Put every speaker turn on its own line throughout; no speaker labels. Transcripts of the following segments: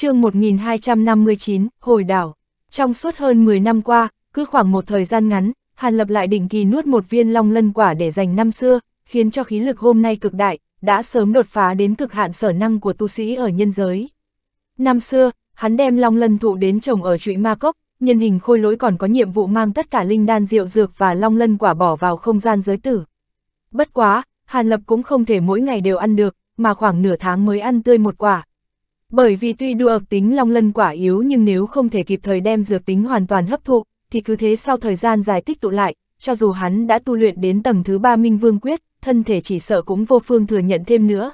chương 1259, Hồi đảo. Trong suốt hơn 10 năm qua, cứ khoảng một thời gian ngắn, Hàn Lập lại định kỳ nuốt một viên long lân quả để dành năm xưa, khiến cho khí lực hôm nay cực đại, đã sớm đột phá đến cực hạn sở năng của tu sĩ ở nhân giới. Năm xưa, hắn đem long lân thụ đến trồng ở trụy ma cốc, nhân hình khôi lỗi còn có nhiệm vụ mang tất cả linh đan rượu dược và long lân quả bỏ vào không gian giới tử. Bất quá, Hàn Lập cũng không thể mỗi ngày đều ăn được, mà khoảng nửa tháng mới ăn tươi một quả, bởi vì tuy đua ược tính long lân quả yếu nhưng nếu không thể kịp thời đem dược tính hoàn toàn hấp thụ, thì cứ thế sau thời gian dài tích tụ lại, cho dù hắn đã tu luyện đến tầng thứ ba minh vương quyết, thân thể chỉ sợ cũng vô phương thừa nhận thêm nữa.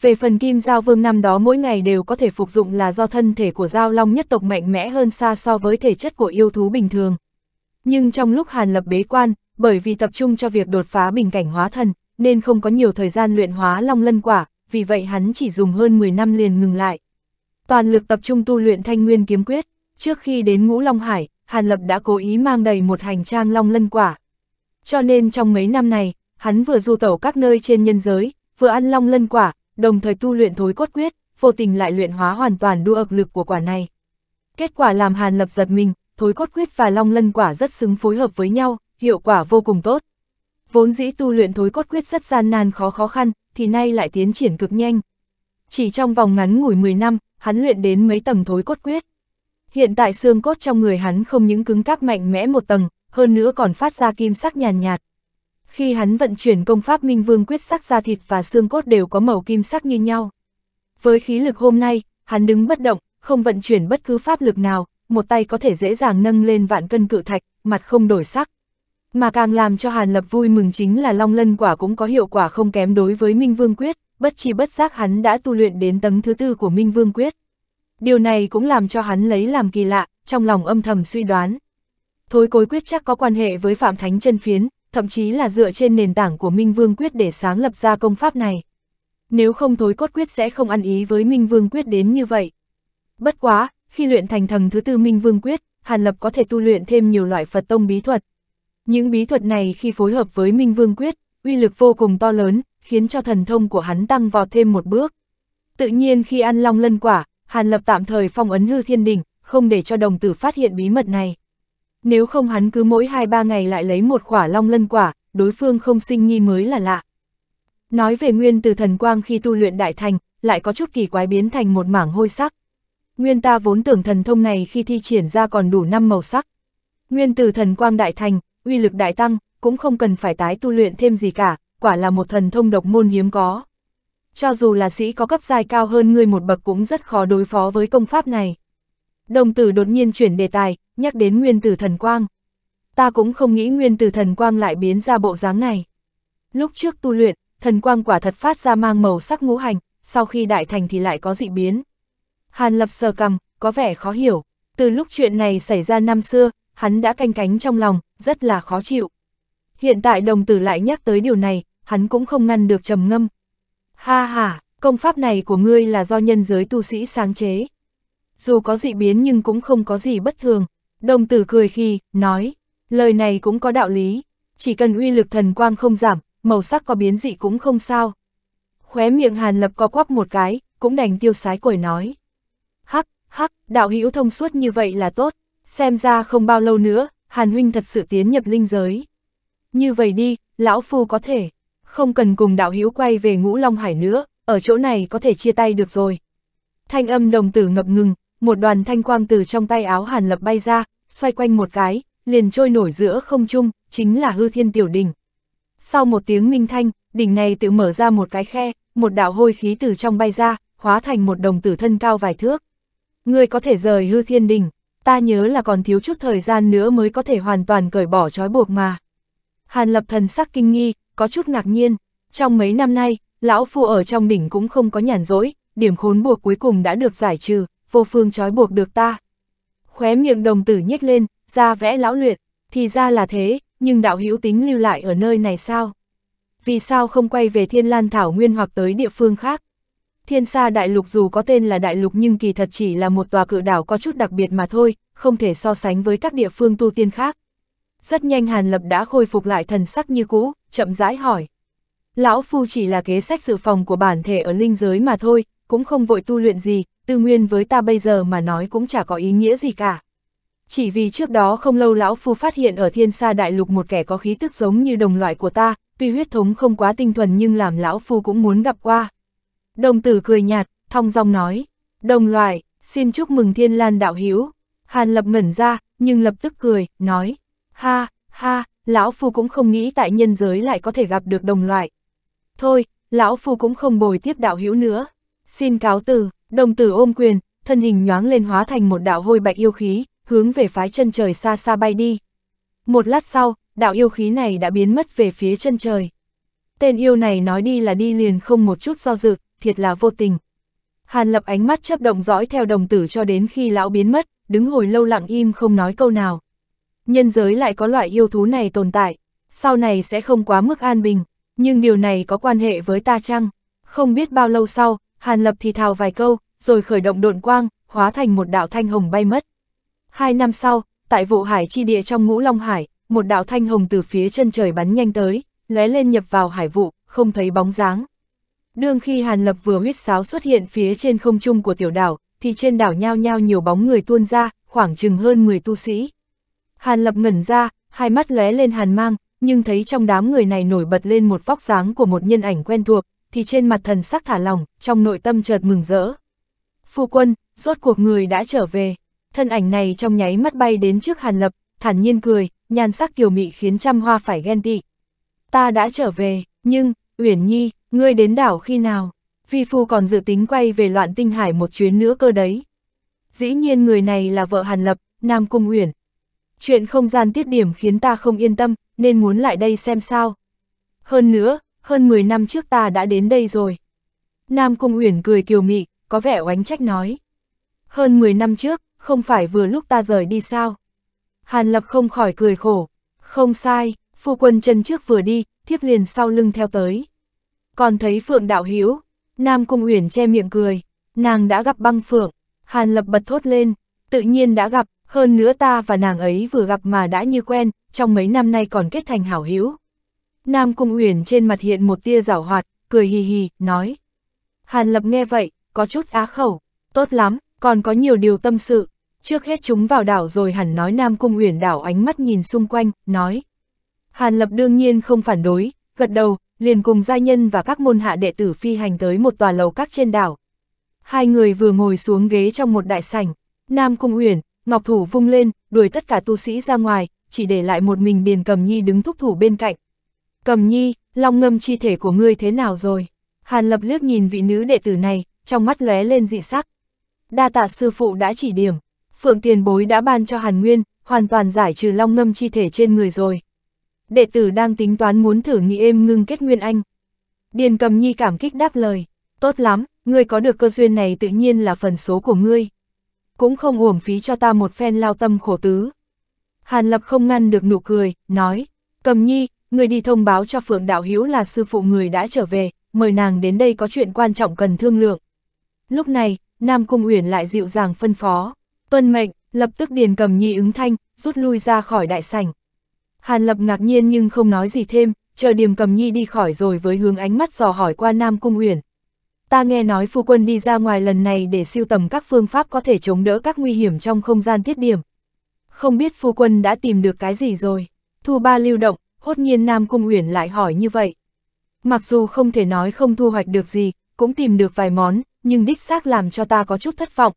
Về phần kim giao vương năm đó mỗi ngày đều có thể phục dụng là do thân thể của giao long nhất tộc mạnh mẽ hơn xa so với thể chất của yêu thú bình thường. Nhưng trong lúc hàn lập bế quan, bởi vì tập trung cho việc đột phá bình cảnh hóa thần, nên không có nhiều thời gian luyện hóa long lân quả, vì vậy hắn chỉ dùng hơn 10 năm liền ngừng lại. Toàn lực tập trung tu luyện thanh nguyên kiếm quyết, trước khi đến ngũ Long Hải, Hàn Lập đã cố ý mang đầy một hành trang long lân quả. Cho nên trong mấy năm này, hắn vừa du tẩu các nơi trên nhân giới, vừa ăn long lân quả, đồng thời tu luyện thối cốt quyết, vô tình lại luyện hóa hoàn toàn đua ực lực của quả này. Kết quả làm Hàn Lập giật mình, thối cốt quyết và long lân quả rất xứng phối hợp với nhau, hiệu quả vô cùng tốt. Vốn dĩ tu luyện thối cốt quyết rất gian nan khó khó khăn, thì nay lại tiến triển cực nhanh. Chỉ trong vòng ngắn ngủi 10 năm, hắn luyện đến mấy tầng thối cốt quyết. Hiện tại xương cốt trong người hắn không những cứng cáp mạnh mẽ một tầng, hơn nữa còn phát ra kim sắc nhàn nhạt, Khi hắn vận chuyển công pháp Minh Vương quyết sắc ra thịt và xương cốt đều có màu kim sắc như nhau. Với khí lực hôm nay, hắn đứng bất động, không vận chuyển bất cứ pháp lực nào, một tay có thể dễ dàng nâng lên vạn cân cự thạch, mặt không đổi sắc. Mà càng làm cho Hàn Lập vui mừng chính là Long Lân quả cũng có hiệu quả không kém đối với Minh Vương Quyết, bất chi bất giác hắn đã tu luyện đến tấm thứ tư của Minh Vương Quyết. Điều này cũng làm cho hắn lấy làm kỳ lạ, trong lòng âm thầm suy đoán. Thối cối quyết chắc có quan hệ với Phạm Thánh chân phiến, thậm chí là dựa trên nền tảng của Minh Vương Quyết để sáng lập ra công pháp này. Nếu không thối cốt quyết sẽ không ăn ý với Minh Vương Quyết đến như vậy. Bất quá, khi luyện thành thần thứ tư Minh Vương Quyết, Hàn Lập có thể tu luyện thêm nhiều loại Phật tông bí thuật, những bí thuật này khi phối hợp với Minh Vương Quyết, uy lực vô cùng to lớn, khiến cho thần thông của hắn tăng vọt thêm một bước. Tự nhiên khi ăn long lân quả, Hàn Lập tạm thời phong ấn hư thiên đỉnh, không để cho đồng tử phát hiện bí mật này. Nếu không hắn cứ mỗi 2-3 ngày lại lấy một quả long lân quả, đối phương không sinh nghi mới là lạ. Nói về nguyên từ thần quang khi tu luyện đại thành, lại có chút kỳ quái biến thành một mảng hôi sắc. Nguyên ta vốn tưởng thần thông này khi thi triển ra còn đủ năm màu sắc. Nguyên từ thần quang đại thành, uy lực đại tăng, cũng không cần phải tái tu luyện thêm gì cả, quả là một thần thông độc môn hiếm có. Cho dù là sĩ có cấp giai cao hơn ngươi một bậc cũng rất khó đối phó với công pháp này. Đồng tử đột nhiên chuyển đề tài, nhắc đến nguyên tử thần quang. Ta cũng không nghĩ nguyên tử thần quang lại biến ra bộ dáng này. Lúc trước tu luyện, thần quang quả thật phát ra mang màu sắc ngũ hành, sau khi đại thành thì lại có dị biến. Hàn lập sờ cầm, có vẻ khó hiểu. Từ lúc chuyện này xảy ra năm xưa, hắn đã canh cánh trong lòng, rất là khó chịu. Hiện tại đồng tử lại nhắc tới điều này, hắn cũng không ngăn được trầm ngâm. Ha ha, công pháp này của ngươi là do nhân giới tu sĩ sáng chế. Dù có dị biến nhưng cũng không có gì bất thường. Đồng tử cười khi, nói, lời này cũng có đạo lý, chỉ cần uy lực thần quang không giảm, màu sắc có biến dị cũng không sao. Khóe miệng Hàn Lập co quắp một cái, cũng đành tiêu sái quẩy nói. Hắc, hắc, đạo hữu thông suốt như vậy là tốt. Xem ra không bao lâu nữa, Hàn Huynh thật sự tiến nhập linh giới. Như vậy đi, Lão Phu có thể, không cần cùng đạo hữu quay về ngũ Long Hải nữa, ở chỗ này có thể chia tay được rồi. Thanh âm đồng tử ngập ngừng, một đoàn thanh quang từ trong tay áo Hàn Lập bay ra, xoay quanh một cái, liền trôi nổi giữa không trung, chính là hư thiên tiểu đỉnh. Sau một tiếng minh thanh, đỉnh này tự mở ra một cái khe, một đạo hôi khí từ trong bay ra, hóa thành một đồng tử thân cao vài thước. Người có thể rời hư thiên đỉnh, ta nhớ là còn thiếu chút thời gian nữa mới có thể hoàn toàn cởi bỏ trói buộc mà. Hàn lập thần sắc kinh nghi, có chút ngạc nhiên, trong mấy năm nay, lão phu ở trong đỉnh cũng không có nhàn rỗi, điểm khốn buộc cuối cùng đã được giải trừ, vô phương trói buộc được ta. Khóe miệng đồng tử nhếch lên, ra vẽ lão luyện, thì ra là thế, nhưng đạo hữu tính lưu lại ở nơi này sao? Vì sao không quay về thiên lan thảo nguyên hoặc tới địa phương khác? Thiên Sa Đại Lục dù có tên là Đại Lục nhưng kỳ thật chỉ là một tòa cự đảo có chút đặc biệt mà thôi, không thể so sánh với các địa phương tu tiên khác. Rất nhanh Hàn Lập đã khôi phục lại thần sắc như cũ, chậm rãi hỏi. Lão Phu chỉ là kế sách dự phòng của bản thể ở linh giới mà thôi, cũng không vội tu luyện gì, tư nguyên với ta bây giờ mà nói cũng chả có ý nghĩa gì cả. Chỉ vì trước đó không lâu Lão Phu phát hiện ở thiên sa đại lục một kẻ có khí tức giống như đồng loại của ta, tuy huyết thống không quá tinh thuần nhưng làm Lão Phu cũng muốn gặp qua. Đồng tử cười nhạt, thong dong nói, đồng loại, xin chúc mừng thiên lan đạo hiếu Hàn lập ngẩn ra, nhưng lập tức cười, nói, ha, ha, lão phu cũng không nghĩ tại nhân giới lại có thể gặp được đồng loại. Thôi, lão phu cũng không bồi tiếp đạo hiếu nữa. Xin cáo từ, đồng tử ôm quyền, thân hình nhoáng lên hóa thành một đạo hôi bạch yêu khí, hướng về phái chân trời xa xa bay đi. Một lát sau, đạo yêu khí này đã biến mất về phía chân trời. Tên yêu này nói đi là đi liền không một chút do dự, thiệt là vô tình. Hàn lập ánh mắt chấp động dõi theo đồng tử cho đến khi lão biến mất, đứng hồi lâu lặng im không nói câu nào. Nhân giới lại có loại yêu thú này tồn tại, sau này sẽ không quá mức an bình, nhưng điều này có quan hệ với ta chăng? Không biết bao lâu sau, Hàn Lập thì thào vài câu, rồi khởi động độn quang, hóa thành một đạo thanh hồng bay mất. Hai năm sau, tại vụ hải chi địa trong ngũ Long Hải, một đạo thanh hồng từ phía chân trời bắn nhanh tới, lóe lên nhập vào hải vụ, không thấy bóng dáng. Đương khi Hàn Lập vừa huyết sáo xuất hiện phía trên không trung của tiểu đảo, thì trên đảo nhao nhao nhiều bóng người tuôn ra, khoảng chừng hơn 10 tu sĩ. Hàn Lập ngẩn ra, hai mắt lóe lên hàn mang, nhưng thấy trong đám người này nổi bật lên một vóc dáng của một nhân ảnh quen thuộc, thì trên mặt thần sắc thả lòng, trong nội tâm chợt mừng rỡ. Phu quân, rốt cuộc người đã trở về. Thân ảnh này trong nháy mắt bay đến trước Hàn Lập, thản nhiên cười, nhan sắc kiều mị khiến trăm hoa phải ghen tị. Ta đã trở về, nhưng, Uyển Nhi, Ngươi đến đảo khi nào? Vi Phu còn dự tính quay về loạn tinh hải một chuyến nữa cơ đấy. Dĩ nhiên người này là vợ Hàn Lập, Nam Cung Uyển. Chuyện không gian tiết điểm khiến ta không yên tâm, nên muốn lại đây xem sao. Hơn nữa, hơn 10 năm trước ta đã đến đây rồi. Nam Cung Uyển cười kiều mị, có vẻ oánh trách nói. Hơn 10 năm trước, không phải vừa lúc ta rời đi sao? Hàn Lập không khỏi cười khổ. Không sai, phu quân chân trước vừa đi, thiếp liền sau lưng theo tới. Còn thấy Phượng đạo hiếu, Nam Cung Uyển che miệng cười, nàng đã gặp băng Phượng, Hàn Lập bật thốt lên, tự nhiên đã gặp, hơn nữa ta và nàng ấy vừa gặp mà đã như quen, trong mấy năm nay còn kết thành hảo hiếu Nam Cung Uyển trên mặt hiện một tia giảo hoạt, cười hì hì, nói. Hàn Lập nghe vậy, có chút á khẩu, tốt lắm, còn có nhiều điều tâm sự. Trước hết chúng vào đảo rồi hẳn nói Nam Cung Uyển đảo ánh mắt nhìn xung quanh, nói. Hàn Lập đương nhiên không phản đối, gật đầu, liền cùng gia nhân và các môn hạ đệ tử phi hành tới một tòa lầu các trên đảo. Hai người vừa ngồi xuống ghế trong một đại sảnh, Nam Cung Uyển, Ngọc Thủ vung lên, đuổi tất cả tu sĩ ra ngoài, chỉ để lại một mình Điền Cầm Nhi đứng thúc thủ bên cạnh. Cầm Nhi, long ngâm chi thể của ngươi thế nào rồi? Hàn Lập liếc nhìn vị nữ đệ tử này, trong mắt lóe lên dị sắc. Đa tạ sư phụ đã chỉ điểm, Phượng Tiền Bối đã ban cho Hàn Nguyên, hoàn toàn giải trừ long ngâm chi thể trên người rồi đệ tử đang tính toán muốn thử nghĩ êm ngưng kết nguyên anh. Điền cầm nhi cảm kích đáp lời, tốt lắm, ngươi có được cơ duyên này tự nhiên là phần số của ngươi. Cũng không uổng phí cho ta một phen lao tâm khổ tứ. Hàn Lập không ngăn được nụ cười, nói, cầm nhi, người đi thông báo cho Phượng Đạo Hiếu là sư phụ người đã trở về, mời nàng đến đây có chuyện quan trọng cần thương lượng. Lúc này, Nam Cung Uyển lại dịu dàng phân phó, tuân mệnh, lập tức Điền Cầm Nhi ứng thanh, rút lui ra khỏi đại sảnh. Hàn Lập ngạc nhiên nhưng không nói gì thêm, chờ Điềm Cầm Nhi đi khỏi rồi với hướng ánh mắt dò hỏi qua Nam Cung Uyển. Ta nghe nói phu quân đi ra ngoài lần này để siêu tầm các phương pháp có thể chống đỡ các nguy hiểm trong không gian tiết điểm. Không biết phu quân đã tìm được cái gì rồi? Thu ba lưu động, hốt nhiên Nam Cung Uyển lại hỏi như vậy. Mặc dù không thể nói không thu hoạch được gì, cũng tìm được vài món, nhưng đích xác làm cho ta có chút thất vọng.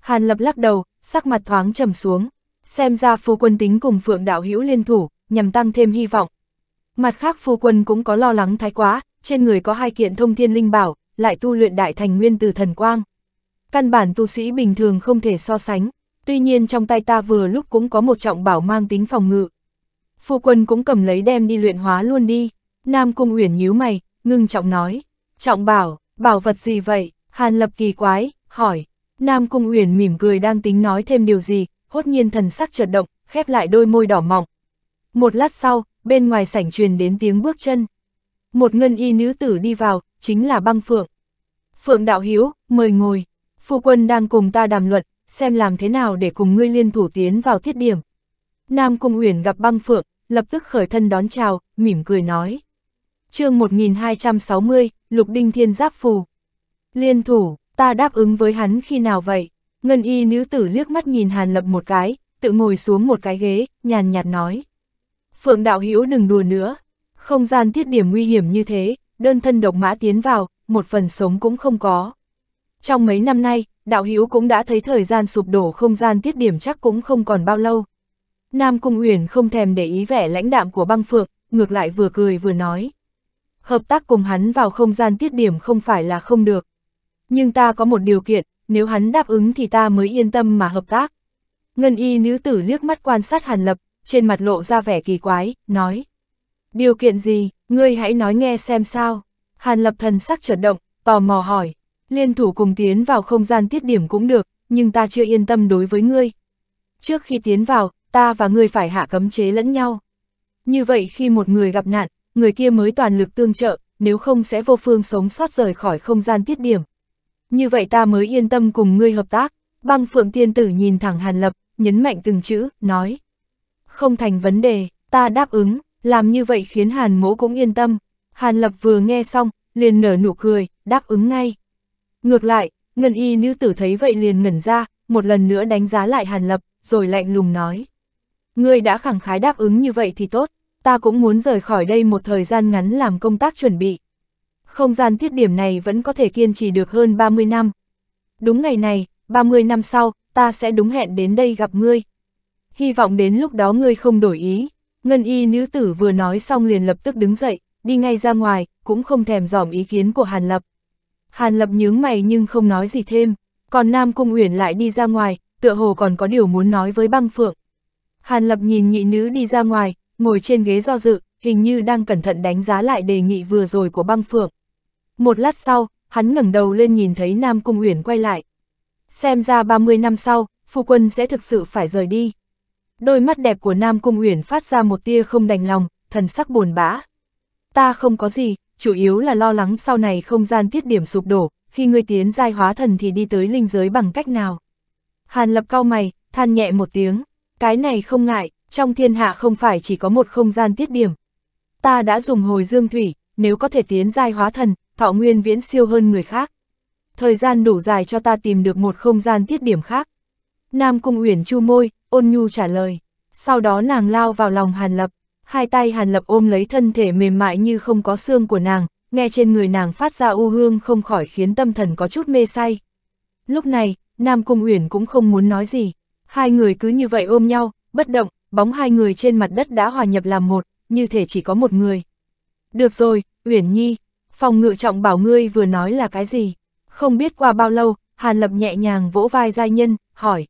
Hàn Lập lắc đầu, sắc mặt thoáng trầm xuống. Xem ra phu quân tính cùng Phượng Đạo Hữu liên thủ, nhằm tăng thêm hy vọng. Mặt khác phu quân cũng có lo lắng thái quá, trên người có hai kiện thông thiên linh bảo, lại tu luyện đại thành nguyên từ thần quang. Căn bản tu sĩ bình thường không thể so sánh, tuy nhiên trong tay ta vừa lúc cũng có một trọng bảo mang tính phòng ngự. Phu quân cũng cầm lấy đem đi luyện hóa luôn đi, Nam Cung Uyển nhíu mày, ngưng trọng nói, trọng bảo, bảo vật gì vậy, Hàn Lập kỳ quái, hỏi, Nam Cung Uyển mỉm cười đang tính nói thêm điều gì, hốt nhiên thần sắc chợt động, khép lại đôi môi đỏ mọng, một lát sau, bên ngoài sảnh truyền đến tiếng bước chân. Một ngân y nữ tử đi vào, chính là băng phượng. Phượng đạo hiếu, mời ngồi. Phu quân đang cùng ta đàm luận, xem làm thế nào để cùng ngươi liên thủ tiến vào thiết điểm. Nam Cung Uyển gặp băng phượng, lập tức khởi thân đón chào, mỉm cười nói. chương 1260, Lục Đinh Thiên Giáp Phù. Liên thủ, ta đáp ứng với hắn khi nào vậy? Ngân y nữ tử liếc mắt nhìn Hàn Lập một cái, tự ngồi xuống một cái ghế, nhàn nhạt nói. Phượng đạo hữu đừng đùa nữa. Không gian tiết điểm nguy hiểm như thế, đơn thân độc mã tiến vào, một phần sống cũng không có. Trong mấy năm nay, đạo hữu cũng đã thấy thời gian sụp đổ không gian tiết điểm chắc cũng không còn bao lâu. Nam Cung Uyển không thèm để ý vẻ lãnh đạm của băng phượng, ngược lại vừa cười vừa nói. Hợp tác cùng hắn vào không gian tiết điểm không phải là không được. Nhưng ta có một điều kiện, nếu hắn đáp ứng thì ta mới yên tâm mà hợp tác. Ngân y nữ tử liếc mắt quan sát Hàn Lập, trên mặt lộ ra vẻ kỳ quái, nói. Điều kiện gì, ngươi hãy nói nghe xem sao. Hàn lập thần sắc chợt động, tò mò hỏi. Liên thủ cùng tiến vào không gian tiết điểm cũng được, nhưng ta chưa yên tâm đối với ngươi. Trước khi tiến vào, ta và ngươi phải hạ cấm chế lẫn nhau. Như vậy khi một người gặp nạn, người kia mới toàn lực tương trợ, nếu không sẽ vô phương sống sót rời khỏi không gian tiết điểm. Như vậy ta mới yên tâm cùng ngươi hợp tác. Băng Phượng Tiên Tử nhìn thẳng Hàn Lập, nhấn mạnh từng chữ, nói. Không thành vấn đề, ta đáp ứng, làm như vậy khiến Hàn mỗ cũng yên tâm. Hàn lập vừa nghe xong, liền nở nụ cười, đáp ứng ngay. Ngược lại, ngân y nữ tử thấy vậy liền ngẩn ra, một lần nữa đánh giá lại Hàn lập, rồi lạnh lùng nói. Ngươi đã khẳng khái đáp ứng như vậy thì tốt, ta cũng muốn rời khỏi đây một thời gian ngắn làm công tác chuẩn bị. Không gian tiết điểm này vẫn có thể kiên trì được hơn 30 năm. Đúng ngày này, 30 năm sau, ta sẽ đúng hẹn đến đây gặp ngươi hy vọng đến lúc đó ngươi không đổi ý. Ngân y nữ tử vừa nói xong liền lập tức đứng dậy, đi ngay ra ngoài, cũng không thèm dòm ý kiến của Hàn Lập. Hàn Lập nhướng mày nhưng không nói gì thêm, còn Nam Cung Uyển lại đi ra ngoài, tựa hồ còn có điều muốn nói với băng phượng. Hàn Lập nhìn nhị nữ đi ra ngoài, ngồi trên ghế do dự, hình như đang cẩn thận đánh giá lại đề nghị vừa rồi của băng phượng. Một lát sau, hắn ngẩng đầu lên nhìn thấy Nam Cung Uyển quay lại. Xem ra 30 năm sau, phu quân sẽ thực sự phải rời đi. Đôi mắt đẹp của Nam Cung Uyển phát ra một tia không đành lòng, thần sắc buồn bã. Ta không có gì, chủ yếu là lo lắng sau này không gian tiết điểm sụp đổ, khi ngươi tiến giai hóa thần thì đi tới linh giới bằng cách nào. Hàn lập cao mày, than nhẹ một tiếng, cái này không ngại, trong thiên hạ không phải chỉ có một không gian tiết điểm. Ta đã dùng hồi dương thủy, nếu có thể tiến giai hóa thần, thọ nguyên viễn siêu hơn người khác. Thời gian đủ dài cho ta tìm được một không gian tiết điểm khác. Nam Cung Uyển chu môi, ôn nhu trả lời. Sau đó nàng lao vào lòng Hàn Lập, hai tay Hàn Lập ôm lấy thân thể mềm mại như không có xương của nàng, nghe trên người nàng phát ra u hương không khỏi khiến tâm thần có chút mê say. Lúc này, Nam Cung Uyển cũng không muốn nói gì, hai người cứ như vậy ôm nhau, bất động, bóng hai người trên mặt đất đã hòa nhập làm một, như thể chỉ có một người. Được rồi, Uyển Nhi, phòng ngự trọng bảo ngươi vừa nói là cái gì? Không biết qua bao lâu, Hàn Lập nhẹ nhàng vỗ vai giai nhân, hỏi.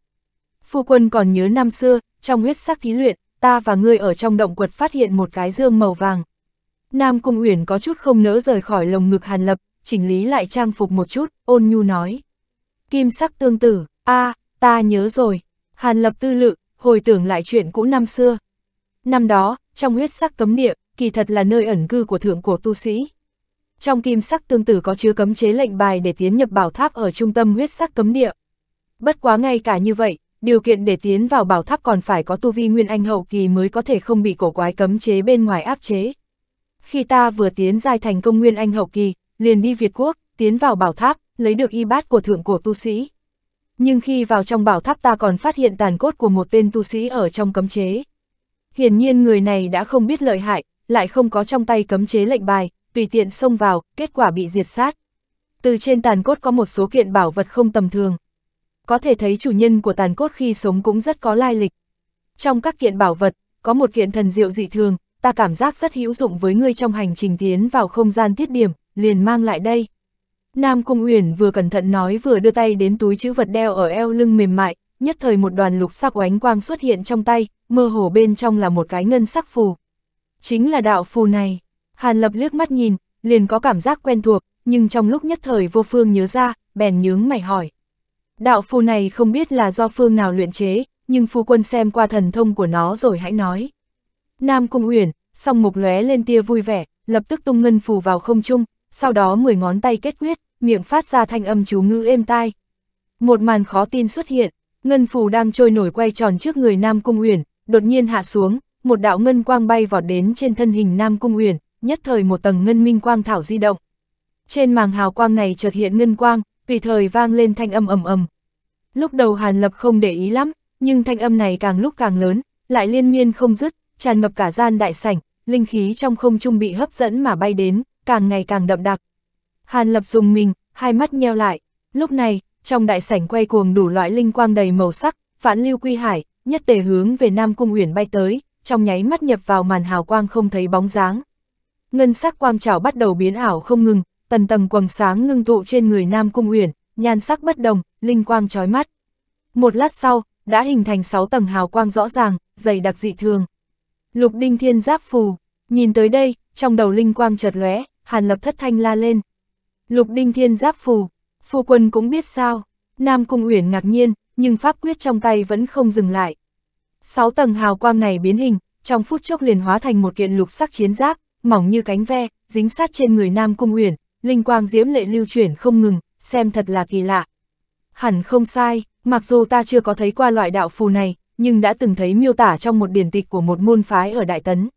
Phu quân còn nhớ năm xưa, trong huyết sắc thí luyện, ta và ngươi ở trong động quật phát hiện một cái dương màu vàng. Nam Cung Uyển có chút không nỡ rời khỏi lồng ngực Hàn Lập, chỉnh lý lại trang phục một chút, ôn nhu nói. Kim sắc tương tử, a à, ta nhớ rồi. Hàn Lập tư lự, hồi tưởng lại chuyện cũ năm xưa. Năm đó, trong huyết sắc cấm địa, kỳ thật là nơi ẩn cư của thượng cổ tu sĩ. Trong kim sắc tương tử có chứa cấm chế lệnh bài để tiến nhập bảo tháp ở trung tâm huyết sắc cấm địa. Bất quá ngay cả như vậy, điều kiện để tiến vào bảo tháp còn phải có tu vi nguyên anh hậu kỳ mới có thể không bị cổ quái cấm chế bên ngoài áp chế. Khi ta vừa tiến giai thành công nguyên anh hậu kỳ, liền đi Việt Quốc, tiến vào bảo tháp, lấy được y bát của thượng cổ tu sĩ. Nhưng khi vào trong bảo tháp ta còn phát hiện tàn cốt của một tên tu sĩ ở trong cấm chế. Hiển nhiên người này đã không biết lợi hại, lại không có trong tay cấm chế lệnh bài, tùy tiện xông vào, kết quả bị diệt sát. Từ trên tàn cốt có một số kiện bảo vật không tầm thường có thể thấy chủ nhân của tàn cốt khi sống cũng rất có lai lịch. Trong các kiện bảo vật, có một kiện thần diệu dị thường, ta cảm giác rất hữu dụng với ngươi trong hành trình tiến vào không gian tiết điểm, liền mang lại đây. Nam Cung Uyển vừa cẩn thận nói vừa đưa tay đến túi chữ vật đeo ở eo lưng mềm mại, nhất thời một đoàn lục sắc oánh quang xuất hiện trong tay, mơ hồ bên trong là một cái ngân sắc phù. Chính là đạo phù này. Hàn Lập liếc mắt nhìn, liền có cảm giác quen thuộc, nhưng trong lúc nhất thời vô phương nhớ ra, bèn nhướng mày hỏi. Đạo phù này không biết là do phương nào luyện chế, nhưng phu quân xem qua thần thông của nó rồi hãy nói. Nam Cung Uyển, song mục lóe lên tia vui vẻ, lập tức tung ngân phù vào không trung, sau đó mười ngón tay kết quyết, miệng phát ra thanh âm chú ngữ êm tai. Một màn khó tin xuất hiện, ngân phù đang trôi nổi quay tròn trước người Nam Cung Uyển, đột nhiên hạ xuống, một đạo ngân quang bay vọt đến trên thân hình Nam Cung Uyển, nhất thời một tầng ngân minh quang thảo di động. Trên màng hào quang này chợt hiện ngân quang, tùy thời vang lên thanh âm ầm ầm. Lúc đầu Hàn Lập không để ý lắm, nhưng thanh âm này càng lúc càng lớn, lại liên miên không dứt, tràn ngập cả gian đại sảnh, linh khí trong không trung bị hấp dẫn mà bay đến, càng ngày càng đậm đặc. Hàn Lập dùng mình, hai mắt nheo lại, lúc này, trong đại sảnh quay cuồng đủ loại linh quang đầy màu sắc, phản lưu quy hải, nhất tề hướng về Nam Cung Uyển bay tới, trong nháy mắt nhập vào màn hào quang không thấy bóng dáng. Ngân sắc quang trảo bắt đầu biến ảo không ngừng, tần tầng quầng sáng ngưng tụ trên người Nam Cung Uyển, nhan sắc bất đồng, linh quang trói mắt. Một lát sau, đã hình thành 6 tầng hào quang rõ ràng, dày đặc dị thường. Lục Đinh Thiên giáp phù, nhìn tới đây, trong đầu linh quang chợt lóe, Hàn Lập thất thanh la lên. Lục Đinh Thiên giáp phù, phu quân cũng biết sao? Nam Cung Uyển ngạc nhiên, nhưng pháp quyết trong tay vẫn không dừng lại. 6 tầng hào quang này biến hình, trong phút chốc liền hóa thành một kiện lục sắc chiến giáp, mỏng như cánh ve, dính sát trên người Nam Cung Uyển, linh quang diễm lệ lưu chuyển không ngừng, xem thật là kỳ lạ. Hẳn không sai, mặc dù ta chưa có thấy qua loại đạo phù này, nhưng đã từng thấy miêu tả trong một điển tịch của một môn phái ở Đại Tấn.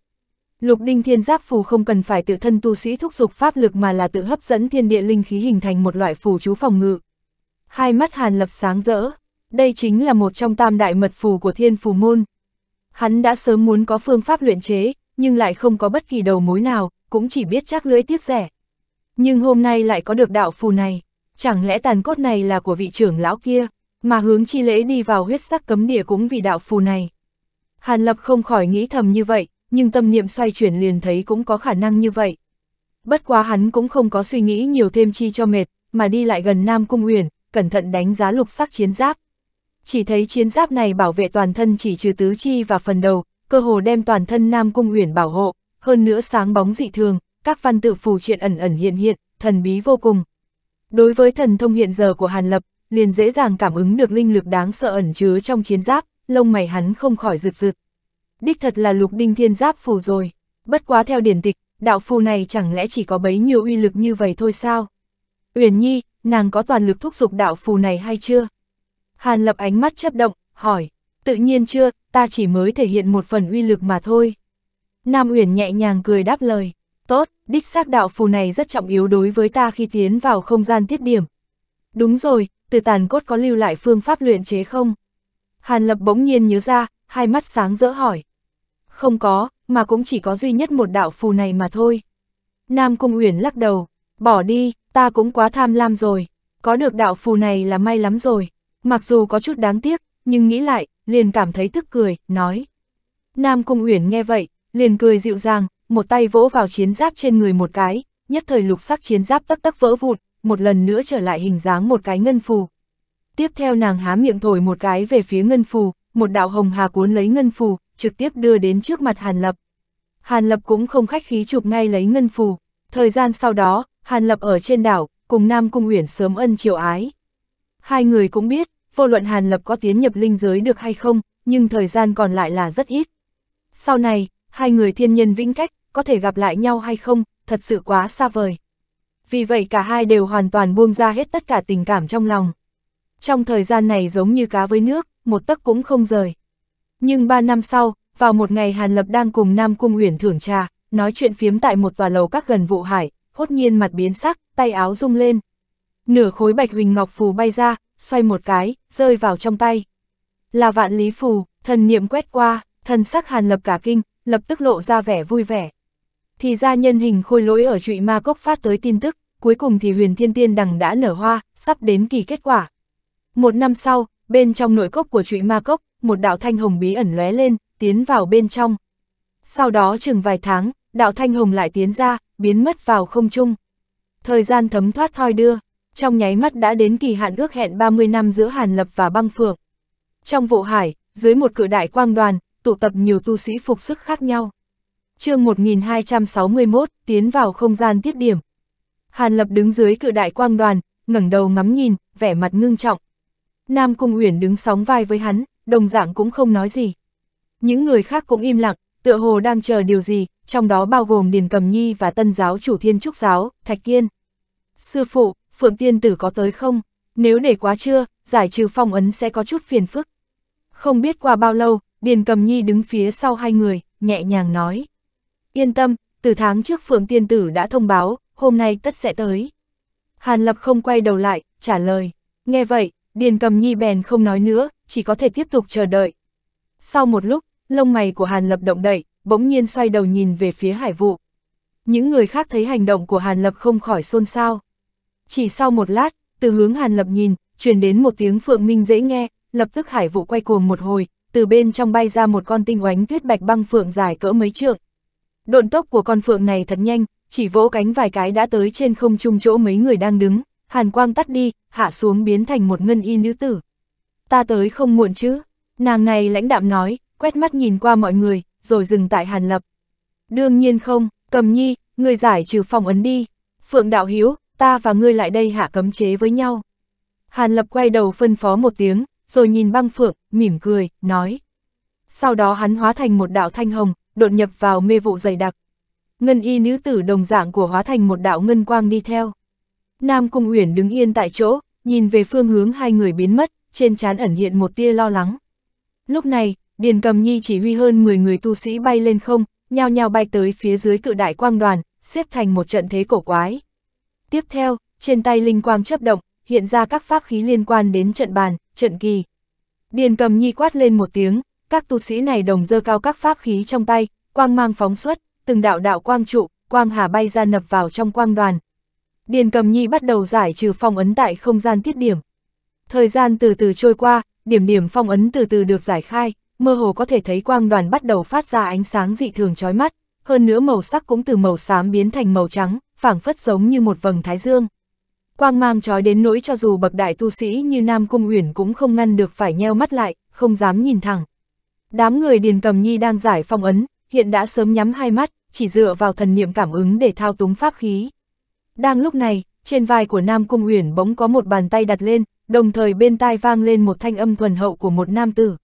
Lục đinh thiên giáp phù không cần phải tự thân tu sĩ thúc dục pháp lực mà là tự hấp dẫn thiên địa linh khí hình thành một loại phù chú phòng ngự. Hai mắt hàn lập sáng rỡ, đây chính là một trong tam đại mật phù của thiên phù môn. Hắn đã sớm muốn có phương pháp luyện chế, nhưng lại không có bất kỳ đầu mối nào, cũng chỉ biết chắc lưỡi tiếc rẻ. Nhưng hôm nay lại có được đạo phù này, chẳng lẽ tàn cốt này là của vị trưởng lão kia, mà hướng chi lễ đi vào huyết sắc cấm địa cũng vì đạo phù này. Hàn Lập không khỏi nghĩ thầm như vậy, nhưng tâm niệm xoay chuyển liền thấy cũng có khả năng như vậy. Bất quá hắn cũng không có suy nghĩ nhiều thêm chi cho mệt, mà đi lại gần Nam Cung Uyển, cẩn thận đánh giá lục sắc chiến giáp. Chỉ thấy chiến giáp này bảo vệ toàn thân chỉ trừ tứ chi và phần đầu, cơ hồ đem toàn thân Nam Cung Uyển bảo hộ, hơn nữa sáng bóng dị thường, các văn tự phù triện ẩn ẩn hiện hiện, thần bí vô cùng. Đối với thần thông hiện giờ của Hàn Lập, liền dễ dàng cảm ứng được linh lực đáng sợ ẩn chứa trong chiến giáp, lông mày hắn không khỏi rực rực. Đích thật là lục đinh thiên giáp phù rồi, bất quá theo điển tịch, đạo phù này chẳng lẽ chỉ có bấy nhiêu uy lực như vậy thôi sao? Uyển Nhi, nàng có toàn lực thúc giục đạo phù này hay chưa? Hàn Lập ánh mắt chấp động, hỏi, tự nhiên chưa, ta chỉ mới thể hiện một phần uy lực mà thôi. Nam Uyển nhẹ nhàng cười đáp lời, đích xác đạo phù này rất trọng yếu đối với ta khi tiến vào không gian tiết điểm. Đúng rồi, từ tàn cốt có lưu lại phương pháp luyện chế không? Hàn Lập bỗng nhiên nhớ ra, hai mắt sáng rỡ hỏi. Không có, mà cũng chỉ có duy nhất một đạo phù này mà thôi. Nam Cung Uyển lắc đầu, bỏ đi, ta cũng quá tham lam rồi, có được đạo phù này là may lắm rồi, mặc dù có chút đáng tiếc, nhưng nghĩ lại, liền cảm thấy tức cười, nói. Nam Cung Uyển nghe vậy, liền cười dịu dàng, một tay vỗ vào chiến giáp trên người một cái, nhất thời lục sắc chiến giáp tắc tắc vỡ vụt, một lần nữa trở lại hình dáng một cái ngân phù. Tiếp theo nàng há miệng thổi một cái về phía ngân phù, một đạo hồng hà cuốn lấy ngân phù, trực tiếp đưa đến trước mặt Hàn Lập. Hàn Lập cũng không khách khí chụp ngay lấy ngân phù. Thời gian sau đó, Hàn Lập ở trên đảo, cùng Nam Cung Uyển sớm ân triều ái. Hai người cũng biết, vô luận Hàn Lập có tiến nhập linh giới được hay không, nhưng thời gian còn lại là rất ít. Sau này, hai người thiên nhân vĩnh cách, có thể gặp lại nhau hay không, thật sự quá xa vời. Vì vậy cả hai đều hoàn toàn buông ra hết tất cả tình cảm trong lòng. Trong thời gian này giống như cá với nước, một tấc cũng không rời. Nhưng ba năm sau, vào một ngày Hàn Lập đang cùng Nam Cung Uyển thưởng trà, nói chuyện phiếm tại một tòa lầu các gần vụ hải, hốt nhiên mặt biến sắc, tay áo rung lên. Nửa khối bạch huỳnh ngọc phù bay ra, xoay một cái, rơi vào trong tay. Là vạn lý phù, thần niệm quét qua, thần sắc Hàn Lập cả kinh, lập tức lộ ra vẻ vui vẻ thì ra nhân hình khôi lỗi ở trụy ma cốc phát tới tin tức, cuối cùng thì huyền thiên tiên đằng đã nở hoa, sắp đến kỳ kết quả. Một năm sau, bên trong nội cốc của trụy ma cốc, một đạo thanh hồng bí ẩn lóe lên, tiến vào bên trong. Sau đó chừng vài tháng, đạo thanh hồng lại tiến ra, biến mất vào không trung. Thời gian thấm thoát thoi đưa, trong nháy mắt đã đến kỳ hạn ước hẹn 30 năm giữa Hàn Lập và Băng Phượng. Trong vụ hải, dưới một cự đại quang đoàn, tụ tập nhiều tu sĩ phục sức khác nhau chương 1261, tiến vào không gian tiết điểm. Hàn Lập đứng dưới cự đại quang đoàn, ngẩng đầu ngắm nhìn, vẻ mặt ngưng trọng. Nam Cung Uyển đứng sóng vai với hắn, đồng dạng cũng không nói gì. Những người khác cũng im lặng, tựa hồ đang chờ điều gì, trong đó bao gồm Điền Cầm Nhi và tân giáo chủ thiên trúc giáo, Thạch Kiên. Sư phụ, Phượng Tiên Tử có tới không? Nếu để quá trưa, giải trừ phong ấn sẽ có chút phiền phức. Không biết qua bao lâu, Điền Cầm Nhi đứng phía sau hai người, nhẹ nhàng nói. Yên tâm, từ tháng trước Phượng Tiên Tử đã thông báo, hôm nay tất sẽ tới. Hàn Lập không quay đầu lại, trả lời. Nghe vậy, Điền Cầm Nhi bèn không nói nữa, chỉ có thể tiếp tục chờ đợi. Sau một lúc, lông mày của Hàn Lập động đậy, bỗng nhiên xoay đầu nhìn về phía hải vụ. Những người khác thấy hành động của Hàn Lập không khỏi xôn xao. Chỉ sau một lát, từ hướng Hàn Lập nhìn, truyền đến một tiếng phượng minh dễ nghe, lập tức hải vụ quay cuồng một hồi, từ bên trong bay ra một con tinh oánh tuyết bạch băng phượng dài cỡ mấy trượng. Độn tốc của con phượng này thật nhanh, chỉ vỗ cánh vài cái đã tới trên không trung chỗ mấy người đang đứng, hàn quang tắt đi, hạ xuống biến thành một ngân y nữ tử. Ta tới không muộn chứ, nàng này lãnh đạm nói, quét mắt nhìn qua mọi người, rồi dừng tại hàn lập. Đương nhiên không, cầm nhi, người giải trừ phòng ấn đi. Phượng đạo hiếu, ta và ngươi lại đây hạ cấm chế với nhau. Hàn lập quay đầu phân phó một tiếng, rồi nhìn băng phượng, mỉm cười, nói. Sau đó hắn hóa thành một đạo thanh hồng, đột nhập vào mê vụ dày đặc. Ngân y nữ tử đồng dạng của hóa thành một đạo ngân quang đi theo. Nam Cung Uyển đứng yên tại chỗ, nhìn về phương hướng hai người biến mất, trên trán ẩn hiện một tia lo lắng. Lúc này, Điền Cầm Nhi chỉ huy hơn 10 người tu sĩ bay lên không, nhao nhao bay tới phía dưới cự đại quang đoàn, xếp thành một trận thế cổ quái. Tiếp theo, trên tay linh quang chấp động, hiện ra các pháp khí liên quan đến trận bàn, trận kỳ. Điền Cầm Nhi quát lên một tiếng, các tu sĩ này đồng dơ cao các pháp khí trong tay, quang mang phóng xuất, từng đạo đạo quang trụ, quang hà bay ra nập vào trong quang đoàn. Điền cầm nhi bắt đầu giải trừ phong ấn tại không gian tiết điểm. Thời gian từ từ trôi qua, điểm điểm phong ấn từ từ được giải khai, mơ hồ có thể thấy quang đoàn bắt đầu phát ra ánh sáng dị thường chói mắt, hơn nữa màu sắc cũng từ màu xám biến thành màu trắng, phảng phất giống như một vầng thái dương. Quang mang trói đến nỗi cho dù bậc đại tu sĩ như Nam Cung Uyển cũng không ngăn được phải nheo mắt lại, không dám nhìn thẳng. Đám người Điền Cầm Nhi đang giải phong ấn, hiện đã sớm nhắm hai mắt, chỉ dựa vào thần niệm cảm ứng để thao túng pháp khí. Đang lúc này, trên vai của Nam Cung Uyển bỗng có một bàn tay đặt lên, đồng thời bên tai vang lên một thanh âm thuần hậu của một nam tử.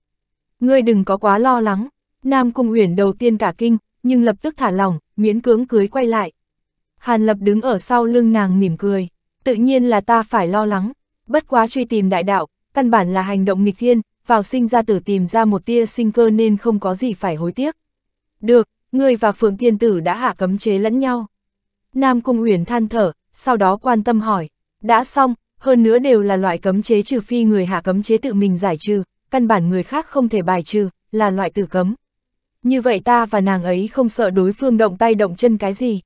Ngươi đừng có quá lo lắng, Nam Cung Uyển đầu tiên cả kinh, nhưng lập tức thả lỏng, miễn cưỡng cưới quay lại. Hàn Lập đứng ở sau lưng nàng mỉm cười, tự nhiên là ta phải lo lắng, bất quá truy tìm đại đạo, căn bản là hành động nghịch thiên, vào sinh ra tử tìm ra một tia sinh cơ nên không có gì phải hối tiếc. Được, ngươi và Phượng Tiên Tử đã hạ cấm chế lẫn nhau. Nam Cung Uyển than thở, sau đó quan tâm hỏi, đã xong, hơn nữa đều là loại cấm chế trừ phi người hạ cấm chế tự mình giải trừ, căn bản người khác không thể bài trừ, là loại tử cấm. Như vậy ta và nàng ấy không sợ đối phương động tay động chân cái gì.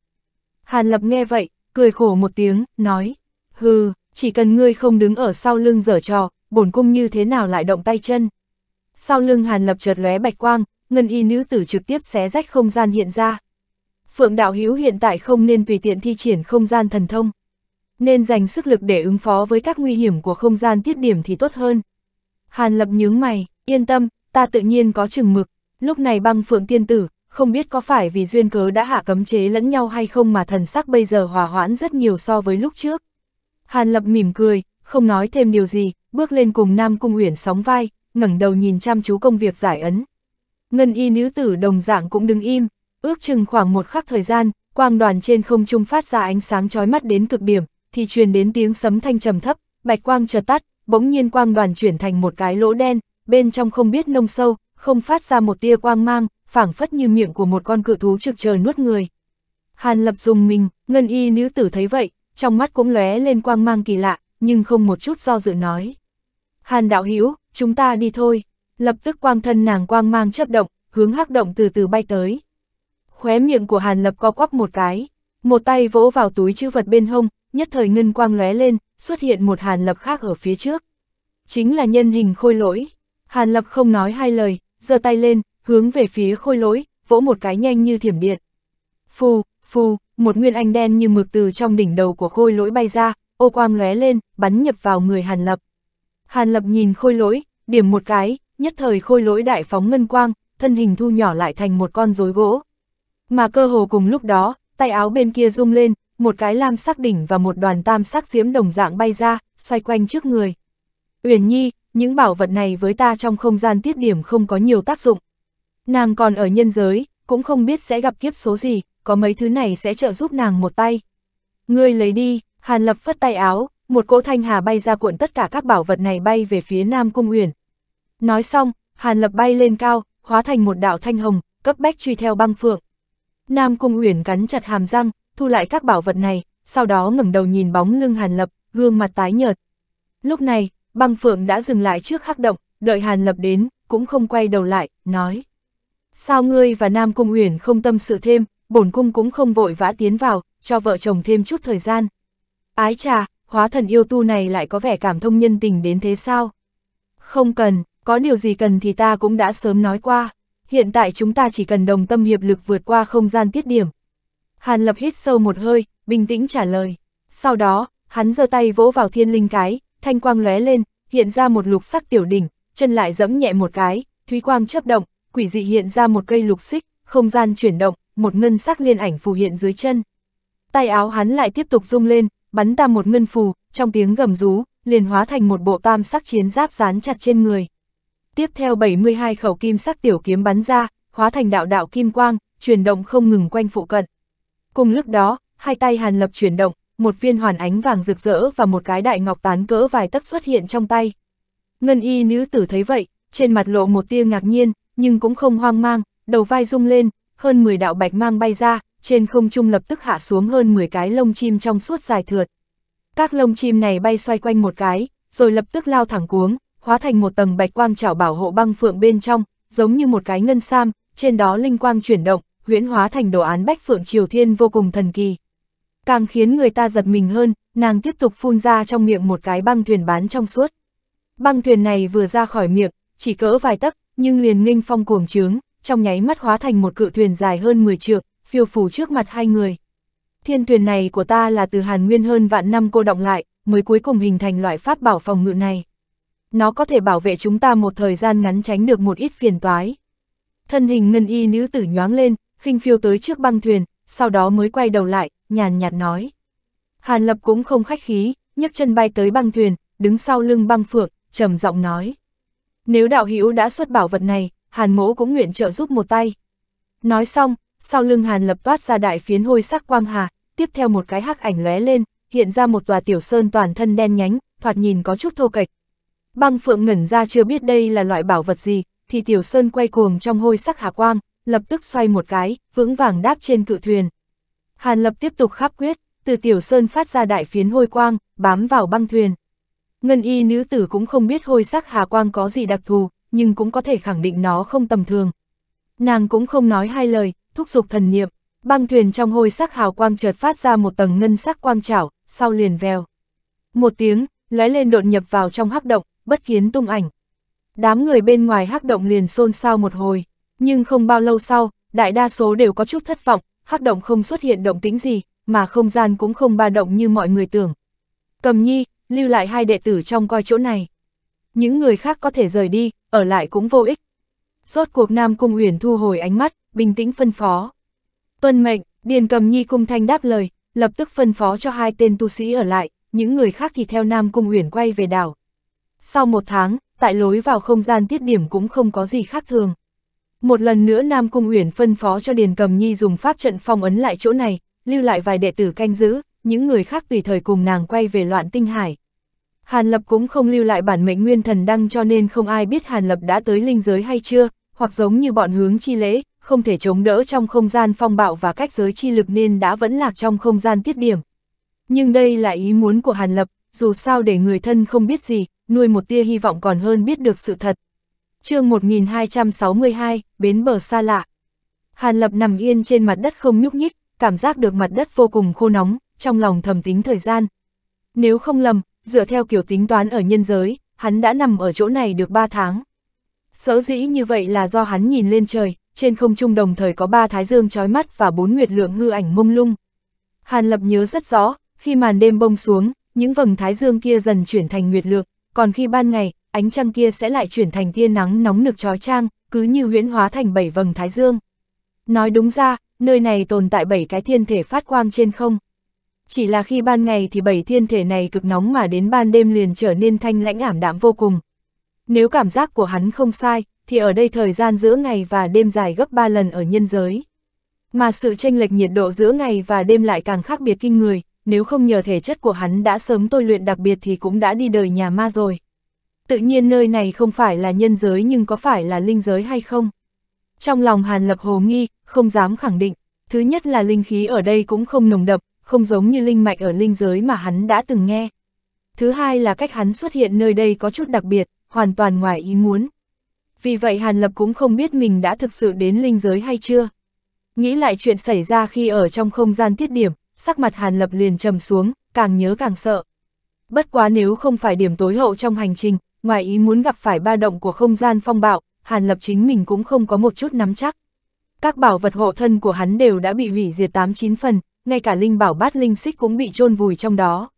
Hàn Lập nghe vậy, cười khổ một tiếng, nói, hừ, chỉ cần ngươi không đứng ở sau lưng dở trò, bổn cung như thế nào lại động tay chân. Sau lưng Hàn Lập chợt lóe bạch quang, ngân y nữ tử trực tiếp xé rách không gian hiện ra. Phượng Đạo Hữu hiện tại không nên tùy tiện thi triển không gian thần thông. Nên dành sức lực để ứng phó với các nguy hiểm của không gian tiết điểm thì tốt hơn. Hàn Lập nhướng mày, yên tâm, ta tự nhiên có chừng mực. Lúc này băng Phượng Tiên Tử, không biết có phải vì duyên cớ đã hạ cấm chế lẫn nhau hay không mà thần sắc bây giờ hòa hoãn rất nhiều so với lúc trước. Hàn Lập mỉm cười, không nói thêm điều gì, bước lên cùng Nam Cung Uyển sóng vai, ngẩng đầu nhìn chăm chú công việc giải ấn. Ngân y nữ tử đồng dạng cũng đứng im, ước chừng khoảng một khắc thời gian, quang đoàn trên không trung phát ra ánh sáng chói mắt đến cực điểm, thì truyền đến tiếng sấm thanh trầm thấp, bạch quang chợt tắt, bỗng nhiên quang đoàn chuyển thành một cái lỗ đen, bên trong không biết nông sâu, không phát ra một tia quang mang, phảng phất như miệng của một con cự thú trực chờ nuốt người. Hàn Lập dùng mình, ngân y nữ tử thấy vậy, trong mắt cũng lóe lên quang mang kỳ lạ, nhưng không một chút do dự nói. Hàn đạo Hữu chúng ta đi thôi, lập tức quang thân nàng quang mang chấp động, hướng hắc động từ từ bay tới. Khóe miệng của Hàn lập co quắp một cái, một tay vỗ vào túi chữ vật bên hông, nhất thời ngân quang lóe lên, xuất hiện một Hàn lập khác ở phía trước. Chính là nhân hình khôi lỗi. Hàn lập không nói hai lời, giơ tay lên, hướng về phía khôi lỗi, vỗ một cái nhanh như thiểm điện. Phù, phù, một nguyên anh đen như mực từ trong đỉnh đầu của khôi lỗi bay ra, ô quang lóe lên, bắn nhập vào người Hàn Lập. Hàn Lập nhìn khôi lỗi, điểm một cái, nhất thời khôi lỗi đại phóng ngân quang, thân hình thu nhỏ lại thành một con rối gỗ. Mà cơ hồ cùng lúc đó, tay áo bên kia rung lên, một cái lam sắc đỉnh và một đoàn tam sắc diếm đồng dạng bay ra, xoay quanh trước người. Uyển Nhi, những bảo vật này với ta trong không gian tiết điểm không có nhiều tác dụng. Nàng còn ở nhân giới, cũng không biết sẽ gặp kiếp số gì, có mấy thứ này sẽ trợ giúp nàng một tay. Ngươi lấy đi, Hàn Lập phất tay áo, một cỗ thanh hà bay ra cuộn tất cả các bảo vật này bay về phía Nam Cung Uyển. Nói xong, Hàn Lập bay lên cao, hóa thành một đạo thanh hồng, cấp bách truy theo băng phượng. Nam Cung Uyển cắn chặt hàm răng, thu lại các bảo vật này, sau đó ngẩng đầu nhìn bóng lưng Hàn Lập, gương mặt tái nhợt. Lúc này, băng phượng đã dừng lại trước hắc động, đợi Hàn Lập đến, cũng không quay đầu lại, nói. Sao ngươi và Nam Cung Uyển không tâm sự thêm, bổn cung cũng không vội vã tiến vào, cho vợ chồng thêm chút thời gian. Ái trà, hóa thần yêu tu này lại có vẻ cảm thông nhân tình đến thế sao? Không cần, có điều gì cần thì ta cũng đã sớm nói qua. Hiện tại chúng ta chỉ cần đồng tâm hiệp lực vượt qua không gian tiết điểm. Hàn lập hít sâu một hơi, bình tĩnh trả lời. Sau đó, hắn giơ tay vỗ vào thiên linh cái, thanh quang lóe lên, hiện ra một lục sắc tiểu đỉnh, chân lại giẫm nhẹ một cái, thúy quang chớp động, quỷ dị hiện ra một cây lục xích, không gian chuyển động, một ngân sắc liên ảnh phù hiện dưới chân. Tay áo hắn lại tiếp tục rung lên, bắn ra một ngân phù, trong tiếng gầm rú, liền hóa thành một bộ tam sắc chiến giáp dán chặt trên người. Tiếp theo 72 khẩu kim sắc tiểu kiếm bắn ra, hóa thành đạo đạo kim quang, chuyển động không ngừng quanh phụ cận. Cùng lúc đó, hai tay Hàn Lập chuyển động, một viên hoàn ánh vàng rực rỡ và một cái đại ngọc tán cỡ vài tấc xuất hiện trong tay. Ngân y nữ tử thấy vậy, trên mặt lộ một tia ngạc nhiên, nhưng cũng không hoang mang, đầu vai rung lên, hơn 10 đạo bạch mang bay ra, trên không trung lập tức hạ xuống hơn 10 cái lông chim trong suốt dài thượt. Các lông chim này bay xoay quanh một cái, rồi lập tức lao thẳng cuống, hóa thành một tầng bạch quang trảo bảo hộ băng phượng bên trong, giống như một cái ngân sam, trên đó linh quang chuyển động, huyễn hóa thành đồ án bách phượng triều thiên vô cùng thần kỳ. Càng khiến người ta giật mình hơn, nàng tiếp tục phun ra trong miệng một cái băng thuyền bán trong suốt. Băng thuyền này vừa ra khỏi miệng, chỉ cỡ vài tấc, nhưng liền nghinh phong cuồng trướng, trong nháy mắt hóa thành một cự thuyền dài hơn 10 trượng, phiêu phù trước mặt hai người. Thiên thuyền này của ta là từ hàn nguyên hơn vạn năm cô động lại, mới cuối cùng hình thành loại pháp bảo phòng ngự này. Nó có thể bảo vệ chúng ta một thời gian ngắn tránh được một ít phiền toái. Thân hình ngân y nữ tử nhoáng lên, khinh phiêu tới trước băng thuyền, sau đó mới quay đầu lại, nhàn nhạt nói. Hàn lập cũng không khách khí, nhấc chân bay tới băng thuyền, đứng sau lưng băng phượng, trầm giọng nói. Nếu đạo hữu đã xuất bảo vật này, hàn mỗ cũng nguyện trợ giúp một tay. Nói xong, sau lưng Hàn Lập toát ra đại phiến hôi sắc quang hà, tiếp theo một cái hắc ảnh lóe lên, hiện ra một tòa tiểu sơn toàn thân đen nhánh, thoạt nhìn có chút thô kệch. Băng Phượng ngẩn ra chưa biết đây là loại bảo vật gì, thì tiểu sơn quay cuồng trong hôi sắc hà quang, lập tức xoay một cái, vững vàng đáp trên cự thuyền. Hàn Lập tiếp tục khắp quyết, từ tiểu sơn phát ra đại phiến hôi quang, bám vào băng thuyền. Ngân y nữ tử cũng không biết hôi sắc hà quang có gì đặc thù, nhưng cũng có thể khẳng định nó không tầm thường. Nàng cũng không nói hai lời, thúc giục thần niệm, băng thuyền trong hôi sắc hào quang chợt phát ra một tầng ngân sắc quang trảo, sau liền vèo. Một tiếng, lóe lên đột nhập vào trong hắc động, bất kiến tung ảnh. Đám người bên ngoài hắc động liền xôn xao một hồi, nhưng không bao lâu sau, đại đa số đều có chút thất vọng, hắc động không xuất hiện động tĩnh gì, mà không gian cũng không ba động như mọi người tưởng. Cầm nhi, lưu lại hai đệ tử trong coi chỗ này. Những người khác có thể rời đi, ở lại cũng vô ích, Rốt cuộc Nam Cung Uyển thu hồi ánh mắt, bình tĩnh phân phó. Tuân mệnh, Điền Cầm Nhi cung thanh đáp lời, lập tức phân phó cho hai tên tu sĩ ở lại, những người khác thì theo Nam Cung Uyển quay về đảo. Sau một tháng, tại lối vào không gian tiết điểm cũng không có gì khác thường. Một lần nữa Nam Cung Uyển phân phó cho Điền Cầm Nhi dùng pháp trận phong ấn lại chỗ này, lưu lại vài đệ tử canh giữ, những người khác tùy thời cùng nàng quay về loạn tinh hải. Hàn Lập cũng không lưu lại bản mệnh nguyên thần đăng cho nên không ai biết Hàn Lập đã tới linh giới hay chưa, hoặc giống như bọn hướng chi lễ, không thể chống đỡ trong không gian phong bạo và cách giới chi lực nên đã vẫn lạc trong không gian tiết điểm. Nhưng đây là ý muốn của Hàn Lập, dù sao để người thân không biết gì, nuôi một tia hy vọng còn hơn biết được sự thật. chương 1262, Bến Bờ Xa Lạ Hàn Lập nằm yên trên mặt đất không nhúc nhích, cảm giác được mặt đất vô cùng khô nóng, trong lòng thầm tính thời gian. Nếu không lầm, dựa theo kiểu tính toán ở nhân giới, hắn đã nằm ở chỗ này được 3 tháng. Sở dĩ như vậy là do hắn nhìn lên trời, trên không trung đồng thời có ba thái dương trói mắt và bốn nguyệt lượng hư ảnh mông lung. Hàn Lập nhớ rất rõ, khi màn đêm bông xuống, những vầng thái dương kia dần chuyển thành nguyệt lượng, còn khi ban ngày, ánh trăng kia sẽ lại chuyển thành tia nắng nóng nực trói trang, cứ như huyễn hóa thành bảy vầng thái dương. Nói đúng ra, nơi này tồn tại bảy cái thiên thể phát quang trên không chỉ là khi ban ngày thì bảy thiên thể này cực nóng mà đến ban đêm liền trở nên thanh lãnh ảm đạm vô cùng. Nếu cảm giác của hắn không sai, thì ở đây thời gian giữa ngày và đêm dài gấp 3 lần ở nhân giới. Mà sự tranh lệch nhiệt độ giữa ngày và đêm lại càng khác biệt kinh người, nếu không nhờ thể chất của hắn đã sớm tôi luyện đặc biệt thì cũng đã đi đời nhà ma rồi. Tự nhiên nơi này không phải là nhân giới nhưng có phải là linh giới hay không? Trong lòng Hàn Lập hồ nghi, không dám khẳng định. Thứ nhất là linh khí ở đây cũng không nồng đậm, không giống như linh mạch ở linh giới mà hắn đã từng nghe. Thứ hai là cách hắn xuất hiện nơi đây có chút đặc biệt, hoàn toàn ngoài ý muốn. Vì vậy Hàn Lập cũng không biết mình đã thực sự đến linh giới hay chưa. Nghĩ lại chuyện xảy ra khi ở trong không gian tiết điểm, sắc mặt Hàn Lập liền trầm xuống, càng nhớ càng sợ. Bất quá nếu không phải điểm tối hậu trong hành trình, ngoài ý muốn gặp phải ba động của không gian phong bạo, Hàn Lập chính mình cũng không có một chút nắm chắc. Các bảo vật hộ thân của hắn đều đã bị hủy diệt 89 phần, ngay cả linh bảo bát linh xích cũng bị chôn vùi trong đó.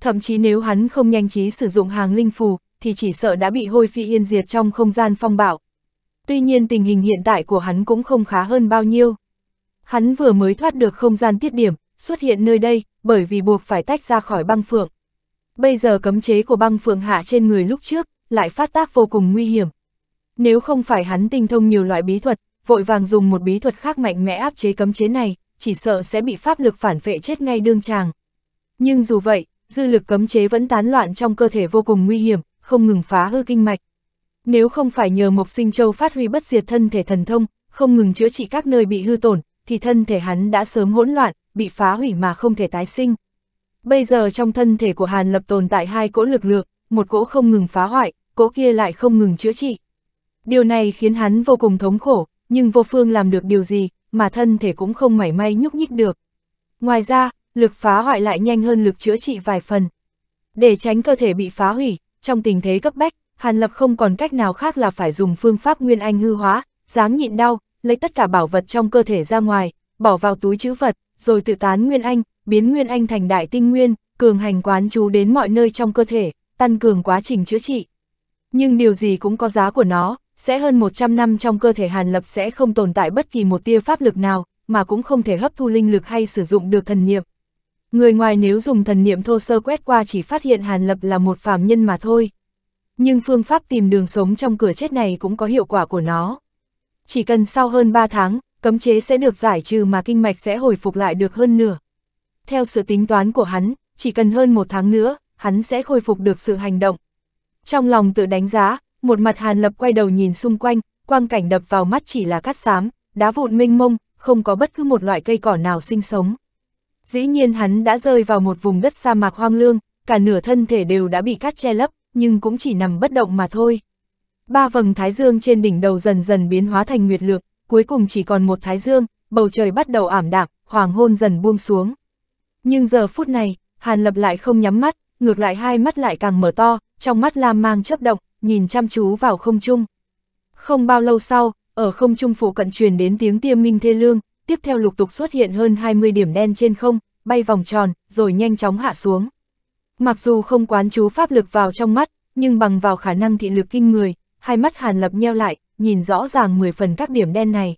Thậm chí nếu hắn không nhanh trí sử dụng hàng linh phù, thì chỉ sợ đã bị hôi phi yên diệt trong không gian phong bạo. Tuy nhiên tình hình hiện tại của hắn cũng không khá hơn bao nhiêu. Hắn vừa mới thoát được không gian tiết điểm, xuất hiện nơi đây, bởi vì buộc phải tách ra khỏi băng phượng. Bây giờ cấm chế của băng phượng hạ trên người lúc trước, lại phát tác vô cùng nguy hiểm. Nếu không phải hắn tinh thông nhiều loại bí thuật, vội vàng dùng một bí thuật khác mạnh mẽ áp chế cấm chế này, chỉ sợ sẽ bị pháp lực phản vệ chết ngay đương tràng. Nhưng dù vậy, dư lực cấm chế vẫn tán loạn trong cơ thể vô cùng nguy hiểm, không ngừng phá hư kinh mạch. Nếu không phải nhờ Mộc Sinh Châu phát huy bất diệt thân thể thần thông, không ngừng chữa trị các nơi bị hư tổn, thì thân thể hắn đã sớm hỗn loạn, bị phá hủy mà không thể tái sinh. Bây giờ trong thân thể của Hàn Lập tồn tại hai cỗ lực lượng, một cỗ không ngừng phá hoại, cỗ kia lại không ngừng chữa trị. Điều này khiến hắn vô cùng thống khổ, nhưng vô phương làm được điều gì, mà thân thể cũng không mảy may nhúc nhích được. Ngoài ra, lực phá hoại lại nhanh hơn lực chữa trị vài phần. Để tránh cơ thể bị phá hủy, trong tình thế cấp bách, Hàn Lập không còn cách nào khác là phải dùng phương pháp nguyên anh hư hóa, dáng nhịn đau, lấy tất cả bảo vật trong cơ thể ra ngoài, bỏ vào túi chữ vật, rồi tự tán nguyên anh, biến nguyên anh thành đại tinh nguyên, cường hành quán chú đến mọi nơi trong cơ thể, tăng cường quá trình chữa trị. Nhưng điều gì cũng có giá của nó, sẽ hơn 100 năm trong cơ thể Hàn Lập sẽ không tồn tại bất kỳ một tia pháp lực nào, mà cũng không thể hấp thu linh lực hay sử dụng được thần niệm. Người ngoài nếu dùng thần niệm thô sơ quét qua chỉ phát hiện Hàn Lập là một phàm nhân mà thôi. Nhưng phương pháp tìm đường sống trong cửa chết này cũng có hiệu quả của nó. Chỉ cần sau hơn 3 tháng, cấm chế sẽ được giải trừ mà kinh mạch sẽ hồi phục lại được hơn nửa. Theo sự tính toán của hắn, chỉ cần hơn một tháng nữa, hắn sẽ khôi phục được sự hành động. Trong lòng tự đánh giá, một mặt Hàn Lập quay đầu nhìn xung quanh, quang cảnh đập vào mắt chỉ là cát xám, đá vụn mênh mông, không có bất cứ một loại cây cỏ nào sinh sống. Dĩ nhiên hắn đã rơi vào một vùng đất sa mạc hoang lương, cả nửa thân thể đều đã bị cát che lấp, nhưng cũng chỉ nằm bất động mà thôi. Ba vầng thái dương trên đỉnh đầu dần dần biến hóa thành nguyệt lược, cuối cùng chỉ còn một thái dương, bầu trời bắt đầu ảm đạm, hoàng hôn dần buông xuống. Nhưng giờ phút này, Hàn Lập lại không nhắm mắt, ngược lại hai mắt lại càng mở to, trong mắt lam mang chớp động, nhìn chăm chú vào không trung. Không bao lâu sau, ở không trung phụ cận truyền đến tiếng tiêm minh thê lương, tiếp theo lục tục xuất hiện hơn 20 điểm đen trên không, bay vòng tròn, rồi nhanh chóng hạ xuống. Mặc dù không quán chú pháp lực vào trong mắt, nhưng bằng vào khả năng thị lực kinh người, hai mắt Hàn Lập nheo lại, nhìn rõ ràng 10 phần các điểm đen này.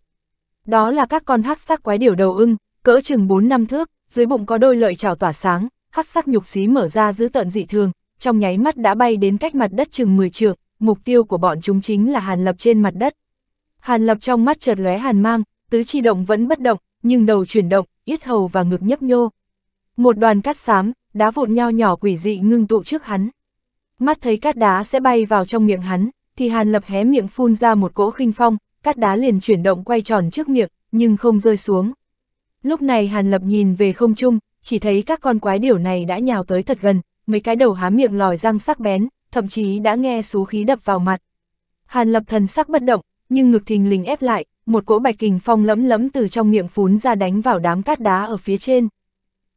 Đó là các con hắc sắc quái điểu đầu ưng, cỡ chừng 4 năm thước, dưới bụng có đôi lợi trào tỏa sáng, hắc sắc nhục xí mở ra giữ tợn dị thường, trong nháy mắt đã bay đến cách mặt đất chừng 10 trượng, mục tiêu của bọn chúng chính là Hàn Lập trên mặt đất. Hàn Lập trong mắt chợt lóe hàn mang, tứ chi động vẫn bất động, nhưng đầu chuyển động, yết hầu và ngực nhấp nhô. Một đoàn cát xám, đá vụn nho nhỏ quỷ dị ngưng tụ trước hắn. Mắt thấy cát đá sẽ bay vào trong miệng hắn, thì Hàn Lập hé miệng phun ra một cỗ khinh phong, cát đá liền chuyển động quay tròn trước miệng, nhưng không rơi xuống. Lúc này Hàn Lập nhìn về không trung, chỉ thấy các con quái điểu này đã nhào tới thật gần, mấy cái đầu há miệng lòi răng sắc bén, thậm chí đã nghe số khí đập vào mặt. Hàn lập thần sắc bất động, nhưng ngực thình lình ép lại, một cỗ bạch kình phong lẫm lẫm từ trong miệng phún ra đánh vào đám cát đá ở phía trên.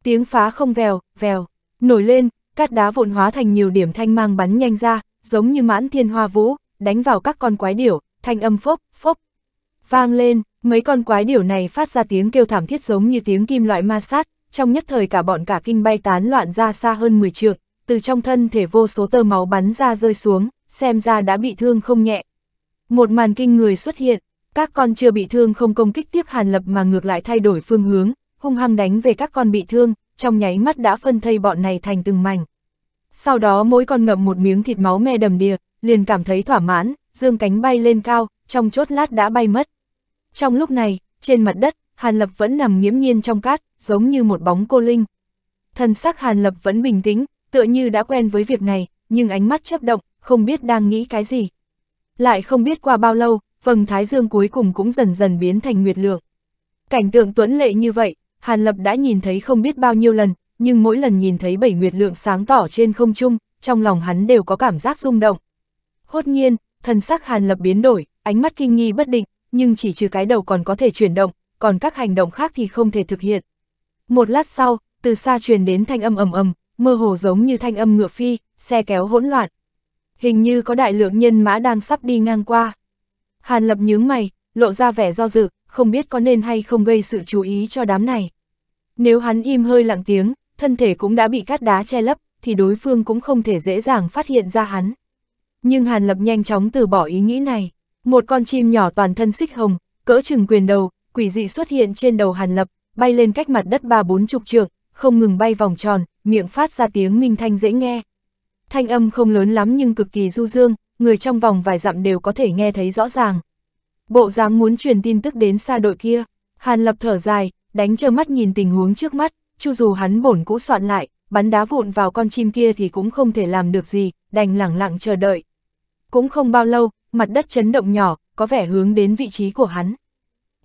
Tiếng phá không vèo, vèo, nổi lên, cát đá vụn hóa thành nhiều điểm thanh mang bắn nhanh ra, giống như mãn thiên hoa vũ, đánh vào các con quái điểu, thanh âm phốc, phốc. Vang lên, mấy con quái điểu này phát ra tiếng kêu thảm thiết giống như tiếng kim loại ma sát, trong nhất thời cả bọn cả kinh bay tán loạn ra xa hơn 10 trượng, từ trong thân thể vô số tơ máu bắn ra rơi xuống, xem ra đã bị thương không nhẹ. Một màn kinh người xuất hiện, các con chưa bị thương không công kích tiếp Hàn Lập mà ngược lại thay đổi phương hướng, hung hăng đánh về các con bị thương, trong nháy mắt đã phân thây bọn này thành từng mảnh. Sau đó mỗi con ngậm một miếng thịt máu me đầm đìa, liền cảm thấy thỏa mãn, dương cánh bay lên cao, trong chốt lát đã bay mất. Trong lúc này, trên mặt đất, Hàn Lập vẫn nằm nghiễm nhiên trong cát, giống như một bóng cô linh. Thần sắc Hàn Lập vẫn bình tĩnh, tựa như đã quen với việc này, nhưng ánh mắt chấp động, không biết đang nghĩ cái gì. Lại không biết qua bao lâu, vầng thái dương cuối cùng cũng dần dần biến thành nguyệt lượng. Cảnh tượng tuấn lệ như vậy, Hàn Lập đã nhìn thấy không biết bao nhiêu lần, nhưng mỗi lần nhìn thấy bảy nguyệt lượng sáng tỏ trên không trung, trong lòng hắn đều có cảm giác rung động. Hốt nhiên, thần sắc Hàn Lập biến đổi, ánh mắt kinh nghi bất định, nhưng chỉ trừ cái đầu còn có thể chuyển động, còn các hành động khác thì không thể thực hiện. Một lát sau, từ xa truyền đến thanh âm ầm ầm, mơ hồ giống như thanh âm ngựa phi, xe kéo hỗn loạn. Hình như có đại lượng nhân mã đang sắp đi ngang qua. Hàn Lập nhướng mày, lộ ra vẻ do dự, không biết có nên hay không gây sự chú ý cho đám này. Nếu hắn im hơi lặng tiếng, thân thể cũng đã bị cát đá che lấp, thì đối phương cũng không thể dễ dàng phát hiện ra hắn. Nhưng Hàn Lập nhanh chóng từ bỏ ý nghĩ này. Một con chim nhỏ toàn thân xích hồng, cỡ chừng quyền đầu, quỷ dị xuất hiện trên đầu Hàn Lập, bay lên cách mặt đất ba bốn chục trượng, không ngừng bay vòng tròn, miệng phát ra tiếng minh thanh dễ nghe. Thanh âm không lớn lắm nhưng cực kỳ du dương, người trong vòng vài dặm đều có thể nghe thấy rõ ràng. Bộ dáng muốn truyền tin tức đến xa đội kia, Hàn Lập thở dài, đánh trơ mắt nhìn tình huống trước mắt, chu dù hắn bổn cũ soạn lại, bắn đá vụn vào con chim kia thì cũng không thể làm được gì, đành lẳng lặng chờ đợi. Cũng không bao lâu, mặt đất chấn động nhỏ, có vẻ hướng đến vị trí của hắn.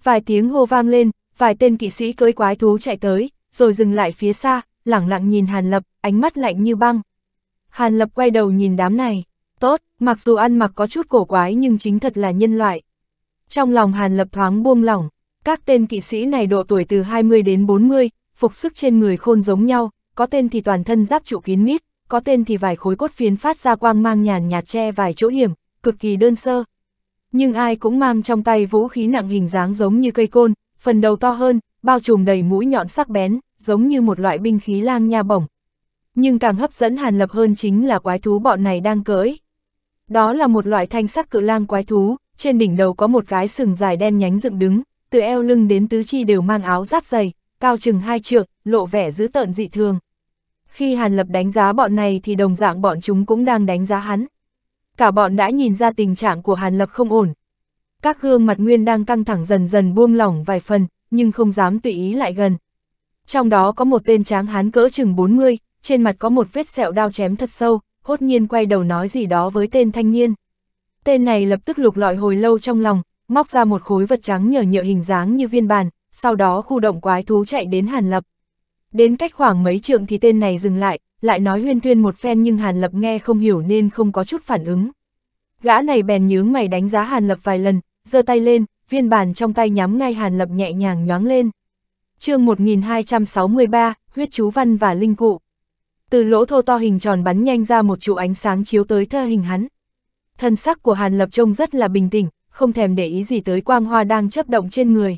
Vài tiếng hô vang lên, vài tên kỵ sĩ cưỡi quái thú chạy tới, rồi dừng lại phía xa, lẳng lặng nhìn Hàn Lập, ánh mắt lạnh như băng. Hàn Lập quay đầu nhìn đám này, tốt, mặc dù ăn mặc có chút cổ quái nhưng chính thật là nhân loại. Trong lòng Hàn Lập thoáng buông lỏng, các tên kỵ sĩ này độ tuổi từ 20 đến 40, phục sức trên người khôn giống nhau, có tên thì toàn thân giáp trụ kín mít, có tên thì vài khối cốt phiến phát ra quang mang nhàn nhạt che vài chỗ hiểm, cực kỳ đơn sơ. Nhưng ai cũng mang trong tay vũ khí nặng hình dáng giống như cây côn, phần đầu to hơn, bao trùm đầy mũi nhọn sắc bén, giống như một loại binh khí lang nha bổng. Nhưng càng hấp dẫn Hàn Lập hơn chính là quái thú bọn này đang cưỡi. Đó là một loại thanh sắc cự lang quái thú, trên đỉnh đầu có một cái sừng dài đen nhánh dựng đứng, từ eo lưng đến tứ chi đều mang áo giáp dày, cao chừng hai trượng, lộ vẻ dữ tợn dị thường. Khi Hàn Lập đánh giá bọn này thì đồng dạng bọn chúng cũng đang đánh giá hắn. Cả bọn đã nhìn ra tình trạng của Hàn Lập không ổn, các gương mặt nguyên đang căng thẳng dần dần buông lỏng vài phần, nhưng không dám tùy ý lại gần. Trong đó có một tên tráng hán cỡ chừng 40, trên mặt có một vết sẹo đao chém thật sâu, hốt nhiên quay đầu nói gì đó với tên thanh niên. Tên này lập tức lục lọi hồi lâu trong lòng, móc ra một khối vật trắng nhờ nhựa hình dáng như viên bàn, sau đó khu động quái thú chạy đến Hàn Lập. Đến cách khoảng mấy trượng thì tên này dừng lại, lại nói huyên thuyên một phen nhưng Hàn Lập nghe không hiểu nên không có chút phản ứng. Gã này bèn nhướng mày đánh giá Hàn Lập vài lần, giơ tay lên, viên bản trong tay nhắm ngay Hàn Lập nhẹ nhàng nhoáng lên. chương 1263, huyết chú văn và linh cụ. Từ lỗ thô to hình tròn bắn nhanh ra một trụ ánh sáng chiếu tới thơ hình hắn. Thân sắc của Hàn Lập trông rất là bình tĩnh, không thèm để ý gì tới quang hoa đang chấp động trên người.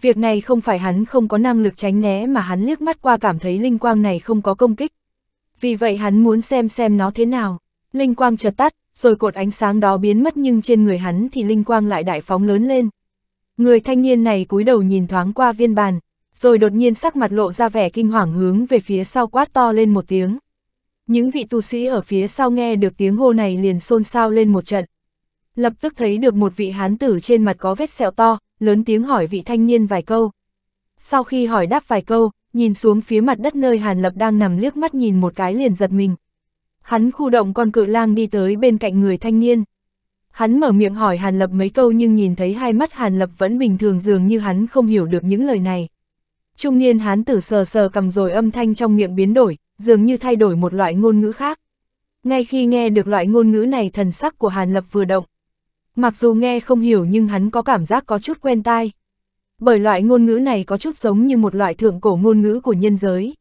Việc này không phải hắn không có năng lực tránh né mà hắn liếc mắt qua cảm thấy linh quang này không có công kích. Vì vậy hắn muốn xem xem nó thế nào. Linh quang chợt tắt, rồi cột ánh sáng đó biến mất nhưng trên người hắn thì linh quang lại đại phóng lớn lên. Người thanh niên này cúi đầu nhìn thoáng qua viên bàn, rồi đột nhiên sắc mặt lộ ra vẻ kinh hoàng hướng về phía sau quát to lên một tiếng. Những vị tu sĩ ở phía sau nghe được tiếng hô này liền xôn xao lên một trận. Lập tức thấy được một vị hán tử trên mặt có vết sẹo to, lớn tiếng hỏi vị thanh niên vài câu. Sau khi hỏi đáp vài câu, nhìn xuống phía mặt đất nơi Hàn Lập đang nằm liếc mắt nhìn một cái liền giật mình, Hắn khu động con cự lang đi tới bên cạnh người thanh niên. Hắn mở miệng hỏi Hàn Lập mấy câu nhưng nhìn thấy hai mắt Hàn Lập vẫn bình thường dường như hắn không hiểu được những lời này. Trung niên hán tử sờ sờ cầm rồi âm thanh trong miệng biến đổi, dường như thay đổi một loại ngôn ngữ khác. Ngay khi nghe được loại ngôn ngữ này thần sắc của Hàn Lập vừa động. Mặc dù nghe không hiểu nhưng hắn có cảm giác có chút quen tai. Bởi loại ngôn ngữ này có chút giống như một loại thượng cổ ngôn ngữ của nhân giới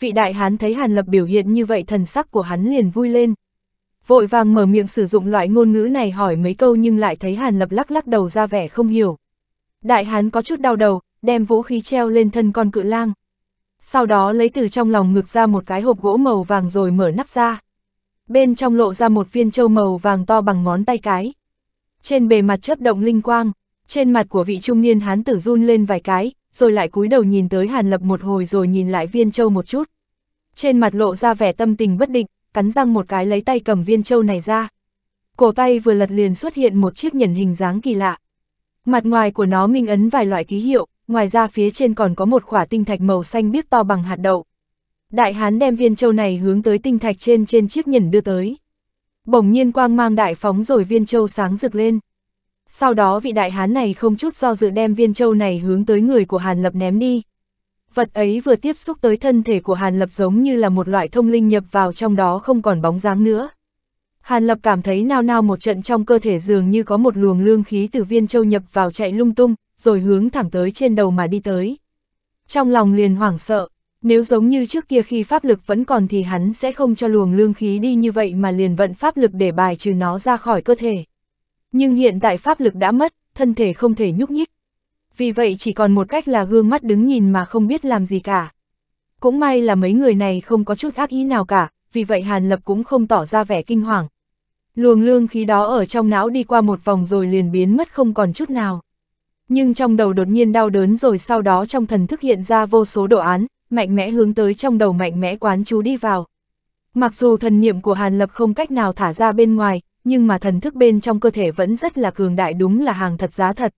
vị đại hán thấy Hàn Lập biểu hiện như vậy thần sắc của hắn liền vui lên. Vội vàng mở miệng sử dụng loại ngôn ngữ này hỏi mấy câu nhưng lại thấy Hàn Lập lắc lắc đầu ra vẻ không hiểu. Đại hán có chút đau đầu, đem vũ khí treo lên thân con cự lang. Sau đó lấy từ trong lòng ngực ra một cái hộp gỗ màu vàng rồi mở nắp ra. Bên trong lộ ra một viên châu màu vàng to bằng ngón tay cái. Trên bề mặt chớp động linh quang, trên mặt của vị trung niên hán tử run lên vài cái, rồi lại cúi đầu nhìn tới Hàn Lập một hồi rồi nhìn lại viên châu một chút. Trên mặt lộ ra vẻ tâm tình bất định, cắn răng một cái lấy tay cầm viên châu này ra. Cổ tay vừa lật liền xuất hiện một chiếc nhẫn hình dáng kỳ lạ. Mặt ngoài của nó minh ấn vài loại ký hiệu, ngoài ra phía trên còn có một quả tinh thạch màu xanh biếc to bằng hạt đậu. Đại hán đem viên châu này hướng tới tinh thạch trên trên chiếc nhẫn đưa tới. Bỗng nhiên quang mang đại phóng rồi viên châu sáng rực lên. Sau đó vị đại hán này không chút do dự đem viên châu này hướng tới người của Hàn Lập ném đi. Vật ấy vừa tiếp xúc tới thân thể của Hàn Lập giống như là một loại thông linh nhập vào trong đó không còn bóng dáng nữa. Hàn Lập cảm thấy nao nao một trận trong cơ thể dường như có một luồng lương khí từ viên châu nhập vào chạy lung tung, rồi hướng thẳng tới trên đầu mà đi tới. Trong lòng liền hoảng sợ, nếu giống như trước kia khi pháp lực vẫn còn thì hắn sẽ không cho luồng lương khí đi như vậy mà liền vận pháp lực để bài trừ nó ra khỏi cơ thể. Nhưng hiện tại pháp lực đã mất, thân thể không thể nhúc nhích. Vì vậy chỉ còn một cách là gương mắt đứng nhìn mà không biết làm gì cả. Cũng may là mấy người này không có chút ác ý nào cả, vì vậy Hàn Lập cũng không tỏ ra vẻ kinh hoàng. Luồng lương khí đó ở trong não đi qua một vòng rồi liền biến mất không còn chút nào. Nhưng trong đầu đột nhiên đau đớn rồi sau đó trong thần thức hiện ra vô số đồ án, mạnh mẽ hướng tới trong đầu mạnh mẽ quán chú đi vào. Mặc dù thần niệm của Hàn Lập không cách nào thả ra bên ngoài, nhưng mà thần thức bên trong cơ thể vẫn rất là cường đại đúng là hàng thật giá thật.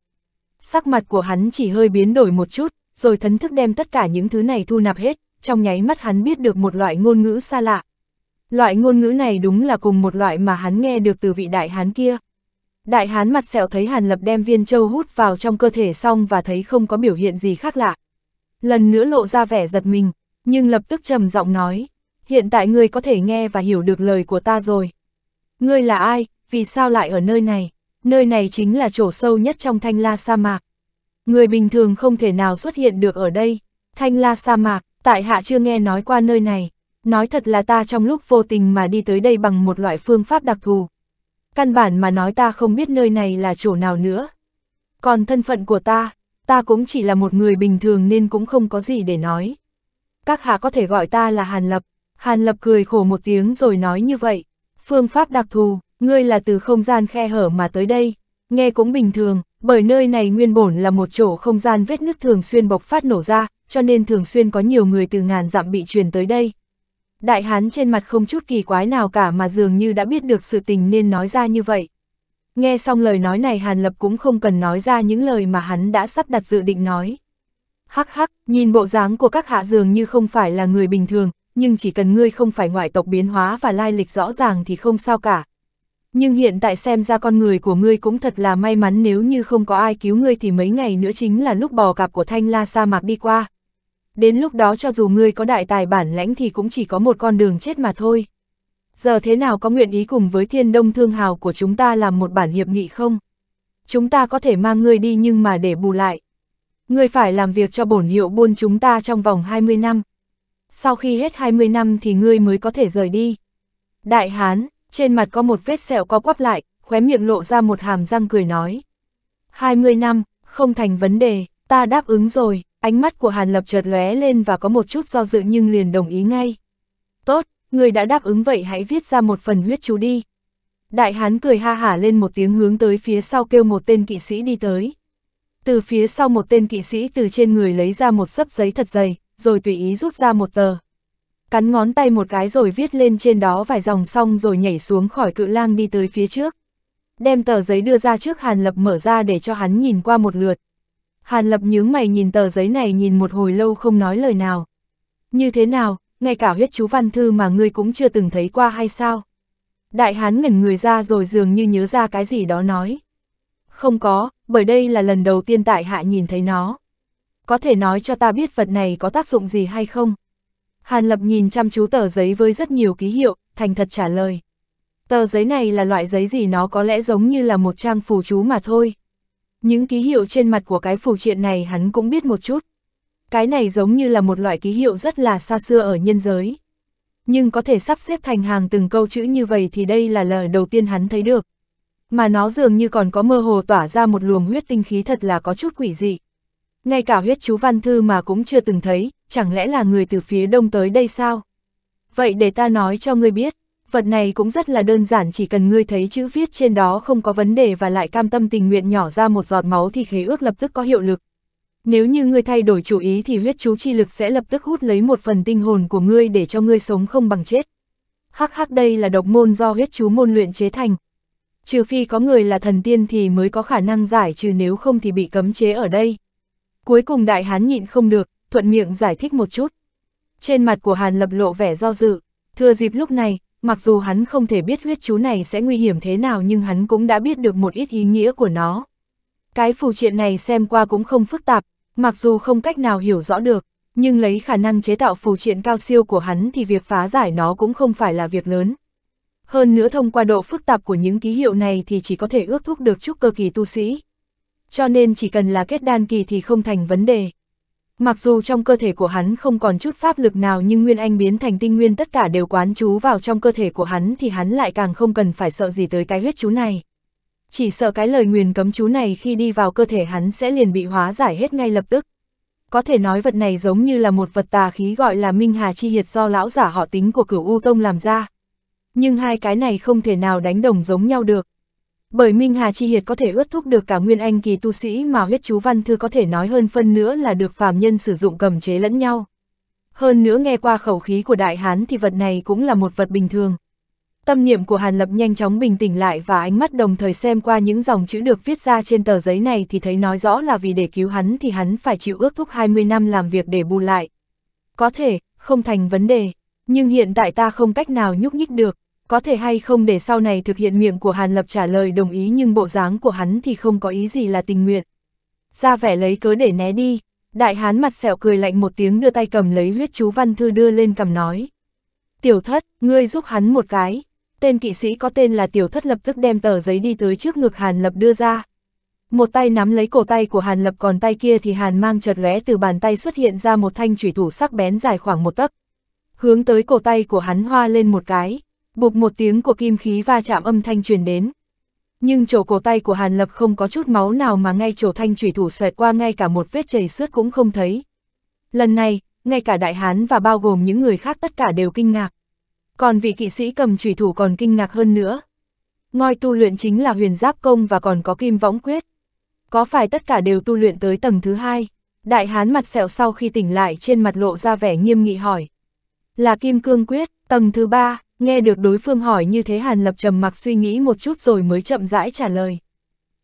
Sắc mặt của hắn chỉ hơi biến đổi một chút, rồi thần thức đem tất cả những thứ này thu nạp hết, trong nháy mắt hắn biết được một loại ngôn ngữ xa lạ. Loại ngôn ngữ này đúng là cùng một loại mà hắn nghe được từ vị đại hán kia. Đại hán mặt sẹo thấy Hàn Lập đem viên châu hút vào trong cơ thể xong và thấy không có biểu hiện gì khác lạ. Lần nữa lộ ra vẻ giật mình, nhưng lập tức trầm giọng nói, hiện tại người có thể nghe và hiểu được lời của ta rồi. Ngươi là ai, vì sao lại ở nơi này? Nơi này chính là chỗ sâu nhất trong thanh la sa mạc. Người bình thường không thể nào xuất hiện được ở đây. Thanh la sa mạc, tại hạ chưa nghe nói qua nơi này. Nói thật là ta trong lúc vô tình mà đi tới đây bằng một loại phương pháp đặc thù. Căn bản mà nói ta không biết nơi này là chỗ nào nữa. Còn thân phận của ta, ta cũng chỉ là một người bình thường nên cũng không có gì để nói. Các hạ có thể gọi ta là Hàn Lập. Hàn Lập cười khổ một tiếng rồi nói như vậy, Phương pháp đặc thù, ngươi là từ không gian khe hở mà tới đây, nghe cũng bình thường, bởi nơi này nguyên bổn là một chỗ không gian vết nước thường xuyên bộc phát nổ ra, cho nên thường xuyên có nhiều người từ ngàn dặm bị truyền tới đây. Đại hán trên mặt không chút kỳ quái nào cả mà dường như đã biết được sự tình nên nói ra như vậy. Nghe xong lời nói này Hàn Lập cũng không cần nói ra những lời mà hắn đã sắp đặt dự định nói. Hắc hắc, nhìn bộ dáng của các hạ dường như không phải là người bình thường, nhưng chỉ cần ngươi không phải ngoại tộc biến hóa và lai lịch rõ ràng thì không sao cả. Nhưng hiện tại xem ra con người của ngươi cũng thật là may mắn nếu như không có ai cứu ngươi thì mấy ngày nữa chính là lúc bò cạp của thanh la sa mạc đi qua. Đến lúc đó cho dù ngươi có đại tài bản lãnh thì cũng chỉ có một con đường chết mà thôi. Giờ thế nào có nguyện ý cùng với thiên đông thương hào của chúng ta làm một bản hiệp nghị không? Chúng ta có thể mang ngươi đi nhưng mà để bù lại. Ngươi phải làm việc cho bổn hiệu buôn chúng ta trong vòng 20 năm sau khi hết 20 năm thì ngươi mới có thể rời đi. Đại hán, trên mặt có một vết sẹo co quắp lại, khóe miệng lộ ra một hàm răng cười nói. 20 năm, không thành vấn đề, ta đáp ứng rồi, ánh mắt của Hàn Lập chợt lóe lên và có một chút do dự nhưng liền đồng ý ngay. Tốt, người đã đáp ứng vậy hãy viết ra một phần huyết chú đi. Đại hán cười ha hả lên một tiếng hướng tới phía sau kêu một tên kỵ sĩ đi tới. Từ phía sau một tên kỵ sĩ từ trên người lấy ra một sấp giấy thật dày, rồi tùy ý rút ra một tờ. Cắn ngón tay một cái rồi viết lên trên đó vài dòng xong rồi nhảy xuống khỏi cự lang đi tới phía trước. Đem tờ giấy đưa ra trước Hàn Lập mở ra để cho hắn nhìn qua một lượt. Hàn Lập nhướng mày nhìn tờ giấy này nhìn một hồi lâu không nói lời nào. Như thế nào, ngay cả huyết chú văn thư mà ngươi cũng chưa từng thấy qua hay sao? Đại hán ngẩn người ra rồi dường như nhớ ra cái gì đó nói. Không có, bởi đây là lần đầu tiên tại hạ nhìn thấy nó có thể nói cho ta biết vật này có tác dụng gì hay không? Hàn Lập nhìn chăm chú tờ giấy với rất nhiều ký hiệu, thành thật trả lời. Tờ giấy này là loại giấy gì nó có lẽ giống như là một trang phù chú mà thôi. Những ký hiệu trên mặt của cái phù triện này hắn cũng biết một chút. Cái này giống như là một loại ký hiệu rất là xa xưa ở nhân giới. Nhưng có thể sắp xếp thành hàng từng câu chữ như vậy thì đây là lời đầu tiên hắn thấy được. Mà nó dường như còn có mơ hồ tỏa ra một luồng huyết tinh khí thật là có chút quỷ dị ngay cả huyết chú văn thư mà cũng chưa từng thấy, chẳng lẽ là người từ phía đông tới đây sao? Vậy để ta nói cho ngươi biết, vật này cũng rất là đơn giản chỉ cần ngươi thấy chữ viết trên đó không có vấn đề và lại cam tâm tình nguyện nhỏ ra một giọt máu thì khế ước lập tức có hiệu lực. Nếu như ngươi thay đổi chủ ý thì huyết chú chi lực sẽ lập tức hút lấy một phần tinh hồn của ngươi để cho ngươi sống không bằng chết. Hắc hắc đây là độc môn do huyết chú môn luyện chế thành. Trừ phi có người là thần tiên thì mới có khả năng giải trừ nếu không thì bị cấm chế ở đây. Cuối cùng đại hán nhịn không được, thuận miệng giải thích một chút. Trên mặt của Hàn Lập lộ vẻ do dự, thừa dịp lúc này, mặc dù hắn không thể biết huyết chú này sẽ nguy hiểm thế nào nhưng hắn cũng đã biết được một ít ý nghĩa của nó. Cái phù triện này xem qua cũng không phức tạp, mặc dù không cách nào hiểu rõ được, nhưng lấy khả năng chế tạo phù triện cao siêu của hắn thì việc phá giải nó cũng không phải là việc lớn. Hơn nữa thông qua độ phức tạp của những ký hiệu này thì chỉ có thể ước thúc được chút cơ kỳ tu sĩ cho nên chỉ cần là kết đan kỳ thì không thành vấn đề. Mặc dù trong cơ thể của hắn không còn chút pháp lực nào nhưng Nguyên Anh biến thành tinh nguyên tất cả đều quán chú vào trong cơ thể của hắn thì hắn lại càng không cần phải sợ gì tới cái huyết chú này. Chỉ sợ cái lời nguyền cấm chú này khi đi vào cơ thể hắn sẽ liền bị hóa giải hết ngay lập tức. Có thể nói vật này giống như là một vật tà khí gọi là Minh Hà Chi Hiệt do lão giả họ tính của cửu U Tông làm ra. Nhưng hai cái này không thể nào đánh đồng giống nhau được. Bởi Minh Hà Chi Hiệt có thể ướt thuốc được cả nguyên anh kỳ tu sĩ mà huyết chú văn thư có thể nói hơn phân nữa là được phàm nhân sử dụng cầm chế lẫn nhau. Hơn nữa nghe qua khẩu khí của đại hán thì vật này cũng là một vật bình thường. Tâm niệm của Hàn Lập nhanh chóng bình tĩnh lại và ánh mắt đồng thời xem qua những dòng chữ được viết ra trên tờ giấy này thì thấy nói rõ là vì để cứu hắn thì hắn phải chịu ước thúc 20 năm làm việc để bù lại. Có thể, không thành vấn đề, nhưng hiện tại ta không cách nào nhúc nhích được, có thể hay không để sau này thực hiện miệng của Hàn Lập trả lời đồng ý nhưng bộ dáng của hắn thì không có ý gì là tình nguyện. Ra vẻ lấy cớ để né đi, đại hán mặt sẹo cười lạnh một tiếng đưa tay cầm lấy huyết chú văn thư đưa lên cầm nói. Tiểu thất, ngươi giúp hắn một cái. Tên kỵ sĩ có tên là tiểu thất lập tức đem tờ giấy đi tới trước ngực Hàn Lập đưa ra. Một tay nắm lấy cổ tay của Hàn Lập còn tay kia thì Hàn mang chợt lóe từ bàn tay xuất hiện ra một thanh chủy thủ sắc bén dài khoảng một tấc. Hướng tới cổ tay của hắn hoa lên một cái bụp một tiếng của kim khí va chạm âm thanh truyền đến. Nhưng chỗ cổ tay của Hàn Lập không có chút máu nào mà ngay chỗ thanh trùy thủ xoẹt qua ngay cả một vết chảy xước cũng không thấy. Lần này, ngay cả đại hán và bao gồm những người khác tất cả đều kinh ngạc. Còn vị kỵ sĩ cầm trùy thủ còn kinh ngạc hơn nữa. Ngoi tu luyện chính là huyền giáp công và còn có kim võng quyết. Có phải tất cả đều tu luyện tới tầng thứ hai? Đại hán mặt sẹo sau khi tỉnh lại trên mặt lộ ra vẻ nghiêm nghị hỏi. Là kim cương quyết, tầng thứ ba, Nghe được đối phương hỏi như thế Hàn Lập trầm mặc suy nghĩ một chút rồi mới chậm rãi trả lời.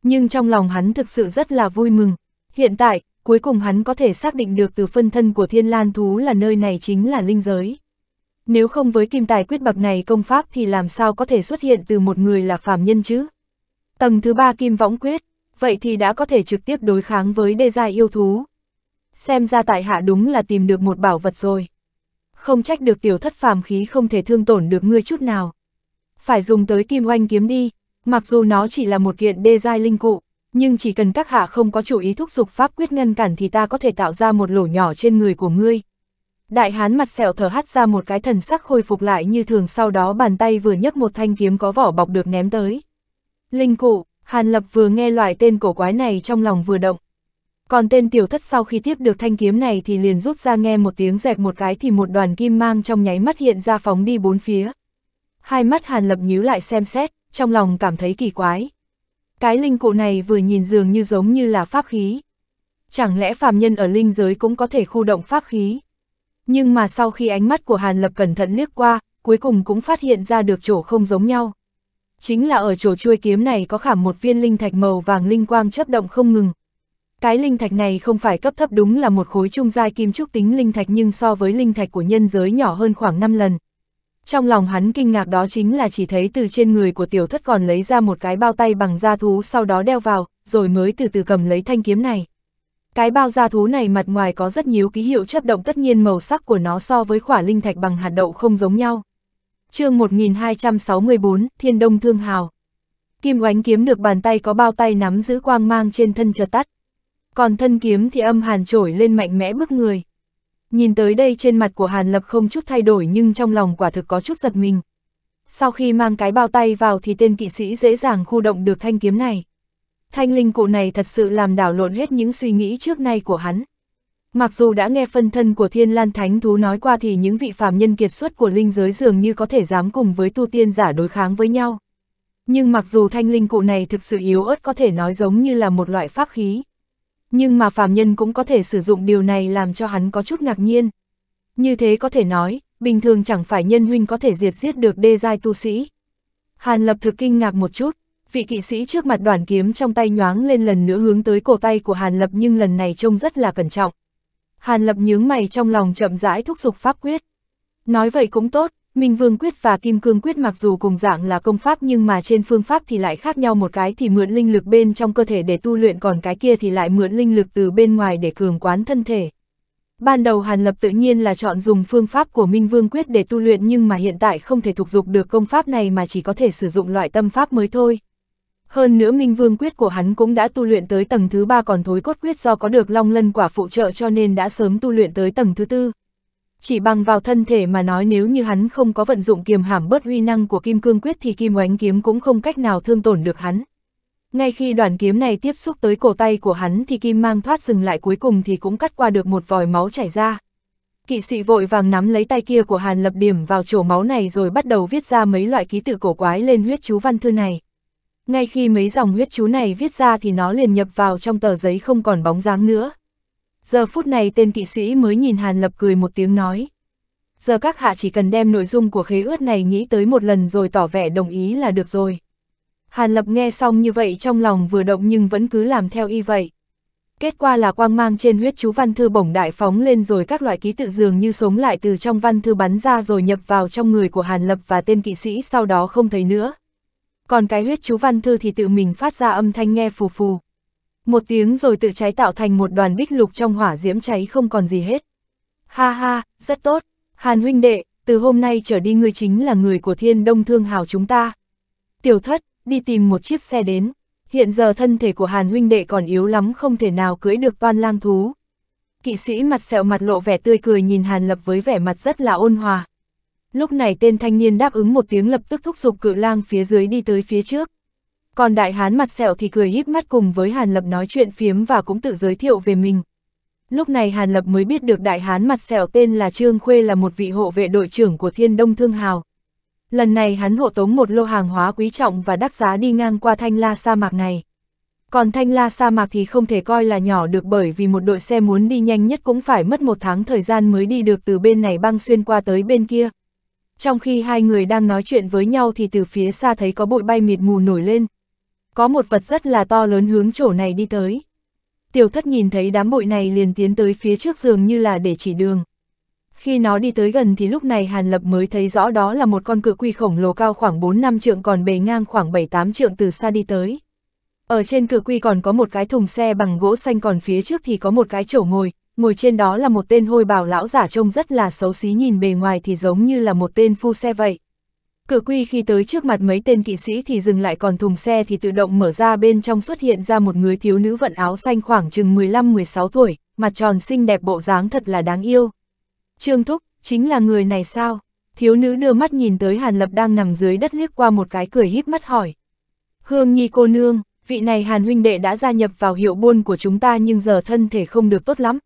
Nhưng trong lòng hắn thực sự rất là vui mừng. Hiện tại, cuối cùng hắn có thể xác định được từ phân thân của thiên lan thú là nơi này chính là linh giới. Nếu không với kim tài quyết bậc này công pháp thì làm sao có thể xuất hiện từ một người là phàm nhân chứ? Tầng thứ ba kim võng quyết, vậy thì đã có thể trực tiếp đối kháng với đê gia yêu thú. Xem ra tại hạ đúng là tìm được một bảo vật rồi không trách được tiểu thất phàm khí không thể thương tổn được ngươi chút nào. Phải dùng tới kim oanh kiếm đi, mặc dù nó chỉ là một kiện đê giai linh cụ, nhưng chỉ cần các hạ không có chủ ý thúc giục pháp quyết ngăn cản thì ta có thể tạo ra một lỗ nhỏ trên người của ngươi. Đại hán mặt sẹo thở hắt ra một cái thần sắc khôi phục lại như thường sau đó bàn tay vừa nhấc một thanh kiếm có vỏ bọc được ném tới. Linh cụ, Hàn Lập vừa nghe loại tên cổ quái này trong lòng vừa động còn tên tiểu thất sau khi tiếp được thanh kiếm này thì liền rút ra nghe một tiếng rẹt một cái thì một đoàn kim mang trong nháy mắt hiện ra phóng đi bốn phía. Hai mắt hàn lập nhíu lại xem xét, trong lòng cảm thấy kỳ quái. Cái linh cụ này vừa nhìn dường như giống như là pháp khí. Chẳng lẽ phàm nhân ở linh giới cũng có thể khu động pháp khí? Nhưng mà sau khi ánh mắt của Hàn Lập cẩn thận liếc qua, cuối cùng cũng phát hiện ra được chỗ không giống nhau. Chính là ở chỗ chuôi kiếm này có khảm một viên linh thạch màu vàng linh quang chấp động không ngừng, cái linh thạch này không phải cấp thấp đúng là một khối trung giai kim trúc tính linh thạch nhưng so với linh thạch của nhân giới nhỏ hơn khoảng 5 lần. Trong lòng hắn kinh ngạc đó chính là chỉ thấy từ trên người của tiểu thất còn lấy ra một cái bao tay bằng da thú sau đó đeo vào, rồi mới từ từ cầm lấy thanh kiếm này. Cái bao da thú này mặt ngoài có rất nhiều ký hiệu chấp động tất nhiên màu sắc của nó so với khỏa linh thạch bằng hạt đậu không giống nhau. chương 1264, Thiên Đông Thương Hào Kim oánh kiếm được bàn tay có bao tay nắm giữ quang mang trên thân chợt tắt, còn thân kiếm thì âm hàn trổi lên mạnh mẽ bức người. Nhìn tới đây trên mặt của Hàn Lập không chút thay đổi nhưng trong lòng quả thực có chút giật mình. Sau khi mang cái bao tay vào thì tên kỵ sĩ dễ dàng khu động được thanh kiếm này. Thanh linh cụ này thật sự làm đảo lộn hết những suy nghĩ trước nay của hắn. Mặc dù đã nghe phân thân của Thiên Lan Thánh Thú nói qua thì những vị phạm nhân kiệt xuất của linh giới dường như có thể dám cùng với tu tiên giả đối kháng với nhau. Nhưng mặc dù thanh linh cụ này thực sự yếu ớt có thể nói giống như là một loại pháp khí, nhưng mà phàm nhân cũng có thể sử dụng điều này làm cho hắn có chút ngạc nhiên. Như thế có thể nói, bình thường chẳng phải nhân huynh có thể diệt giết được đê giai tu sĩ. Hàn lập thực kinh ngạc một chút, vị kỵ sĩ trước mặt đoàn kiếm trong tay nhoáng lên lần nữa hướng tới cổ tay của Hàn lập nhưng lần này trông rất là cẩn trọng. Hàn lập nhướng mày trong lòng chậm rãi thúc giục pháp quyết. Nói vậy cũng tốt, Minh Vương Quyết và Kim Cương Quyết mặc dù cùng dạng là công pháp nhưng mà trên phương pháp thì lại khác nhau một cái thì mượn linh lực bên trong cơ thể để tu luyện còn cái kia thì lại mượn linh lực từ bên ngoài để cường quán thân thể. Ban đầu Hàn Lập tự nhiên là chọn dùng phương pháp của Minh Vương Quyết để tu luyện nhưng mà hiện tại không thể thuộc dục được công pháp này mà chỉ có thể sử dụng loại tâm pháp mới thôi. Hơn nữa Minh Vương Quyết của hắn cũng đã tu luyện tới tầng thứ ba còn thối cốt quyết do có được long lân quả phụ trợ cho nên đã sớm tu luyện tới tầng thứ tư. Chỉ bằng vào thân thể mà nói nếu như hắn không có vận dụng kiềm hãm bớt huy năng của kim cương quyết thì kim oánh kiếm cũng không cách nào thương tổn được hắn. Ngay khi đoàn kiếm này tiếp xúc tới cổ tay của hắn thì kim mang thoát dừng lại cuối cùng thì cũng cắt qua được một vòi máu chảy ra. Kỵ sĩ vội vàng nắm lấy tay kia của Hàn Lập điểm vào chỗ máu này rồi bắt đầu viết ra mấy loại ký tự cổ quái lên huyết chú văn thư này. Ngay khi mấy dòng huyết chú này viết ra thì nó liền nhập vào trong tờ giấy không còn bóng dáng nữa. Giờ phút này tên kỵ sĩ mới nhìn Hàn Lập cười một tiếng nói. Giờ các hạ chỉ cần đem nội dung của khế ước này nghĩ tới một lần rồi tỏ vẻ đồng ý là được rồi. Hàn Lập nghe xong như vậy trong lòng vừa động nhưng vẫn cứ làm theo y vậy. Kết quả là quang mang trên huyết chú văn thư bổng đại phóng lên rồi các loại ký tự dường như sống lại từ trong văn thư bắn ra rồi nhập vào trong người của Hàn Lập và tên kỵ sĩ sau đó không thấy nữa. Còn cái huyết chú văn thư thì tự mình phát ra âm thanh nghe phù phù một tiếng rồi tự cháy tạo thành một đoàn bích lục trong hỏa diễm cháy không còn gì hết. Ha ha, rất tốt, Hàn huynh đệ, từ hôm nay trở đi ngươi chính là người của thiên đông thương hào chúng ta. Tiểu thất, đi tìm một chiếc xe đến, hiện giờ thân thể của Hàn huynh đệ còn yếu lắm không thể nào cưỡi được toan lang thú. Kỵ sĩ mặt sẹo mặt lộ vẻ tươi cười nhìn Hàn Lập với vẻ mặt rất là ôn hòa. Lúc này tên thanh niên đáp ứng một tiếng lập tức thúc giục cự lang phía dưới đi tới phía trước. Còn đại hán mặt sẹo thì cười híp mắt cùng với Hàn Lập nói chuyện phiếm và cũng tự giới thiệu về mình. Lúc này Hàn Lập mới biết được đại hán mặt sẹo tên là Trương Khuê là một vị hộ vệ đội trưởng của Thiên Đông Thương Hào. Lần này hắn hộ tống một lô hàng hóa quý trọng và đắt giá đi ngang qua Thanh La sa mạc này. Còn Thanh La sa mạc thì không thể coi là nhỏ được bởi vì một đội xe muốn đi nhanh nhất cũng phải mất một tháng thời gian mới đi được từ bên này băng xuyên qua tới bên kia. Trong khi hai người đang nói chuyện với nhau thì từ phía xa thấy có bụi bay mịt mù nổi lên, có một vật rất là to lớn hướng chỗ này đi tới. Tiểu thất nhìn thấy đám bụi này liền tiến tới phía trước giường như là để chỉ đường. Khi nó đi tới gần thì lúc này Hàn Lập mới thấy rõ đó là một con cự quy khổng lồ cao khoảng 4 năm trượng còn bề ngang khoảng 7-8 trượng từ xa đi tới. Ở trên cự quy còn có một cái thùng xe bằng gỗ xanh còn phía trước thì có một cái chỗ ngồi, ngồi trên đó là một tên hôi bào lão giả trông rất là xấu xí nhìn bề ngoài thì giống như là một tên phu xe vậy. Cử quy khi tới trước mặt mấy tên kỵ sĩ thì dừng lại còn thùng xe thì tự động mở ra bên trong xuất hiện ra một người thiếu nữ vận áo xanh khoảng chừng 15-16 tuổi, mặt tròn xinh đẹp bộ dáng thật là đáng yêu. Trương Thúc, chính là người này sao? Thiếu nữ đưa mắt nhìn tới Hàn Lập đang nằm dưới đất liếc qua một cái cười híp mắt hỏi. Hương Nhi cô nương, vị này Hàn huynh đệ đã gia nhập vào hiệu buôn của chúng ta nhưng giờ thân thể không được tốt lắm.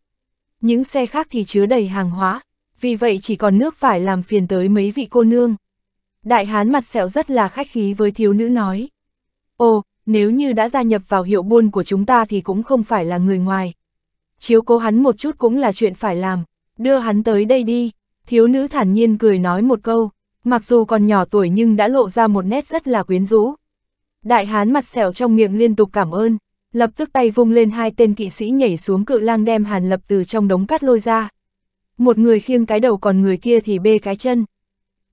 Những xe khác thì chứa đầy hàng hóa, vì vậy chỉ còn nước phải làm phiền tới mấy vị cô nương. Đại hán mặt sẹo rất là khách khí với thiếu nữ nói. Ồ, nếu như đã gia nhập vào hiệu buôn của chúng ta thì cũng không phải là người ngoài. Chiếu cố hắn một chút cũng là chuyện phải làm, đưa hắn tới đây đi. Thiếu nữ thản nhiên cười nói một câu, mặc dù còn nhỏ tuổi nhưng đã lộ ra một nét rất là quyến rũ. Đại hán mặt sẹo trong miệng liên tục cảm ơn, lập tức tay vung lên hai tên kỵ sĩ nhảy xuống cự lang đem hàn lập từ trong đống cắt lôi ra. Một người khiêng cái đầu còn người kia thì bê cái chân,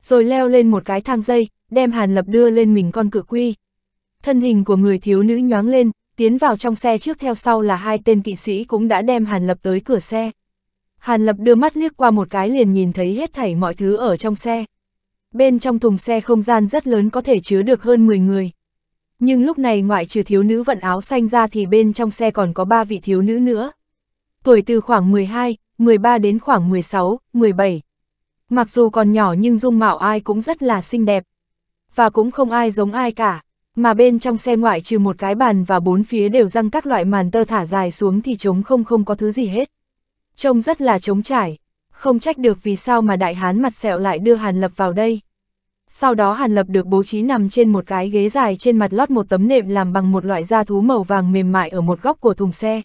rồi leo lên một cái thang dây, đem Hàn Lập đưa lên mình con cự quy. Thân hình của người thiếu nữ nhoáng lên, tiến vào trong xe trước theo sau là hai tên kỵ sĩ cũng đã đem Hàn Lập tới cửa xe. Hàn Lập đưa mắt liếc qua một cái liền nhìn thấy hết thảy mọi thứ ở trong xe. Bên trong thùng xe không gian rất lớn có thể chứa được hơn 10 người. Nhưng lúc này ngoại trừ thiếu nữ vận áo xanh ra thì bên trong xe còn có ba vị thiếu nữ nữa. Tuổi từ khoảng 12, 13 đến khoảng 16, 17, Mặc dù còn nhỏ nhưng dung mạo ai cũng rất là xinh đẹp. Và cũng không ai giống ai cả. Mà bên trong xe ngoại trừ một cái bàn và bốn phía đều răng các loại màn tơ thả dài xuống thì trống không không có thứ gì hết. Trông rất là trống trải. Không trách được vì sao mà đại hán mặt sẹo lại đưa Hàn Lập vào đây. Sau đó Hàn Lập được bố trí nằm trên một cái ghế dài trên mặt lót một tấm nệm làm bằng một loại da thú màu vàng mềm mại ở một góc của thùng xe.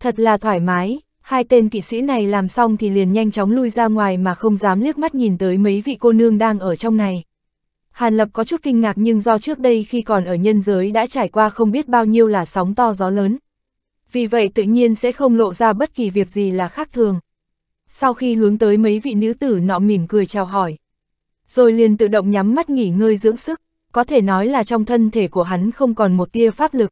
Thật là thoải mái, hai tên kỵ sĩ này làm xong thì liền nhanh chóng lui ra ngoài mà không dám liếc mắt nhìn tới mấy vị cô nương đang ở trong này. Hàn Lập có chút kinh ngạc nhưng do trước đây khi còn ở nhân giới đã trải qua không biết bao nhiêu là sóng to gió lớn. Vì vậy tự nhiên sẽ không lộ ra bất kỳ việc gì là khác thường. Sau khi hướng tới mấy vị nữ tử nọ mỉm cười chào hỏi. Rồi liền tự động nhắm mắt nghỉ ngơi dưỡng sức, có thể nói là trong thân thể của hắn không còn một tia pháp lực.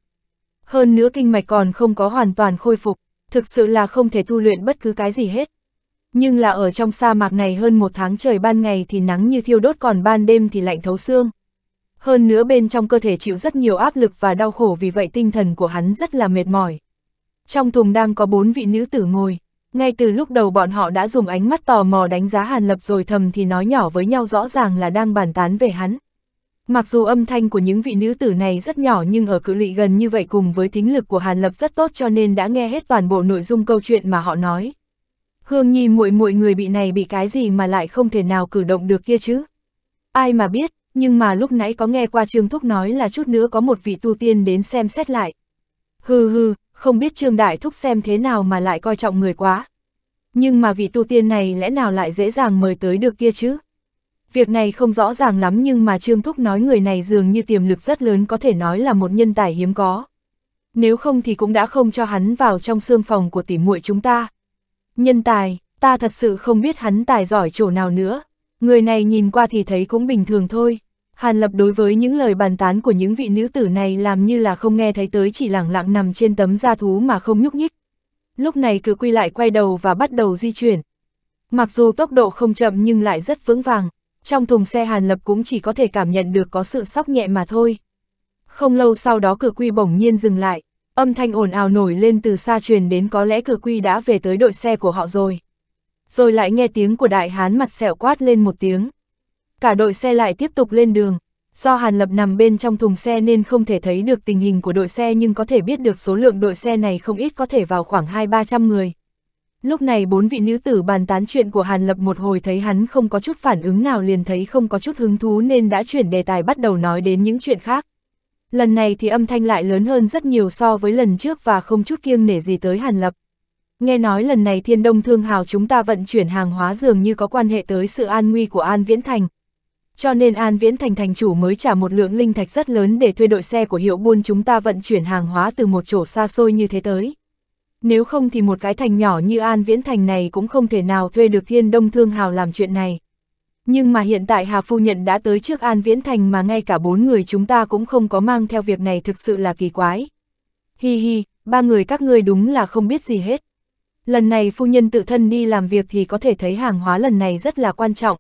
Hơn nữa kinh mạch còn không có hoàn toàn khôi phục thực sự là không thể tu luyện bất cứ cái gì hết. Nhưng là ở trong sa mạc này hơn một tháng trời ban ngày thì nắng như thiêu đốt còn ban đêm thì lạnh thấu xương. Hơn nữa bên trong cơ thể chịu rất nhiều áp lực và đau khổ vì vậy tinh thần của hắn rất là mệt mỏi. Trong thùng đang có bốn vị nữ tử ngồi, ngay từ lúc đầu bọn họ đã dùng ánh mắt tò mò đánh giá Hàn Lập rồi thầm thì nói nhỏ với nhau rõ ràng là đang bàn tán về hắn. Mặc dù âm thanh của những vị nữ tử này rất nhỏ nhưng ở cự lị gần như vậy cùng với tính lực của Hàn Lập rất tốt cho nên đã nghe hết toàn bộ nội dung câu chuyện mà họ nói. Hương Nhi muội muội người bị này bị cái gì mà lại không thể nào cử động được kia chứ? Ai mà biết, nhưng mà lúc nãy có nghe qua Trương Thúc nói là chút nữa có một vị tu tiên đến xem xét lại. Hừ hừ, không biết Trương Đại Thúc xem thế nào mà lại coi trọng người quá. Nhưng mà vị tu tiên này lẽ nào lại dễ dàng mời tới được kia chứ? Việc này không rõ ràng lắm nhưng mà Trương Thúc nói người này dường như tiềm lực rất lớn có thể nói là một nhân tài hiếm có. Nếu không thì cũng đã không cho hắn vào trong xương phòng của tỉ muội chúng ta. Nhân tài, ta thật sự không biết hắn tài giỏi chỗ nào nữa. Người này nhìn qua thì thấy cũng bình thường thôi. Hàn Lập đối với những lời bàn tán của những vị nữ tử này làm như là không nghe thấy tới chỉ lẳng lặng nằm trên tấm da thú mà không nhúc nhích. Lúc này cứ quy lại quay đầu và bắt đầu di chuyển. Mặc dù tốc độ không chậm nhưng lại rất vững vàng trong thùng xe Hàn Lập cũng chỉ có thể cảm nhận được có sự sóc nhẹ mà thôi. Không lâu sau đó cửa quy bỗng nhiên dừng lại, âm thanh ồn ào nổi lên từ xa truyền đến có lẽ cửa quy đã về tới đội xe của họ rồi. Rồi lại nghe tiếng của đại hán mặt sẹo quát lên một tiếng. Cả đội xe lại tiếp tục lên đường, do Hàn Lập nằm bên trong thùng xe nên không thể thấy được tình hình của đội xe nhưng có thể biết được số lượng đội xe này không ít có thể vào khoảng hai ba trăm người. Lúc này bốn vị nữ tử bàn tán chuyện của Hàn Lập một hồi thấy hắn không có chút phản ứng nào liền thấy không có chút hứng thú nên đã chuyển đề tài bắt đầu nói đến những chuyện khác. Lần này thì âm thanh lại lớn hơn rất nhiều so với lần trước và không chút kiêng nể gì tới Hàn Lập. Nghe nói lần này thiên đông thương hào chúng ta vận chuyển hàng hóa dường như có quan hệ tới sự an nguy của An Viễn Thành. Cho nên An Viễn Thành thành chủ mới trả một lượng linh thạch rất lớn để thuê đội xe của hiệu buôn chúng ta vận chuyển hàng hóa từ một chỗ xa xôi như thế tới nếu không thì một cái thành nhỏ như An Viễn Thành này cũng không thể nào thuê được Thiên Đông Thương Hào làm chuyện này. Nhưng mà hiện tại Hà Phu Nhận đã tới trước An Viễn Thành mà ngay cả bốn người chúng ta cũng không có mang theo việc này thực sự là kỳ quái. Hi hi, ba người các ngươi đúng là không biết gì hết. Lần này phu nhân tự thân đi làm việc thì có thể thấy hàng hóa lần này rất là quan trọng.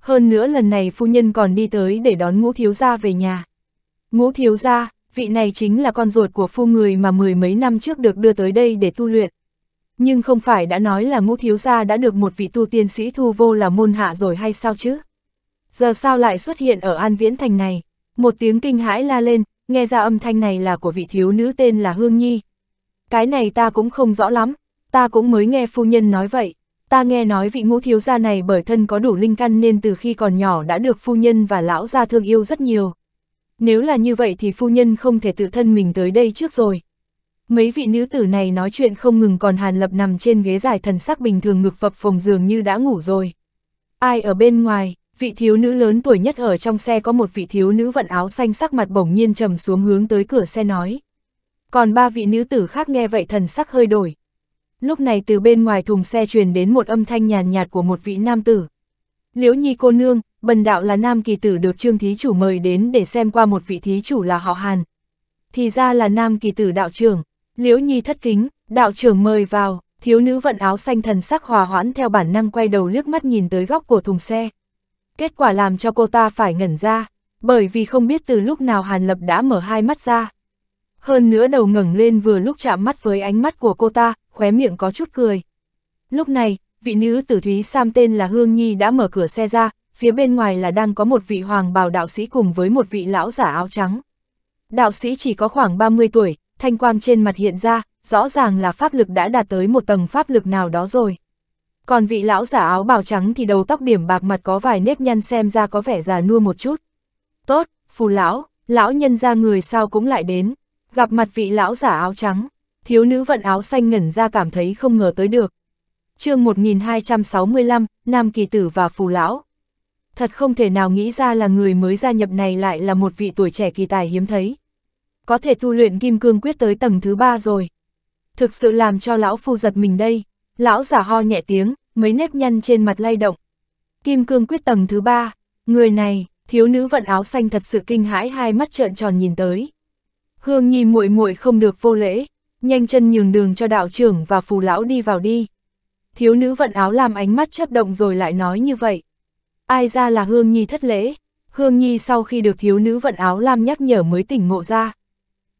Hơn nữa lần này phu nhân còn đi tới để đón ngũ thiếu gia về nhà. Ngũ thiếu gia, vị này chính là con ruột của phu người mà mười mấy năm trước được đưa tới đây để tu luyện. Nhưng không phải đã nói là ngũ thiếu gia đã được một vị tu tiên sĩ thu vô là môn hạ rồi hay sao chứ? Giờ sao lại xuất hiện ở An Viễn Thành này? Một tiếng kinh hãi la lên, nghe ra âm thanh này là của vị thiếu nữ tên là Hương Nhi. Cái này ta cũng không rõ lắm, ta cũng mới nghe phu nhân nói vậy. Ta nghe nói vị ngũ thiếu gia này bởi thân có đủ linh căn nên từ khi còn nhỏ đã được phu nhân và lão gia thương yêu rất nhiều nếu là như vậy thì phu nhân không thể tự thân mình tới đây trước rồi. Mấy vị nữ tử này nói chuyện không ngừng còn Hàn Lập nằm trên ghế dài thần sắc bình thường ngực phập phồng giường như đã ngủ rồi. Ai ở bên ngoài, vị thiếu nữ lớn tuổi nhất ở trong xe có một vị thiếu nữ vận áo xanh sắc mặt bỗng nhiên trầm xuống hướng tới cửa xe nói. Còn ba vị nữ tử khác nghe vậy thần sắc hơi đổi. Lúc này từ bên ngoài thùng xe truyền đến một âm thanh nhàn nhạt của một vị nam tử. Liễu nhi cô nương, bần đạo là nam kỳ tử được trương thí chủ mời đến để xem qua một vị thí chủ là họ Hàn. Thì ra là nam kỳ tử đạo trưởng, liễu nhi thất kính, đạo trưởng mời vào, thiếu nữ vận áo xanh thần sắc hòa hoãn theo bản năng quay đầu liếc mắt nhìn tới góc của thùng xe. Kết quả làm cho cô ta phải ngẩn ra, bởi vì không biết từ lúc nào Hàn Lập đã mở hai mắt ra. Hơn nữa đầu ngẩng lên vừa lúc chạm mắt với ánh mắt của cô ta, khóe miệng có chút cười. Lúc này, vị nữ tử Thúy Sam tên là Hương Nhi đã mở cửa xe ra, phía bên ngoài là đang có một vị hoàng bào đạo sĩ cùng với một vị lão giả áo trắng. Đạo sĩ chỉ có khoảng 30 tuổi, thanh quang trên mặt hiện ra, rõ ràng là pháp lực đã đạt tới một tầng pháp lực nào đó rồi. Còn vị lão giả áo bào trắng thì đầu tóc điểm bạc mặt có vài nếp nhăn xem ra có vẻ già nua một chút. Tốt, phù lão, lão nhân ra người sao cũng lại đến. Gặp mặt vị lão giả áo trắng, thiếu nữ vận áo xanh ngẩn ra cảm thấy không ngờ tới được. chương 1265, Nam Kỳ Tử và Phù Lão thật không thể nào nghĩ ra là người mới gia nhập này lại là một vị tuổi trẻ kỳ tài hiếm thấy. Có thể tu luyện kim cương quyết tới tầng thứ ba rồi. Thực sự làm cho lão phu giật mình đây, lão giả ho nhẹ tiếng, mấy nếp nhăn trên mặt lay động. Kim cương quyết tầng thứ ba, người này, thiếu nữ vận áo xanh thật sự kinh hãi hai mắt trợn tròn nhìn tới. Hương Nhi muội muội không được vô lễ, nhanh chân nhường đường cho đạo trưởng và phù lão đi vào đi. Thiếu nữ vận áo làm ánh mắt chấp động rồi lại nói như vậy. Ai ra là Hương Nhi thất lễ. Hương Nhi sau khi được thiếu nữ vận áo lam nhắc nhở mới tỉnh ngộ ra.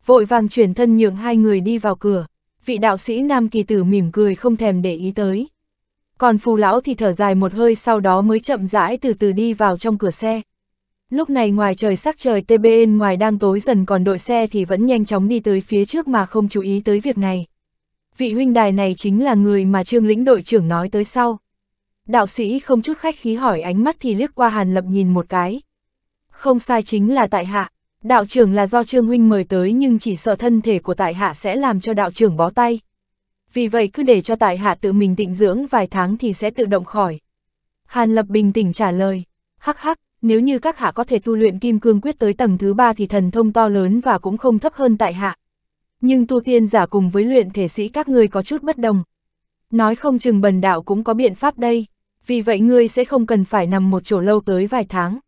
Vội vàng chuyển thân nhượng hai người đi vào cửa. Vị đạo sĩ nam kỳ tử mỉm cười không thèm để ý tới. Còn phù lão thì thở dài một hơi sau đó mới chậm rãi từ từ đi vào trong cửa xe. Lúc này ngoài trời sắc trời tbn ngoài đang tối dần còn đội xe thì vẫn nhanh chóng đi tới phía trước mà không chú ý tới việc này. Vị huynh đài này chính là người mà trương lĩnh đội trưởng nói tới sau. Đạo sĩ không chút khách khí hỏi ánh mắt thì liếc qua Hàn Lập nhìn một cái. Không sai chính là tại hạ, đạo trưởng là do Trương Huynh mời tới nhưng chỉ sợ thân thể của tại hạ sẽ làm cho đạo trưởng bó tay. Vì vậy cứ để cho tại hạ tự mình tịnh dưỡng vài tháng thì sẽ tự động khỏi. Hàn Lập bình tĩnh trả lời, hắc hắc, nếu như các hạ có thể tu luyện kim cương quyết tới tầng thứ ba thì thần thông to lớn và cũng không thấp hơn tại hạ. Nhưng tu tiên giả cùng với luyện thể sĩ các người có chút bất đồng. Nói không chừng bần đạo cũng có biện pháp đây vì vậy ngươi sẽ không cần phải nằm một chỗ lâu tới vài tháng.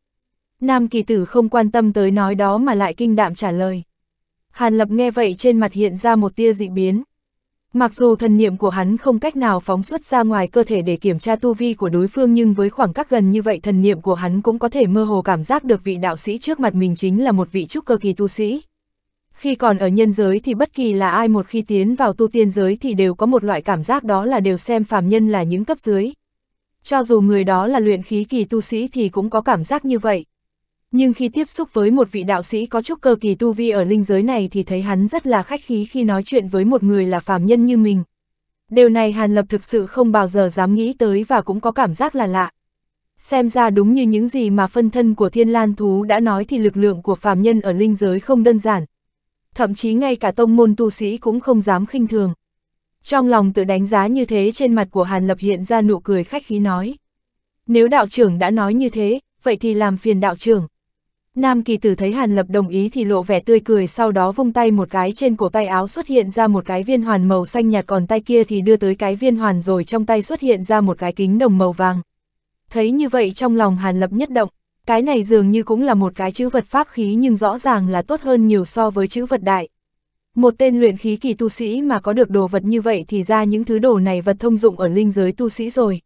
Nam kỳ tử không quan tâm tới nói đó mà lại kinh đạm trả lời. Hàn lập nghe vậy trên mặt hiện ra một tia dị biến. Mặc dù thần niệm của hắn không cách nào phóng xuất ra ngoài cơ thể để kiểm tra tu vi của đối phương nhưng với khoảng cách gần như vậy thần niệm của hắn cũng có thể mơ hồ cảm giác được vị đạo sĩ trước mặt mình chính là một vị trúc cơ kỳ tu sĩ. Khi còn ở nhân giới thì bất kỳ là ai một khi tiến vào tu tiên giới thì đều có một loại cảm giác đó là đều xem phàm nhân là những cấp dưới, cho dù người đó là luyện khí kỳ tu sĩ thì cũng có cảm giác như vậy. Nhưng khi tiếp xúc với một vị đạo sĩ có chút cơ kỳ tu vi ở linh giới này thì thấy hắn rất là khách khí khi nói chuyện với một người là phàm nhân như mình. Điều này Hàn Lập thực sự không bao giờ dám nghĩ tới và cũng có cảm giác là lạ. Xem ra đúng như những gì mà phân thân của thiên lan thú đã nói thì lực lượng của phàm nhân ở linh giới không đơn giản. Thậm chí ngay cả tông môn tu sĩ cũng không dám khinh thường. Trong lòng tự đánh giá như thế trên mặt của Hàn Lập hiện ra nụ cười khách khí nói. Nếu đạo trưởng đã nói như thế, vậy thì làm phiền đạo trưởng. Nam kỳ tử thấy Hàn Lập đồng ý thì lộ vẻ tươi cười sau đó vung tay một cái trên cổ tay áo xuất hiện ra một cái viên hoàn màu xanh nhạt còn tay kia thì đưa tới cái viên hoàn rồi trong tay xuất hiện ra một cái kính đồng màu vàng. Thấy như vậy trong lòng Hàn Lập nhất động, cái này dường như cũng là một cái chữ vật pháp khí nhưng rõ ràng là tốt hơn nhiều so với chữ vật đại. Một tên luyện khí kỳ tu sĩ mà có được đồ vật như vậy thì ra những thứ đồ này vật thông dụng ở linh giới tu sĩ rồi.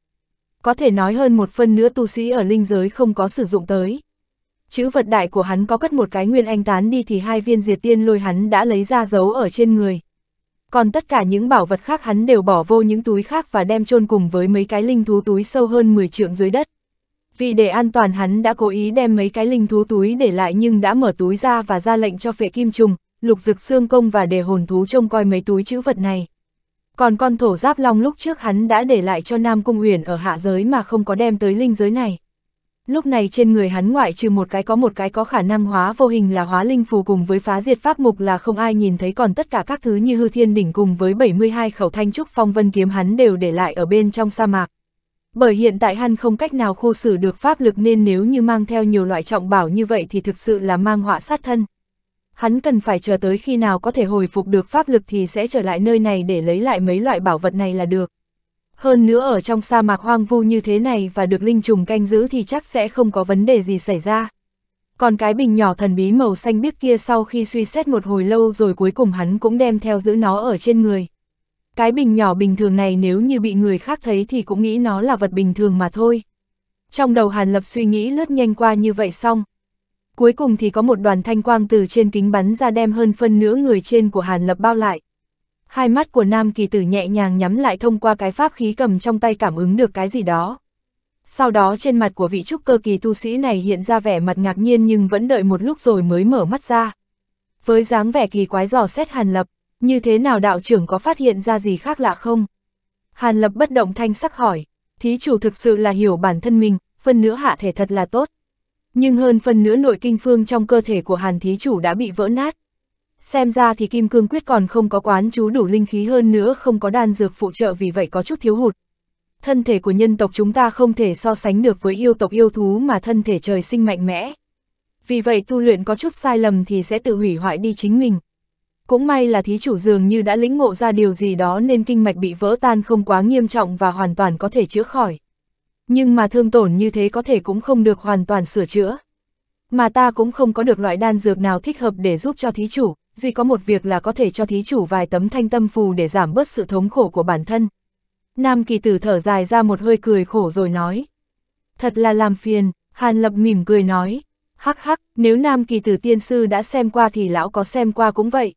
Có thể nói hơn một phân nữa tu sĩ ở linh giới không có sử dụng tới. Chữ vật đại của hắn có cất một cái nguyên anh tán đi thì hai viên diệt tiên lôi hắn đã lấy ra giấu ở trên người. Còn tất cả những bảo vật khác hắn đều bỏ vô những túi khác và đem chôn cùng với mấy cái linh thú túi sâu hơn 10 trượng dưới đất. Vì để an toàn hắn đã cố ý đem mấy cái linh thú túi để lại nhưng đã mở túi ra và ra lệnh cho phệ kim trùng, lục dực xương công và để hồn thú trông coi mấy túi chữ vật này. Còn con thổ giáp long lúc trước hắn đã để lại cho Nam Cung Huyền ở hạ giới mà không có đem tới linh giới này. Lúc này trên người hắn ngoại trừ một cái có một cái có khả năng hóa vô hình là hóa linh phù cùng với phá diệt pháp mục là không ai nhìn thấy còn tất cả các thứ như hư thiên đỉnh cùng với 72 khẩu thanh trúc phong vân kiếm hắn đều để lại ở bên trong sa mạc. Bởi hiện tại hắn không cách nào khu xử được pháp lực nên nếu như mang theo nhiều loại trọng bảo như vậy thì thực sự là mang họa sát thân hắn cần phải chờ tới khi nào có thể hồi phục được pháp lực thì sẽ trở lại nơi này để lấy lại mấy loại bảo vật này là được. Hơn nữa ở trong sa mạc hoang vu như thế này và được linh trùng canh giữ thì chắc sẽ không có vấn đề gì xảy ra. Còn cái bình nhỏ thần bí màu xanh biếc kia sau khi suy xét một hồi lâu rồi cuối cùng hắn cũng đem theo giữ nó ở trên người. Cái bình nhỏ bình thường này nếu như bị người khác thấy thì cũng nghĩ nó là vật bình thường mà thôi. Trong đầu Hàn Lập suy nghĩ lướt nhanh qua như vậy xong, cuối cùng thì có một đoàn thanh quang từ trên kính bắn ra đem hơn phân nửa người trên của Hàn Lập bao lại. Hai mắt của Nam Kỳ Tử nhẹ nhàng nhắm lại thông qua cái pháp khí cầm trong tay cảm ứng được cái gì đó. Sau đó trên mặt của vị trúc cơ kỳ tu sĩ này hiện ra vẻ mặt ngạc nhiên nhưng vẫn đợi một lúc rồi mới mở mắt ra. Với dáng vẻ kỳ quái dò xét Hàn Lập, như thế nào đạo trưởng có phát hiện ra gì khác lạ không? Hàn Lập bất động thanh sắc hỏi, thí chủ thực sự là hiểu bản thân mình, phân nữa hạ thể thật là tốt nhưng hơn phần nữa nội kinh phương trong cơ thể của Hàn Thí Chủ đã bị vỡ nát. Xem ra thì Kim Cương Quyết còn không có quán chú đủ linh khí hơn nữa không có đan dược phụ trợ vì vậy có chút thiếu hụt. Thân thể của nhân tộc chúng ta không thể so sánh được với yêu tộc yêu thú mà thân thể trời sinh mạnh mẽ. Vì vậy tu luyện có chút sai lầm thì sẽ tự hủy hoại đi chính mình. Cũng may là thí chủ dường như đã lĩnh ngộ ra điều gì đó nên kinh mạch bị vỡ tan không quá nghiêm trọng và hoàn toàn có thể chữa khỏi nhưng mà thương tổn như thế có thể cũng không được hoàn toàn sửa chữa. Mà ta cũng không có được loại đan dược nào thích hợp để giúp cho thí chủ, duy có một việc là có thể cho thí chủ vài tấm thanh tâm phù để giảm bớt sự thống khổ của bản thân. Nam kỳ tử thở dài ra một hơi cười khổ rồi nói. Thật là làm phiền, Hàn Lập mỉm cười nói. Hắc hắc, nếu Nam kỳ tử tiên sư đã xem qua thì lão có xem qua cũng vậy.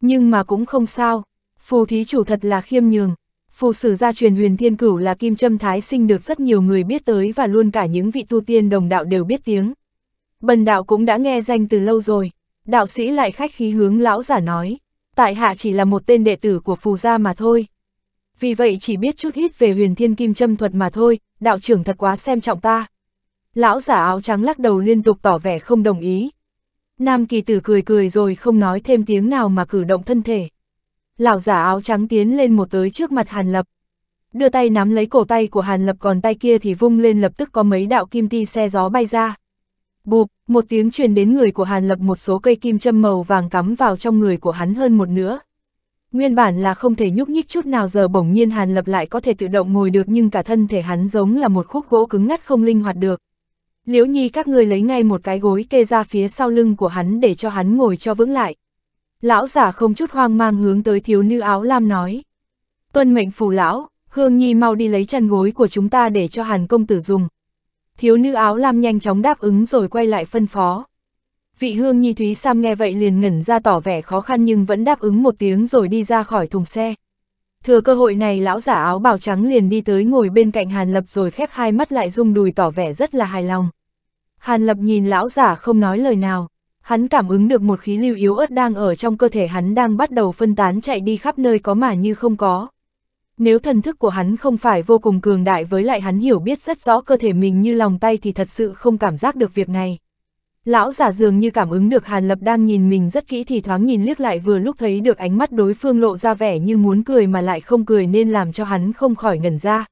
Nhưng mà cũng không sao, phù thí chủ thật là khiêm nhường, Phù sử gia truyền huyền thiên cửu là kim châm thái sinh được rất nhiều người biết tới và luôn cả những vị tu tiên đồng đạo đều biết tiếng. Bần đạo cũng đã nghe danh từ lâu rồi, đạo sĩ lại khách khí hướng lão giả nói, tại hạ chỉ là một tên đệ tử của phù gia mà thôi. Vì vậy chỉ biết chút ít về huyền thiên kim châm thuật mà thôi, đạo trưởng thật quá xem trọng ta. Lão giả áo trắng lắc đầu liên tục tỏ vẻ không đồng ý. Nam kỳ tử cười cười rồi không nói thêm tiếng nào mà cử động thân thể lão giả áo trắng tiến lên một tới trước mặt Hàn Lập. Đưa tay nắm lấy cổ tay của Hàn Lập còn tay kia thì vung lên lập tức có mấy đạo kim ti xe gió bay ra. Bụp, một tiếng truyền đến người của Hàn Lập một số cây kim châm màu vàng cắm vào trong người của hắn hơn một nữa. Nguyên bản là không thể nhúc nhích chút nào giờ bỗng nhiên Hàn Lập lại có thể tự động ngồi được nhưng cả thân thể hắn giống là một khúc gỗ cứng ngắt không linh hoạt được. Liễu Nhi các người lấy ngay một cái gối kê ra phía sau lưng của hắn để cho hắn ngồi cho vững lại. Lão giả không chút hoang mang hướng tới thiếu nữ áo lam nói. Tuân mệnh phù lão, Hương Nhi mau đi lấy chăn gối của chúng ta để cho Hàn công tử dùng. Thiếu nữ áo lam nhanh chóng đáp ứng rồi quay lại phân phó. Vị Hương Nhi Thúy Sam nghe vậy liền ngẩn ra tỏ vẻ khó khăn nhưng vẫn đáp ứng một tiếng rồi đi ra khỏi thùng xe. Thừa cơ hội này lão giả áo bào trắng liền đi tới ngồi bên cạnh Hàn Lập rồi khép hai mắt lại rung đùi tỏ vẻ rất là hài lòng. Hàn Lập nhìn lão giả không nói lời nào hắn cảm ứng được một khí lưu yếu ớt đang ở trong cơ thể hắn đang bắt đầu phân tán chạy đi khắp nơi có mà như không có. Nếu thần thức của hắn không phải vô cùng cường đại với lại hắn hiểu biết rất rõ cơ thể mình như lòng tay thì thật sự không cảm giác được việc này. Lão giả dường như cảm ứng được Hàn Lập đang nhìn mình rất kỹ thì thoáng nhìn liếc lại vừa lúc thấy được ánh mắt đối phương lộ ra vẻ như muốn cười mà lại không cười nên làm cho hắn không khỏi ngẩn ra.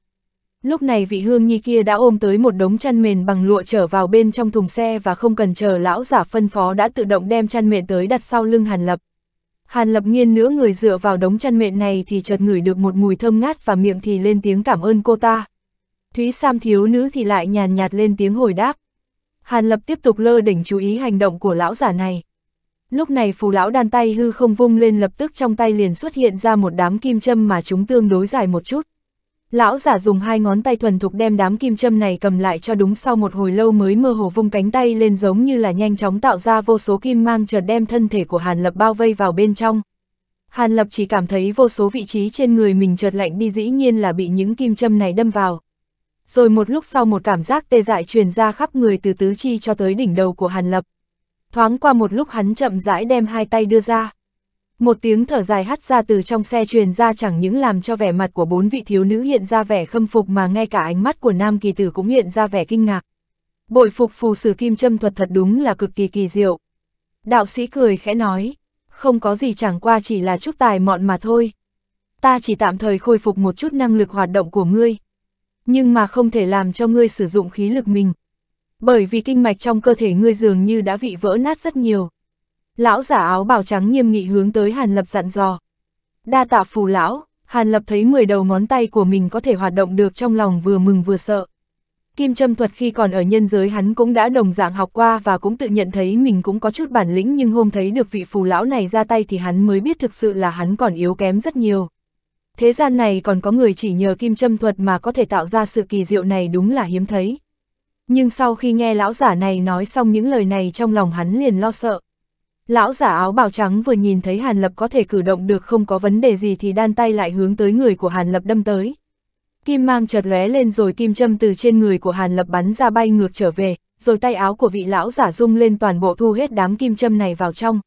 Lúc này vị hương nhi kia đã ôm tới một đống chăn mền bằng lụa trở vào bên trong thùng xe và không cần chờ lão giả phân phó đã tự động đem chăn mền tới đặt sau lưng Hàn Lập. Hàn Lập nghiên nữa người dựa vào đống chăn mền này thì chợt ngửi được một mùi thơm ngát và miệng thì lên tiếng cảm ơn cô ta. Thúy Sam thiếu nữ thì lại nhàn nhạt lên tiếng hồi đáp. Hàn Lập tiếp tục lơ đỉnh chú ý hành động của lão giả này. Lúc này phù lão đan tay hư không vung lên lập tức trong tay liền xuất hiện ra một đám kim châm mà chúng tương đối dài một chút. Lão giả dùng hai ngón tay thuần thục đem đám kim châm này cầm lại cho đúng sau một hồi lâu mới mơ hồ vung cánh tay lên giống như là nhanh chóng tạo ra vô số kim mang chợt đem thân thể của Hàn Lập bao vây vào bên trong. Hàn Lập chỉ cảm thấy vô số vị trí trên người mình chợt lạnh đi dĩ nhiên là bị những kim châm này đâm vào. Rồi một lúc sau một cảm giác tê dại truyền ra khắp người từ tứ chi cho tới đỉnh đầu của Hàn Lập. Thoáng qua một lúc hắn chậm rãi đem hai tay đưa ra. Một tiếng thở dài hắt ra từ trong xe truyền ra chẳng những làm cho vẻ mặt của bốn vị thiếu nữ hiện ra vẻ khâm phục mà ngay cả ánh mắt của nam kỳ tử cũng hiện ra vẻ kinh ngạc. Bội phục phù sử kim châm thuật thật đúng là cực kỳ kỳ diệu. Đạo sĩ cười khẽ nói, không có gì chẳng qua chỉ là chút tài mọn mà thôi. Ta chỉ tạm thời khôi phục một chút năng lực hoạt động của ngươi. Nhưng mà không thể làm cho ngươi sử dụng khí lực mình. Bởi vì kinh mạch trong cơ thể ngươi dường như đã bị vỡ nát rất nhiều lão giả áo bào trắng nghiêm nghị hướng tới Hàn Lập dặn dò. Đa tạ phù lão, Hàn Lập thấy 10 đầu ngón tay của mình có thể hoạt động được trong lòng vừa mừng vừa sợ. Kim châm thuật khi còn ở nhân giới hắn cũng đã đồng dạng học qua và cũng tự nhận thấy mình cũng có chút bản lĩnh nhưng hôm thấy được vị phù lão này ra tay thì hắn mới biết thực sự là hắn còn yếu kém rất nhiều. Thế gian này còn có người chỉ nhờ kim châm thuật mà có thể tạo ra sự kỳ diệu này đúng là hiếm thấy. Nhưng sau khi nghe lão giả này nói xong những lời này trong lòng hắn liền lo sợ. Lão giả áo bào trắng vừa nhìn thấy Hàn Lập có thể cử động được không có vấn đề gì thì đan tay lại hướng tới người của Hàn Lập đâm tới. Kim mang chợt lóe lên rồi kim châm từ trên người của Hàn Lập bắn ra bay ngược trở về, rồi tay áo của vị lão giả rung lên toàn bộ thu hết đám kim châm này vào trong.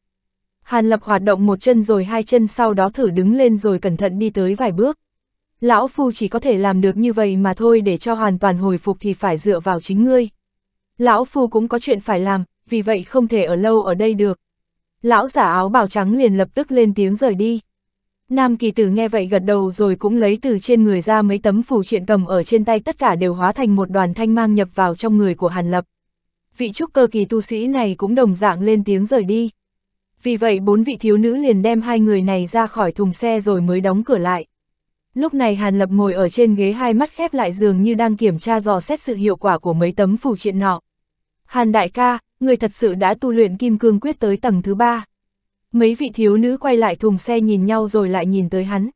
Hàn Lập hoạt động một chân rồi hai chân sau đó thử đứng lên rồi cẩn thận đi tới vài bước. Lão Phu chỉ có thể làm được như vậy mà thôi để cho hoàn toàn hồi phục thì phải dựa vào chính ngươi. Lão Phu cũng có chuyện phải làm, vì vậy không thể ở lâu ở đây được. Lão giả áo bào trắng liền lập tức lên tiếng rời đi. Nam kỳ tử nghe vậy gật đầu rồi cũng lấy từ trên người ra mấy tấm phù triện cầm ở trên tay tất cả đều hóa thành một đoàn thanh mang nhập vào trong người của Hàn Lập. Vị trúc cơ kỳ tu sĩ này cũng đồng dạng lên tiếng rời đi. Vì vậy bốn vị thiếu nữ liền đem hai người này ra khỏi thùng xe rồi mới đóng cửa lại. Lúc này Hàn Lập ngồi ở trên ghế hai mắt khép lại dường như đang kiểm tra dò xét sự hiệu quả của mấy tấm phù triện nọ. Hàn đại ca, người thật sự đã tu luyện kim cương quyết tới tầng thứ ba. Mấy vị thiếu nữ quay lại thùng xe nhìn nhau rồi lại nhìn tới hắn.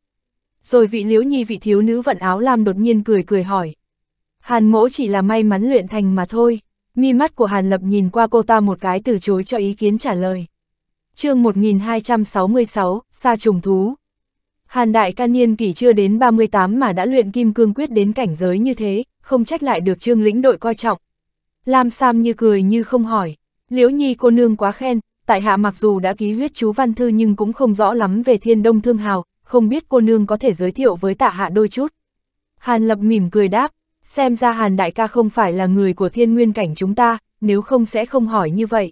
Rồi vị liễu nhi vị thiếu nữ vận áo lam đột nhiên cười cười hỏi. Hàn mỗ chỉ là may mắn luyện thành mà thôi. Mi mắt của Hàn Lập nhìn qua cô ta một cái từ chối cho ý kiến trả lời. chương 1266, xa trùng thú. Hàn đại ca niên kỷ chưa đến 38 mà đã luyện kim cương quyết đến cảnh giới như thế, không trách lại được trương lĩnh đội coi trọng, Lam Sam như cười như không hỏi, Liễu Nhi cô nương quá khen, tại hạ mặc dù đã ký huyết chú văn thư nhưng cũng không rõ lắm về thiên đông thương hào, không biết cô nương có thể giới thiệu với tạ hạ đôi chút. Hàn Lập mỉm cười đáp, xem ra Hàn đại ca không phải là người của thiên nguyên cảnh chúng ta, nếu không sẽ không hỏi như vậy.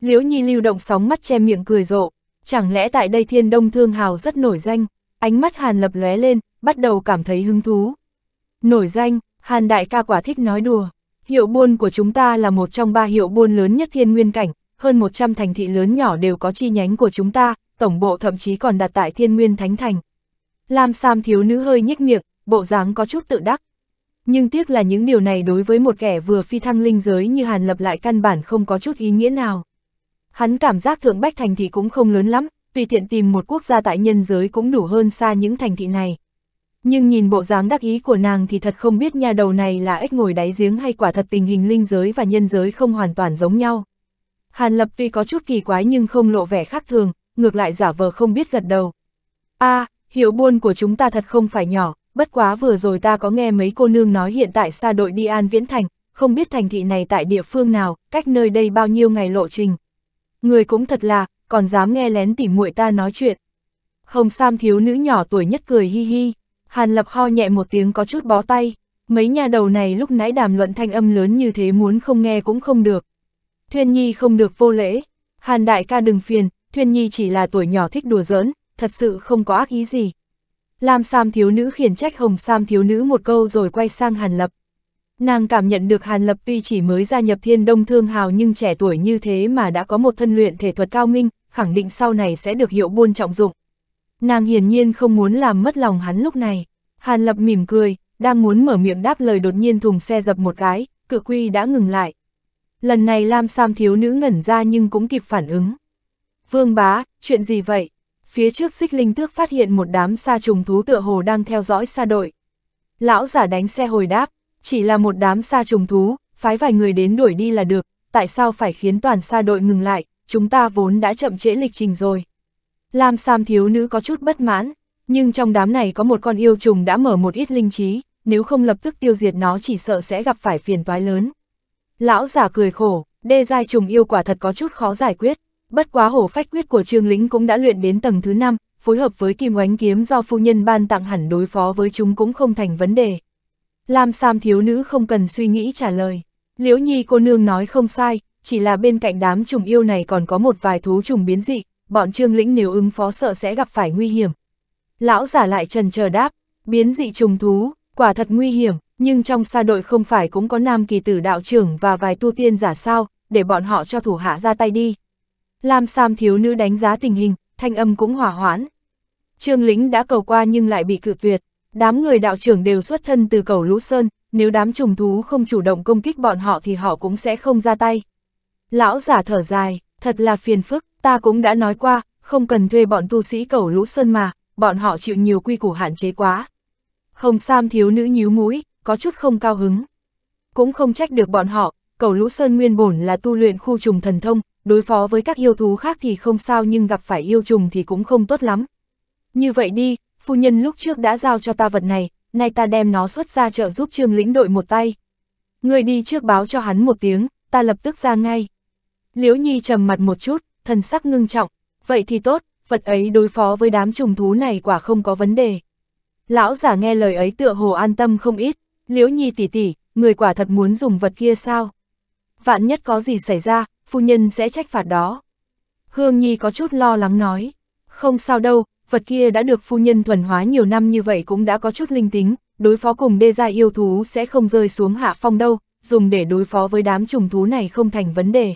Liễu Nhi lưu động sóng mắt che miệng cười rộ, chẳng lẽ tại đây thiên đông thương hào rất nổi danh, ánh mắt Hàn Lập lóe lên, bắt đầu cảm thấy hứng thú. Nổi danh, Hàn đại ca quả thích nói đùa. Hiệu buôn của chúng ta là một trong ba hiệu buôn lớn nhất thiên nguyên cảnh, hơn 100 thành thị lớn nhỏ đều có chi nhánh của chúng ta, tổng bộ thậm chí còn đặt tại thiên nguyên thánh thành. Lam Sam thiếu nữ hơi nhếch miệng, bộ dáng có chút tự đắc. Nhưng tiếc là những điều này đối với một kẻ vừa phi thăng linh giới như Hàn Lập lại căn bản không có chút ý nghĩa nào. Hắn cảm giác thượng Bách Thành thị cũng không lớn lắm, tùy tiện tìm một quốc gia tại nhân giới cũng đủ hơn xa những thành thị này. Nhưng nhìn bộ dáng đắc ý của nàng thì thật không biết nhà đầu này là ếch ngồi đáy giếng hay quả thật tình hình linh giới và nhân giới không hoàn toàn giống nhau. Hàn Lập tuy có chút kỳ quái nhưng không lộ vẻ khác thường, ngược lại giả vờ không biết gật đầu. a à, hiệu buôn của chúng ta thật không phải nhỏ, bất quá vừa rồi ta có nghe mấy cô nương nói hiện tại xa đội đi An Viễn Thành, không biết thành thị này tại địa phương nào, cách nơi đây bao nhiêu ngày lộ trình. Người cũng thật là, còn dám nghe lén tỉ muội ta nói chuyện. Hồng Sam thiếu nữ nhỏ tuổi nhất cười hi hi. Hàn Lập ho nhẹ một tiếng có chút bó tay, mấy nhà đầu này lúc nãy đàm luận thanh âm lớn như thế muốn không nghe cũng không được. Thuyên Nhi không được vô lễ, Hàn Đại ca đừng phiền, Thuyên Nhi chỉ là tuổi nhỏ thích đùa giỡn, thật sự không có ác ý gì. Lam Sam thiếu nữ khiển trách Hồng Sam thiếu nữ một câu rồi quay sang Hàn Lập. Nàng cảm nhận được Hàn Lập tuy chỉ mới gia nhập thiên đông thương hào nhưng trẻ tuổi như thế mà đã có một thân luyện thể thuật cao minh, khẳng định sau này sẽ được hiệu buôn trọng dụng. Nàng hiển nhiên không muốn làm mất lòng hắn lúc này. Hàn Lập mỉm cười, đang muốn mở miệng đáp lời đột nhiên thùng xe dập một cái, cự quy đã ngừng lại. Lần này Lam Sam thiếu nữ ngẩn ra nhưng cũng kịp phản ứng. Vương bá, chuyện gì vậy? Phía trước xích linh tước phát hiện một đám sa trùng thú tựa hồ đang theo dõi xa đội. Lão giả đánh xe hồi đáp, chỉ là một đám sa trùng thú, phái vài người đến đuổi đi là được, tại sao phải khiến toàn sa đội ngừng lại, chúng ta vốn đã chậm trễ lịch trình rồi. Lam Sam thiếu nữ có chút bất mãn, nhưng trong đám này có một con yêu trùng đã mở một ít linh trí, nếu không lập tức tiêu diệt nó chỉ sợ sẽ gặp phải phiền toái lớn. Lão giả cười khổ, đê giai trùng yêu quả thật có chút khó giải quyết, bất quá hổ phách quyết của Trương Lĩnh cũng đã luyện đến tầng thứ 5, phối hợp với kim oánh kiếm do phu nhân ban tặng hẳn đối phó với chúng cũng không thành vấn đề. Lam Sam thiếu nữ không cần suy nghĩ trả lời. Liễu Nhi cô nương nói không sai, chỉ là bên cạnh đám trùng yêu này còn có một vài thú trùng biến dị, bọn Trương Lĩnh nếu ứng phó sợ sẽ gặp phải nguy hiểm. Lão giả lại trần chờ đáp, biến dị trùng thú, quả thật nguy hiểm, nhưng trong xa đội không phải cũng có nam kỳ tử đạo trưởng và vài tu tiên giả sao, để bọn họ cho thủ hạ ra tay đi. Lam Sam thiếu nữ đánh giá tình hình, thanh âm cũng hỏa hoãn. Trương Lĩnh đã cầu qua nhưng lại bị cự tuyệt, đám người đạo trưởng đều xuất thân từ cầu Lũ Sơn, nếu đám trùng thú không chủ động công kích bọn họ thì họ cũng sẽ không ra tay. Lão giả thở dài, thật là phiền phức, ta cũng đã nói qua, không cần thuê bọn tu sĩ cẩu lũ sơn mà, bọn họ chịu nhiều quy củ hạn chế quá. Hồng Sam thiếu nữ nhíu mũi, có chút không cao hứng. Cũng không trách được bọn họ, cẩu lũ sơn nguyên bổn là tu luyện khu trùng thần thông, đối phó với các yêu thú khác thì không sao nhưng gặp phải yêu trùng thì cũng không tốt lắm. Như vậy đi, phu nhân lúc trước đã giao cho ta vật này, nay ta đem nó xuất ra chợ giúp trương lĩnh đội một tay. Người đi trước báo cho hắn một tiếng, ta lập tức ra ngay. Liễu Nhi trầm mặt một chút, thần sắc ngưng trọng, vậy thì tốt, vật ấy đối phó với đám trùng thú này quả không có vấn đề. Lão giả nghe lời ấy tựa hồ an tâm không ít, liễu nhi tỷ tỷ, người quả thật muốn dùng vật kia sao? Vạn nhất có gì xảy ra, phu nhân sẽ trách phạt đó. Hương Nhi có chút lo lắng nói, không sao đâu, vật kia đã được phu nhân thuần hóa nhiều năm như vậy cũng đã có chút linh tính, đối phó cùng đê gia yêu thú sẽ không rơi xuống hạ phong đâu, dùng để đối phó với đám trùng thú này không thành vấn đề.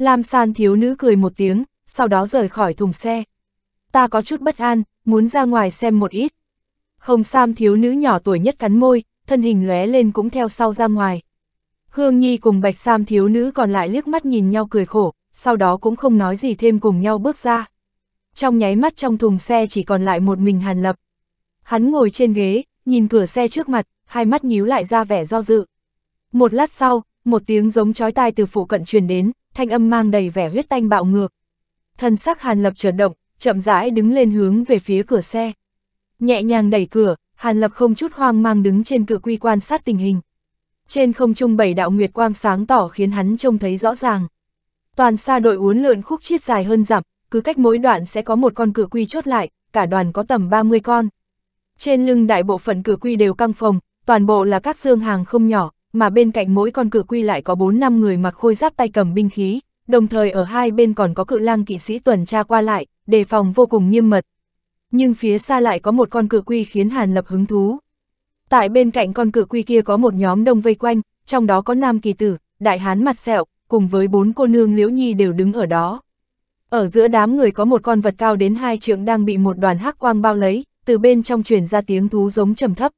Lam San thiếu nữ cười một tiếng, sau đó rời khỏi thùng xe. Ta có chút bất an, muốn ra ngoài xem một ít. Hồng Sam thiếu nữ nhỏ tuổi nhất cắn môi, thân hình lóe lên cũng theo sau ra ngoài. Hương Nhi cùng Bạch Sam thiếu nữ còn lại liếc mắt nhìn nhau cười khổ, sau đó cũng không nói gì thêm cùng nhau bước ra. Trong nháy mắt trong thùng xe chỉ còn lại một mình Hàn Lập. Hắn ngồi trên ghế, nhìn cửa xe trước mặt, hai mắt nhíu lại ra vẻ do dự. Một lát sau, một tiếng giống chói tai từ phụ cận truyền đến, thanh âm mang đầy vẻ huyết tanh bạo ngược. Thân sắc Hàn Lập chợt động, chậm rãi đứng lên hướng về phía cửa xe. Nhẹ nhàng đẩy cửa, Hàn Lập không chút hoang mang đứng trên cự quy quan sát tình hình. Trên không trung bảy đạo nguyệt quang sáng tỏ khiến hắn trông thấy rõ ràng. Toàn xa đội uốn lượn khúc chiết dài hơn dặm, cứ cách mỗi đoạn sẽ có một con cự quy chốt lại, cả đoàn có tầm 30 con. Trên lưng đại bộ phận cự quy đều căng phồng, toàn bộ là các dương hàng không nhỏ, mà bên cạnh mỗi con cự quy lại có 4 năm người mặc khôi giáp tay cầm binh khí, đồng thời ở hai bên còn có cự lang kỵ sĩ tuần tra qua lại, đề phòng vô cùng nghiêm mật. Nhưng phía xa lại có một con cự quy khiến Hàn Lập hứng thú. Tại bên cạnh con cự quy kia có một nhóm đông vây quanh, trong đó có nam kỳ tử, đại hán mặt sẹo, cùng với bốn cô nương liễu nhi đều đứng ở đó. Ở giữa đám người có một con vật cao đến hai trượng đang bị một đoàn hắc quang bao lấy, từ bên trong truyền ra tiếng thú giống trầm thấp.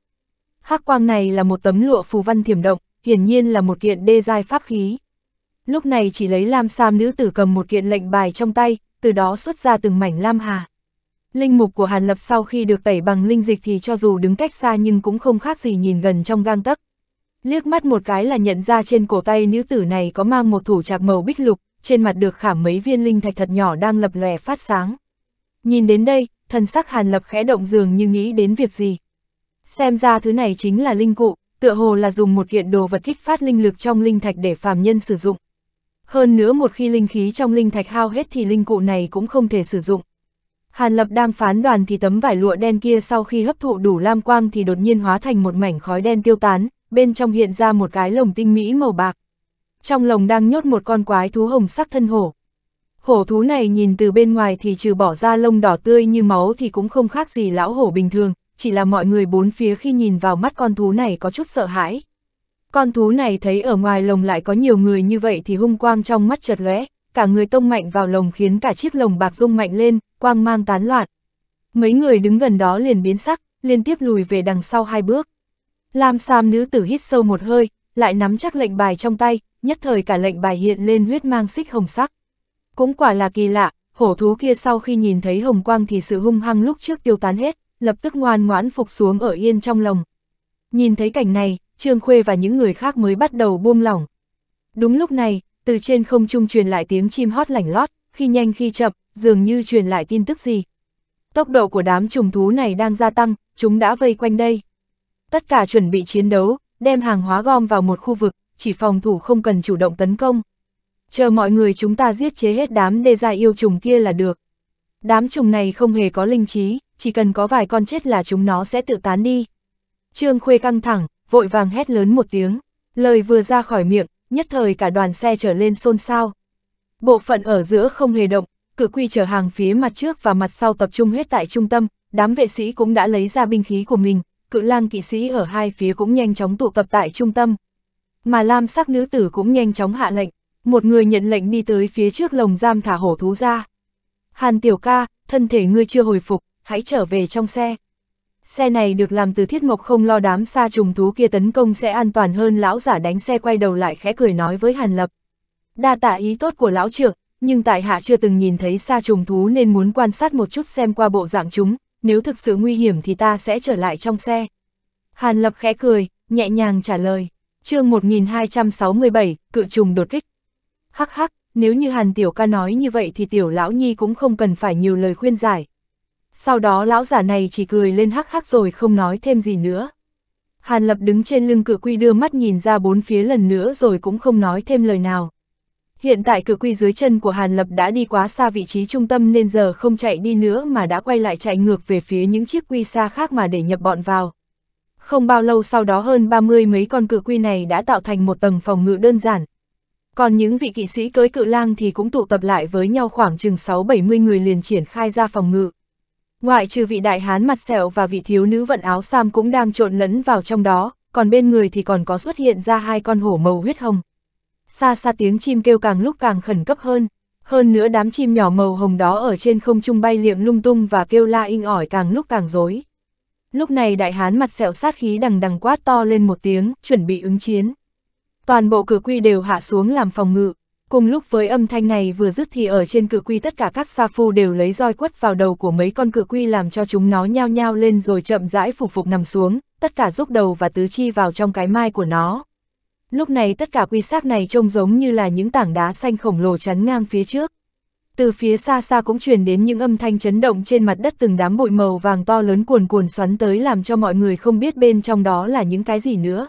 Hắc quang này là một tấm lụa phù văn thiểm động, hiển nhiên là một kiện đê giai pháp khí. Lúc này chỉ lấy lam sam nữ tử cầm một kiện lệnh bài trong tay, từ đó xuất ra từng mảnh lam hà. Linh mục của Hàn Lập sau khi được tẩy bằng linh dịch thì cho dù đứng cách xa nhưng cũng không khác gì nhìn gần trong gang tấc. Liếc mắt một cái là nhận ra trên cổ tay nữ tử này có mang một thủ trạc màu bích lục, trên mặt được khảm mấy viên linh thạch thật nhỏ đang lập lòe phát sáng. Nhìn đến đây, thần sắc Hàn Lập khẽ động dường như nghĩ đến việc gì. Xem ra thứ này chính là linh cụ, tựa hồ là dùng một kiện đồ vật kích phát linh lực trong linh thạch để phàm nhân sử dụng. Hơn nữa một khi linh khí trong linh thạch hao hết thì linh cụ này cũng không thể sử dụng. Hàn Lập đang phán đoàn thì tấm vải lụa đen kia sau khi hấp thụ đủ lam quang thì đột nhiên hóa thành một mảnh khói đen tiêu tán, bên trong hiện ra một cái lồng tinh mỹ màu bạc. Trong lồng đang nhốt một con quái thú hồng sắc thân hổ. Hổ thú này nhìn từ bên ngoài thì trừ bỏ ra lông đỏ tươi như máu thì cũng không khác gì lão hổ bình thường, chỉ là mọi người bốn phía khi nhìn vào mắt con thú này có chút sợ hãi. Con thú này thấy ở ngoài lồng lại có nhiều người như vậy thì hung quang trong mắt chợt lóe, cả người tông mạnh vào lồng khiến cả chiếc lồng bạc rung mạnh lên, quang mang tán loạn. Mấy người đứng gần đó liền biến sắc, liên tiếp lùi về đằng sau hai bước. Lam Sam nữ tử hít sâu một hơi, lại nắm chắc lệnh bài trong tay, nhất thời cả lệnh bài hiện lên huyết mang xích hồng sắc. Cũng quả là kỳ lạ, hổ thú kia sau khi nhìn thấy hồng quang thì sự hung hăng lúc trước tiêu tán hết, lập tức ngoan ngoãn phục xuống ở yên trong lòng. Nhìn thấy cảnh này, Trương Khuê và những người khác mới bắt đầu buông lỏng. Đúng lúc này, từ trên không trung truyền lại tiếng chim hót lảnh lót, khi nhanh khi chậm, dường như truyền lại tin tức gì. Tốc độ của đám trùng thú này đang gia tăng, chúng đã vây quanh đây. Tất cả chuẩn bị chiến đấu, đem hàng hóa gom vào một khu vực, chỉ phòng thủ không cần chủ động tấn công. Chờ mọi người chúng ta giết chế hết đám đê gia yêu trùng kia là được. Đám trùng này không hề có linh trí, chỉ cần có vài con chết là chúng nó sẽ tự tán đi. Trương Khuê căng thẳng, vội vàng hét lớn một tiếng, lời vừa ra khỏi miệng, nhất thời cả đoàn xe trở lên xôn xao. Bộ phận ở giữa không hề động, cự quy chở hàng phía mặt trước và mặt sau tập trung hết tại trung tâm, đám vệ sĩ cũng đã lấy ra binh khí của mình, cự lang kỵ sĩ ở hai phía cũng nhanh chóng tụ tập tại trung tâm. Mà lam sắc nữ tử cũng nhanh chóng hạ lệnh, một người nhận lệnh đi tới phía trước lồng giam thả hổ thú ra. Hàn tiểu ca, thân thể ngươi chưa hồi phục, hãy trở về trong xe. Xe này được làm từ thiết mộc không lo đám xa trùng thú kia tấn công sẽ an toàn hơn lão giả đánh xe quay đầu lại khẽ cười nói với Hàn Lập. Đa tạ ý tốt của lão trưởng nhưng tại hạ chưa từng nhìn thấy xa trùng thú nên muốn quan sát một chút xem qua bộ dạng chúng, nếu thực sự nguy hiểm thì ta sẽ trở lại trong xe. Hàn Lập khẽ cười, nhẹ nhàng trả lời. chương 1267, cự trùng đột kích. Hắc hắc, nếu như Hàn Tiểu ca nói như vậy thì Tiểu Lão Nhi cũng không cần phải nhiều lời khuyên giải, sau đó lão giả này chỉ cười lên hắc hắc rồi không nói thêm gì nữa. Hàn Lập đứng trên lưng cự quy đưa mắt nhìn ra bốn phía lần nữa rồi cũng không nói thêm lời nào. Hiện tại cự quy dưới chân của Hàn Lập đã đi quá xa vị trí trung tâm nên giờ không chạy đi nữa mà đã quay lại chạy ngược về phía những chiếc quy xa khác mà để nhập bọn vào. Không bao lâu sau đó hơn 30 mấy con cự quy này đã tạo thành một tầng phòng ngự đơn giản. Còn những vị kỵ sĩ cưới cự lang thì cũng tụ tập lại với nhau khoảng chừng 6-70 người liền triển khai ra phòng ngự. Ngoại trừ vị đại hán mặt sẹo và vị thiếu nữ vận áo sam cũng đang trộn lẫn vào trong đó, còn bên người thì còn có xuất hiện ra hai con hổ màu huyết hồng. Xa xa tiếng chim kêu càng lúc càng khẩn cấp hơn, hơn nữa đám chim nhỏ màu hồng đó ở trên không trung bay liệng lung tung và kêu la inh ỏi càng lúc càng rối. Lúc này đại hán mặt sẹo sát khí đằng đằng quát to lên một tiếng, chuẩn bị ứng chiến. Toàn bộ cửa quy đều hạ xuống làm phòng ngự, Cùng lúc với âm thanh này vừa dứt thì ở trên cự quy tất cả các sa phu đều lấy roi quất vào đầu của mấy con cự quy làm cho chúng nó nhao nhao lên rồi chậm rãi phục phục nằm xuống, tất cả rúc đầu và tứ chi vào trong cái mai của nó. Lúc này tất cả quy xác này trông giống như là những tảng đá xanh khổng lồ chắn ngang phía trước. Từ phía xa xa cũng truyền đến những âm thanh chấn động trên mặt đất từng đám bụi màu vàng to lớn cuồn cuồn xoắn tới làm cho mọi người không biết bên trong đó là những cái gì nữa.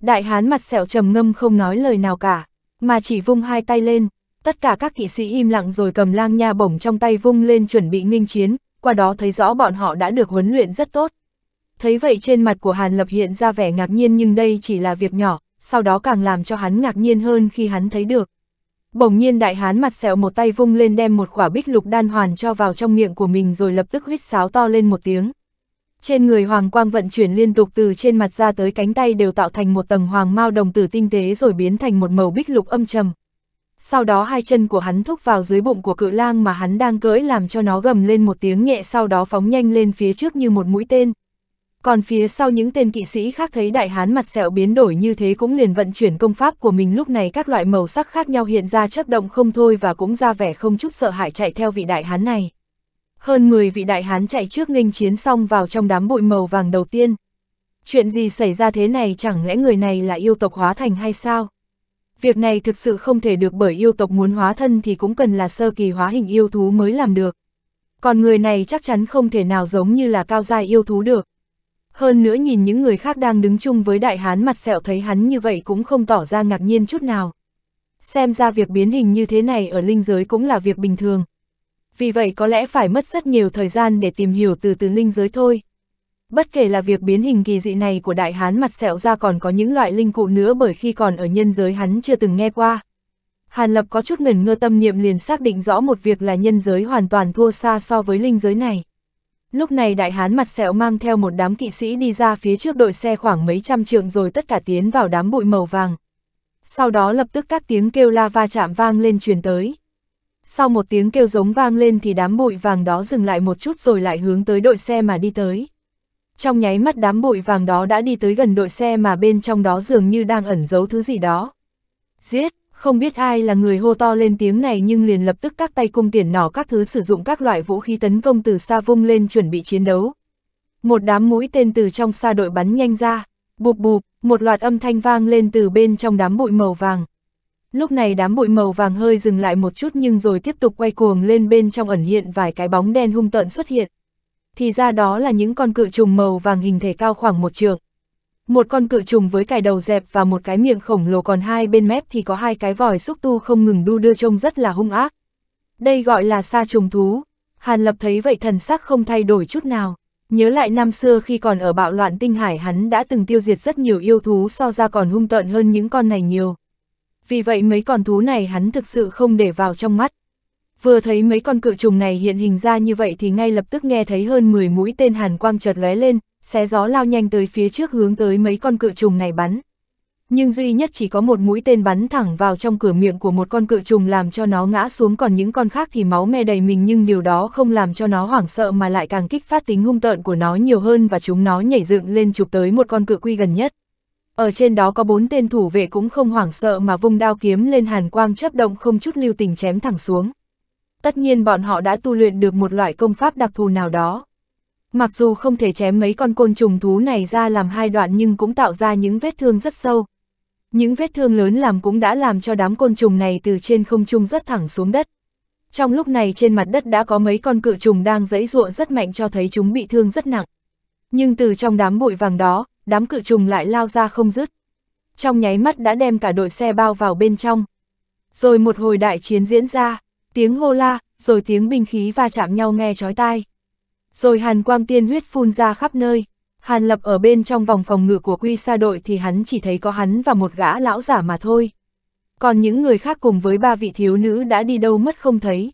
Đại hán mặt sẹo trầm ngâm không nói lời nào cả mà chỉ vung hai tay lên, tất cả các kỵ sĩ im lặng rồi cầm lang nha bổng trong tay vung lên chuẩn bị nghinh chiến, qua đó thấy rõ bọn họ đã được huấn luyện rất tốt. Thấy vậy trên mặt của Hàn Lập hiện ra vẻ ngạc nhiên nhưng đây chỉ là việc nhỏ, sau đó càng làm cho hắn ngạc nhiên hơn khi hắn thấy được. Bỗng nhiên đại hán mặt sẹo một tay vung lên đem một quả bích lục đan hoàn cho vào trong miệng của mình rồi lập tức huyết sáo to lên một tiếng trên người hoàng quang vận chuyển liên tục từ trên mặt ra tới cánh tay đều tạo thành một tầng hoàng mao đồng tử tinh tế rồi biến thành một màu bích lục âm trầm. Sau đó hai chân của hắn thúc vào dưới bụng của cự lang mà hắn đang cưỡi làm cho nó gầm lên một tiếng nhẹ sau đó phóng nhanh lên phía trước như một mũi tên. Còn phía sau những tên kỵ sĩ khác thấy đại hán mặt sẹo biến đổi như thế cũng liền vận chuyển công pháp của mình lúc này các loại màu sắc khác nhau hiện ra chấp động không thôi và cũng ra vẻ không chút sợ hãi chạy theo vị đại hán này. Hơn 10 vị đại hán chạy trước nghênh chiến xong vào trong đám bụi màu vàng đầu tiên. Chuyện gì xảy ra thế này chẳng lẽ người này là yêu tộc hóa thành hay sao? Việc này thực sự không thể được bởi yêu tộc muốn hóa thân thì cũng cần là sơ kỳ hóa hình yêu thú mới làm được. Còn người này chắc chắn không thể nào giống như là cao giai yêu thú được. Hơn nữa nhìn những người khác đang đứng chung với đại hán mặt sẹo thấy hắn như vậy cũng không tỏ ra ngạc nhiên chút nào. Xem ra việc biến hình như thế này ở linh giới cũng là việc bình thường, vì vậy có lẽ phải mất rất nhiều thời gian để tìm hiểu từ từ linh giới thôi. Bất kể là việc biến hình kỳ dị này của đại hán mặt sẹo ra còn có những loại linh cụ nữa bởi khi còn ở nhân giới hắn chưa từng nghe qua. Hàn Lập có chút ngẩn ngơ tâm niệm liền xác định rõ một việc là nhân giới hoàn toàn thua xa so với linh giới này. Lúc này đại hán mặt sẹo mang theo một đám kỵ sĩ đi ra phía trước đội xe khoảng mấy trăm trượng rồi tất cả tiến vào đám bụi màu vàng. Sau đó lập tức các tiếng kêu la va chạm vang lên truyền tới. Sau một tiếng kêu giống vang lên thì đám bụi vàng đó dừng lại một chút rồi lại hướng tới đội xe mà đi tới. Trong nháy mắt đám bụi vàng đó đã đi tới gần đội xe mà bên trong đó dường như đang ẩn giấu thứ gì đó. Giết, không biết ai là người hô to lên tiếng này nhưng liền lập tức các tay cung tiền nỏ các thứ sử dụng các loại vũ khí tấn công từ xa vung lên chuẩn bị chiến đấu. Một đám mũi tên từ trong xa đội bắn nhanh ra, bụp bụp, một loạt âm thanh vang lên từ bên trong đám bụi màu vàng, Lúc này đám bụi màu vàng hơi dừng lại một chút nhưng rồi tiếp tục quay cuồng lên bên trong ẩn hiện vài cái bóng đen hung tợn xuất hiện. Thì ra đó là những con cự trùng màu vàng hình thể cao khoảng một trường. Một con cự trùng với cái đầu dẹp và một cái miệng khổng lồ còn hai bên mép thì có hai cái vòi xúc tu không ngừng đu đưa trông rất là hung ác. Đây gọi là sa trùng thú. Hàn Lập thấy vậy thần sắc không thay đổi chút nào. Nhớ lại năm xưa khi còn ở bạo loạn tinh hải hắn đã từng tiêu diệt rất nhiều yêu thú so ra còn hung tợn hơn những con này nhiều vì vậy mấy con thú này hắn thực sự không để vào trong mắt. Vừa thấy mấy con cự trùng này hiện hình ra như vậy thì ngay lập tức nghe thấy hơn 10 mũi tên hàn quang chợt lóe lên, xé gió lao nhanh tới phía trước hướng tới mấy con cự trùng này bắn. Nhưng duy nhất chỉ có một mũi tên bắn thẳng vào trong cửa miệng của một con cự trùng làm cho nó ngã xuống còn những con khác thì máu me đầy mình nhưng điều đó không làm cho nó hoảng sợ mà lại càng kích phát tính hung tợn của nó nhiều hơn và chúng nó nhảy dựng lên chụp tới một con cự quy gần nhất. Ở trên đó có bốn tên thủ vệ cũng không hoảng sợ mà vung đao kiếm lên hàn quang chấp động không chút lưu tình chém thẳng xuống. Tất nhiên bọn họ đã tu luyện được một loại công pháp đặc thù nào đó. Mặc dù không thể chém mấy con côn trùng thú này ra làm hai đoạn nhưng cũng tạo ra những vết thương rất sâu. Những vết thương lớn làm cũng đã làm cho đám côn trùng này từ trên không trung rất thẳng xuống đất. Trong lúc này trên mặt đất đã có mấy con cự trùng đang dẫy ruộng rất mạnh cho thấy chúng bị thương rất nặng. Nhưng từ trong đám bụi vàng đó, đám cự trùng lại lao ra không dứt. Trong nháy mắt đã đem cả đội xe bao vào bên trong. Rồi một hồi đại chiến diễn ra, tiếng hô la, rồi tiếng binh khí va chạm nhau nghe chói tai. Rồi hàn quang tiên huyết phun ra khắp nơi. Hàn lập ở bên trong vòng phòng ngự của quy sa đội thì hắn chỉ thấy có hắn và một gã lão giả mà thôi. Còn những người khác cùng với ba vị thiếu nữ đã đi đâu mất không thấy.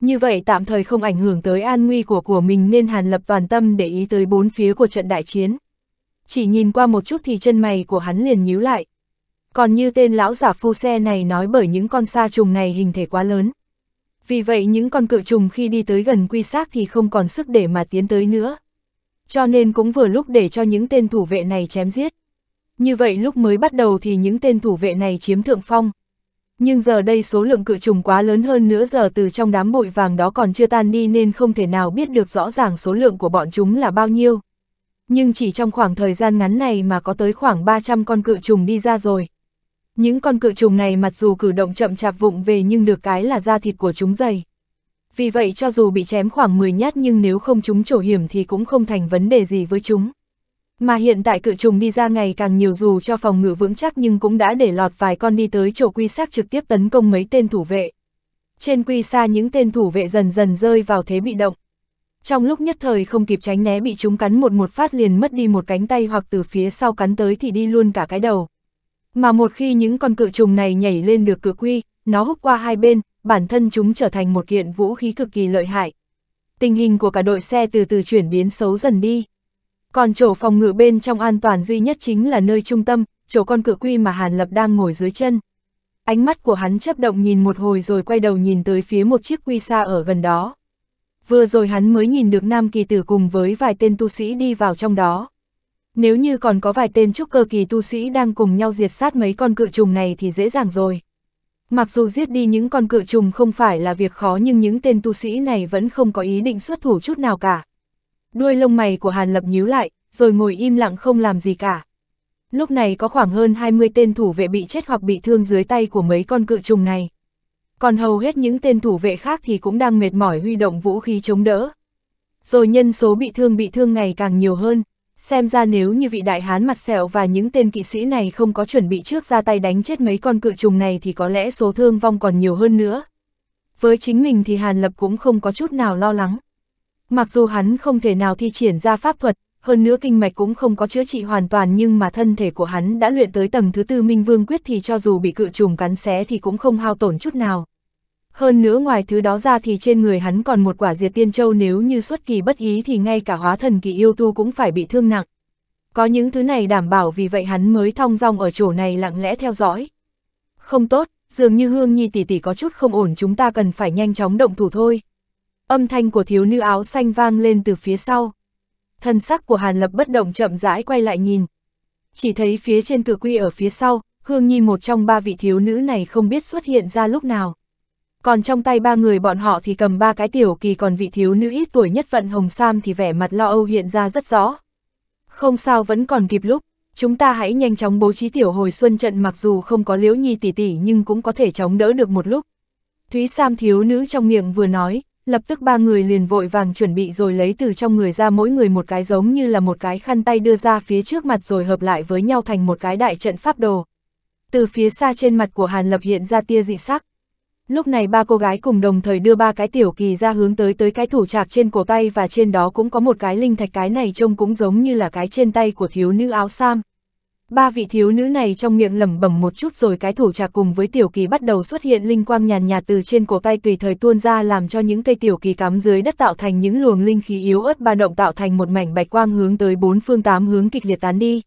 Như vậy tạm thời không ảnh hưởng tới an nguy của của mình nên Hàn Lập toàn tâm để ý tới bốn phía của trận đại chiến chỉ nhìn qua một chút thì chân mày của hắn liền nhíu lại. Còn như tên lão giả phu xe này nói bởi những con sa trùng này hình thể quá lớn. Vì vậy những con cự trùng khi đi tới gần quy xác thì không còn sức để mà tiến tới nữa. Cho nên cũng vừa lúc để cho những tên thủ vệ này chém giết. Như vậy lúc mới bắt đầu thì những tên thủ vệ này chiếm thượng phong. Nhưng giờ đây số lượng cự trùng quá lớn hơn nữa giờ từ trong đám bụi vàng đó còn chưa tan đi nên không thể nào biết được rõ ràng số lượng của bọn chúng là bao nhiêu nhưng chỉ trong khoảng thời gian ngắn này mà có tới khoảng 300 con cự trùng đi ra rồi. Những con cự trùng này mặc dù cử động chậm chạp vụng về nhưng được cái là da thịt của chúng dày. Vì vậy cho dù bị chém khoảng 10 nhát nhưng nếu không chúng trổ hiểm thì cũng không thành vấn đề gì với chúng. Mà hiện tại cự trùng đi ra ngày càng nhiều dù cho phòng ngự vững chắc nhưng cũng đã để lọt vài con đi tới chỗ quy xác trực tiếp tấn công mấy tên thủ vệ. Trên quy xa những tên thủ vệ dần dần rơi vào thế bị động. Trong lúc nhất thời không kịp tránh né bị chúng cắn một một phát liền mất đi một cánh tay hoặc từ phía sau cắn tới thì đi luôn cả cái đầu. Mà một khi những con cự trùng này nhảy lên được cự quy, nó hút qua hai bên, bản thân chúng trở thành một kiện vũ khí cực kỳ lợi hại. Tình hình của cả đội xe từ từ chuyển biến xấu dần đi. Còn chỗ phòng ngự bên trong an toàn duy nhất chính là nơi trung tâm, chỗ con cự quy mà Hàn Lập đang ngồi dưới chân. Ánh mắt của hắn chấp động nhìn một hồi rồi quay đầu nhìn tới phía một chiếc quy xa ở gần đó vừa rồi hắn mới nhìn được Nam Kỳ Tử cùng với vài tên tu sĩ đi vào trong đó. Nếu như còn có vài tên trúc cơ kỳ tu sĩ đang cùng nhau diệt sát mấy con cự trùng này thì dễ dàng rồi. Mặc dù giết đi những con cự trùng không phải là việc khó nhưng những tên tu sĩ này vẫn không có ý định xuất thủ chút nào cả. Đuôi lông mày của Hàn Lập nhíu lại, rồi ngồi im lặng không làm gì cả. Lúc này có khoảng hơn 20 tên thủ vệ bị chết hoặc bị thương dưới tay của mấy con cự trùng này còn hầu hết những tên thủ vệ khác thì cũng đang mệt mỏi huy động vũ khí chống đỡ. Rồi nhân số bị thương bị thương ngày càng nhiều hơn, xem ra nếu như vị đại hán mặt sẹo và những tên kỵ sĩ này không có chuẩn bị trước ra tay đánh chết mấy con cự trùng này thì có lẽ số thương vong còn nhiều hơn nữa. Với chính mình thì Hàn Lập cũng không có chút nào lo lắng. Mặc dù hắn không thể nào thi triển ra pháp thuật, hơn nữa kinh mạch cũng không có chữa trị hoàn toàn nhưng mà thân thể của hắn đã luyện tới tầng thứ tư minh vương quyết thì cho dù bị cự trùng cắn xé thì cũng không hao tổn chút nào. Hơn nữa ngoài thứ đó ra thì trên người hắn còn một quả diệt tiên châu nếu như xuất kỳ bất ý thì ngay cả hóa thần kỳ yêu tu cũng phải bị thương nặng. Có những thứ này đảm bảo vì vậy hắn mới thong dong ở chỗ này lặng lẽ theo dõi. Không tốt, dường như Hương Nhi tỷ tỷ có chút không ổn chúng ta cần phải nhanh chóng động thủ thôi. Âm thanh của thiếu nữ áo xanh vang lên từ phía sau thân sắc của Hàn Lập bất động chậm rãi quay lại nhìn. Chỉ thấy phía trên cửa quy ở phía sau, Hương Nhi một trong ba vị thiếu nữ này không biết xuất hiện ra lúc nào. Còn trong tay ba người bọn họ thì cầm ba cái tiểu kỳ còn vị thiếu nữ ít tuổi nhất vận Hồng Sam thì vẻ mặt lo âu hiện ra rất rõ. Không sao vẫn còn kịp lúc, chúng ta hãy nhanh chóng bố trí tiểu hồi xuân trận mặc dù không có liễu nhi tỷ tỷ nhưng cũng có thể chống đỡ được một lúc. Thúy Sam thiếu nữ trong miệng vừa nói, lập tức ba người liền vội vàng chuẩn bị rồi lấy từ trong người ra mỗi người một cái giống như là một cái khăn tay đưa ra phía trước mặt rồi hợp lại với nhau thành một cái đại trận pháp đồ. Từ phía xa trên mặt của Hàn Lập hiện ra tia dị sắc. Lúc này ba cô gái cùng đồng thời đưa ba cái tiểu kỳ ra hướng tới tới cái thủ trạc trên cổ tay và trên đó cũng có một cái linh thạch cái này trông cũng giống như là cái trên tay của thiếu nữ áo sam. Ba vị thiếu nữ này trong miệng lẩm bẩm một chút rồi cái thủ trà cùng với tiểu kỳ bắt đầu xuất hiện linh quang nhàn nhạt từ trên cổ tay tùy thời tuôn ra làm cho những cây tiểu kỳ cắm dưới đất tạo thành những luồng linh khí yếu ớt ba động tạo thành một mảnh bạch quang hướng tới bốn phương tám hướng kịch liệt tán đi.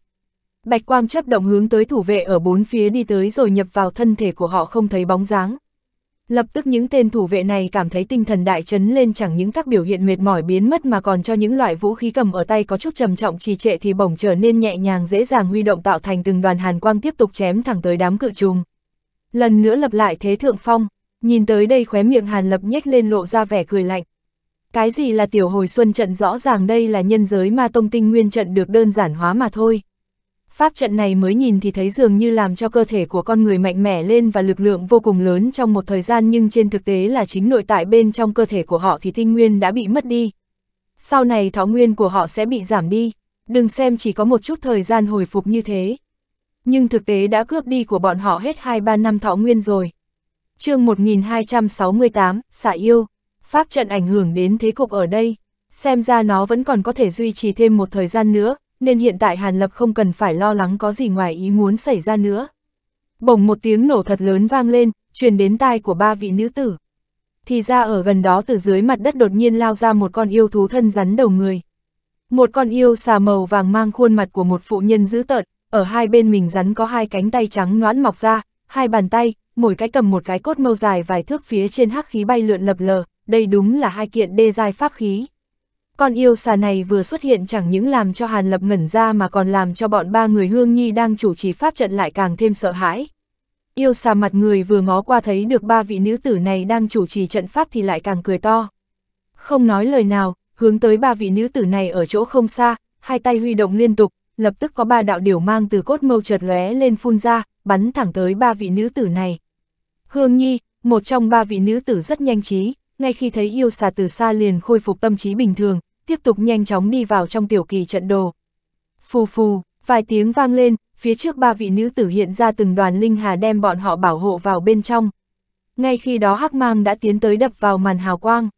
Bạch quang chấp động hướng tới thủ vệ ở bốn phía đi tới rồi nhập vào thân thể của họ không thấy bóng dáng. Lập tức những tên thủ vệ này cảm thấy tinh thần đại chấn lên chẳng những các biểu hiện mệt mỏi biến mất mà còn cho những loại vũ khí cầm ở tay có chút trầm trọng trì trệ thì bỗng trở nên nhẹ nhàng dễ dàng huy động tạo thành từng đoàn hàn quang tiếp tục chém thẳng tới đám cự trùng. Lần nữa lập lại thế thượng phong, nhìn tới đây khóe miệng hàn lập nhếch lên lộ ra vẻ cười lạnh. Cái gì là tiểu hồi xuân trận rõ ràng đây là nhân giới ma tông tinh nguyên trận được đơn giản hóa mà thôi pháp trận này mới nhìn thì thấy dường như làm cho cơ thể của con người mạnh mẽ lên và lực lượng vô cùng lớn trong một thời gian nhưng trên thực tế là chính nội tại bên trong cơ thể của họ thì tinh nguyên đã bị mất đi. Sau này thọ nguyên của họ sẽ bị giảm đi, đừng xem chỉ có một chút thời gian hồi phục như thế. Nhưng thực tế đã cướp đi của bọn họ hết 2-3 năm thọ nguyên rồi. chương 1268, xả yêu, pháp trận ảnh hưởng đến thế cục ở đây, xem ra nó vẫn còn có thể duy trì thêm một thời gian nữa, nên hiện tại Hàn Lập không cần phải lo lắng có gì ngoài ý muốn xảy ra nữa. Bỗng một tiếng nổ thật lớn vang lên, truyền đến tai của ba vị nữ tử. Thì ra ở gần đó từ dưới mặt đất đột nhiên lao ra một con yêu thú thân rắn đầu người. Một con yêu xà màu vàng mang khuôn mặt của một phụ nhân dữ tợn, ở hai bên mình rắn có hai cánh tay trắng noãn mọc ra, hai bàn tay, mỗi cái cầm một cái cốt mâu dài vài thước phía trên hắc khí bay lượn lập lờ, đây đúng là hai kiện đê dài pháp khí. Con yêu xà này vừa xuất hiện chẳng những làm cho Hàn Lập ngẩn ra mà còn làm cho bọn ba người Hương Nhi đang chủ trì pháp trận lại càng thêm sợ hãi. Yêu xà mặt người vừa ngó qua thấy được ba vị nữ tử này đang chủ trì trận pháp thì lại càng cười to. Không nói lời nào, hướng tới ba vị nữ tử này ở chỗ không xa, hai tay huy động liên tục, lập tức có ba đạo điều mang từ cốt mâu chợt lóe lên phun ra, bắn thẳng tới ba vị nữ tử này. Hương Nhi, một trong ba vị nữ tử rất nhanh trí, ngay khi thấy yêu xà từ xa liền khôi phục tâm trí bình thường, tiếp tục nhanh chóng đi vào trong tiểu kỳ trận đồ. Phù phù, vài tiếng vang lên, phía trước ba vị nữ tử hiện ra từng đoàn linh hà đem bọn họ bảo hộ vào bên trong. Ngay khi đó hắc mang đã tiến tới đập vào màn hào quang.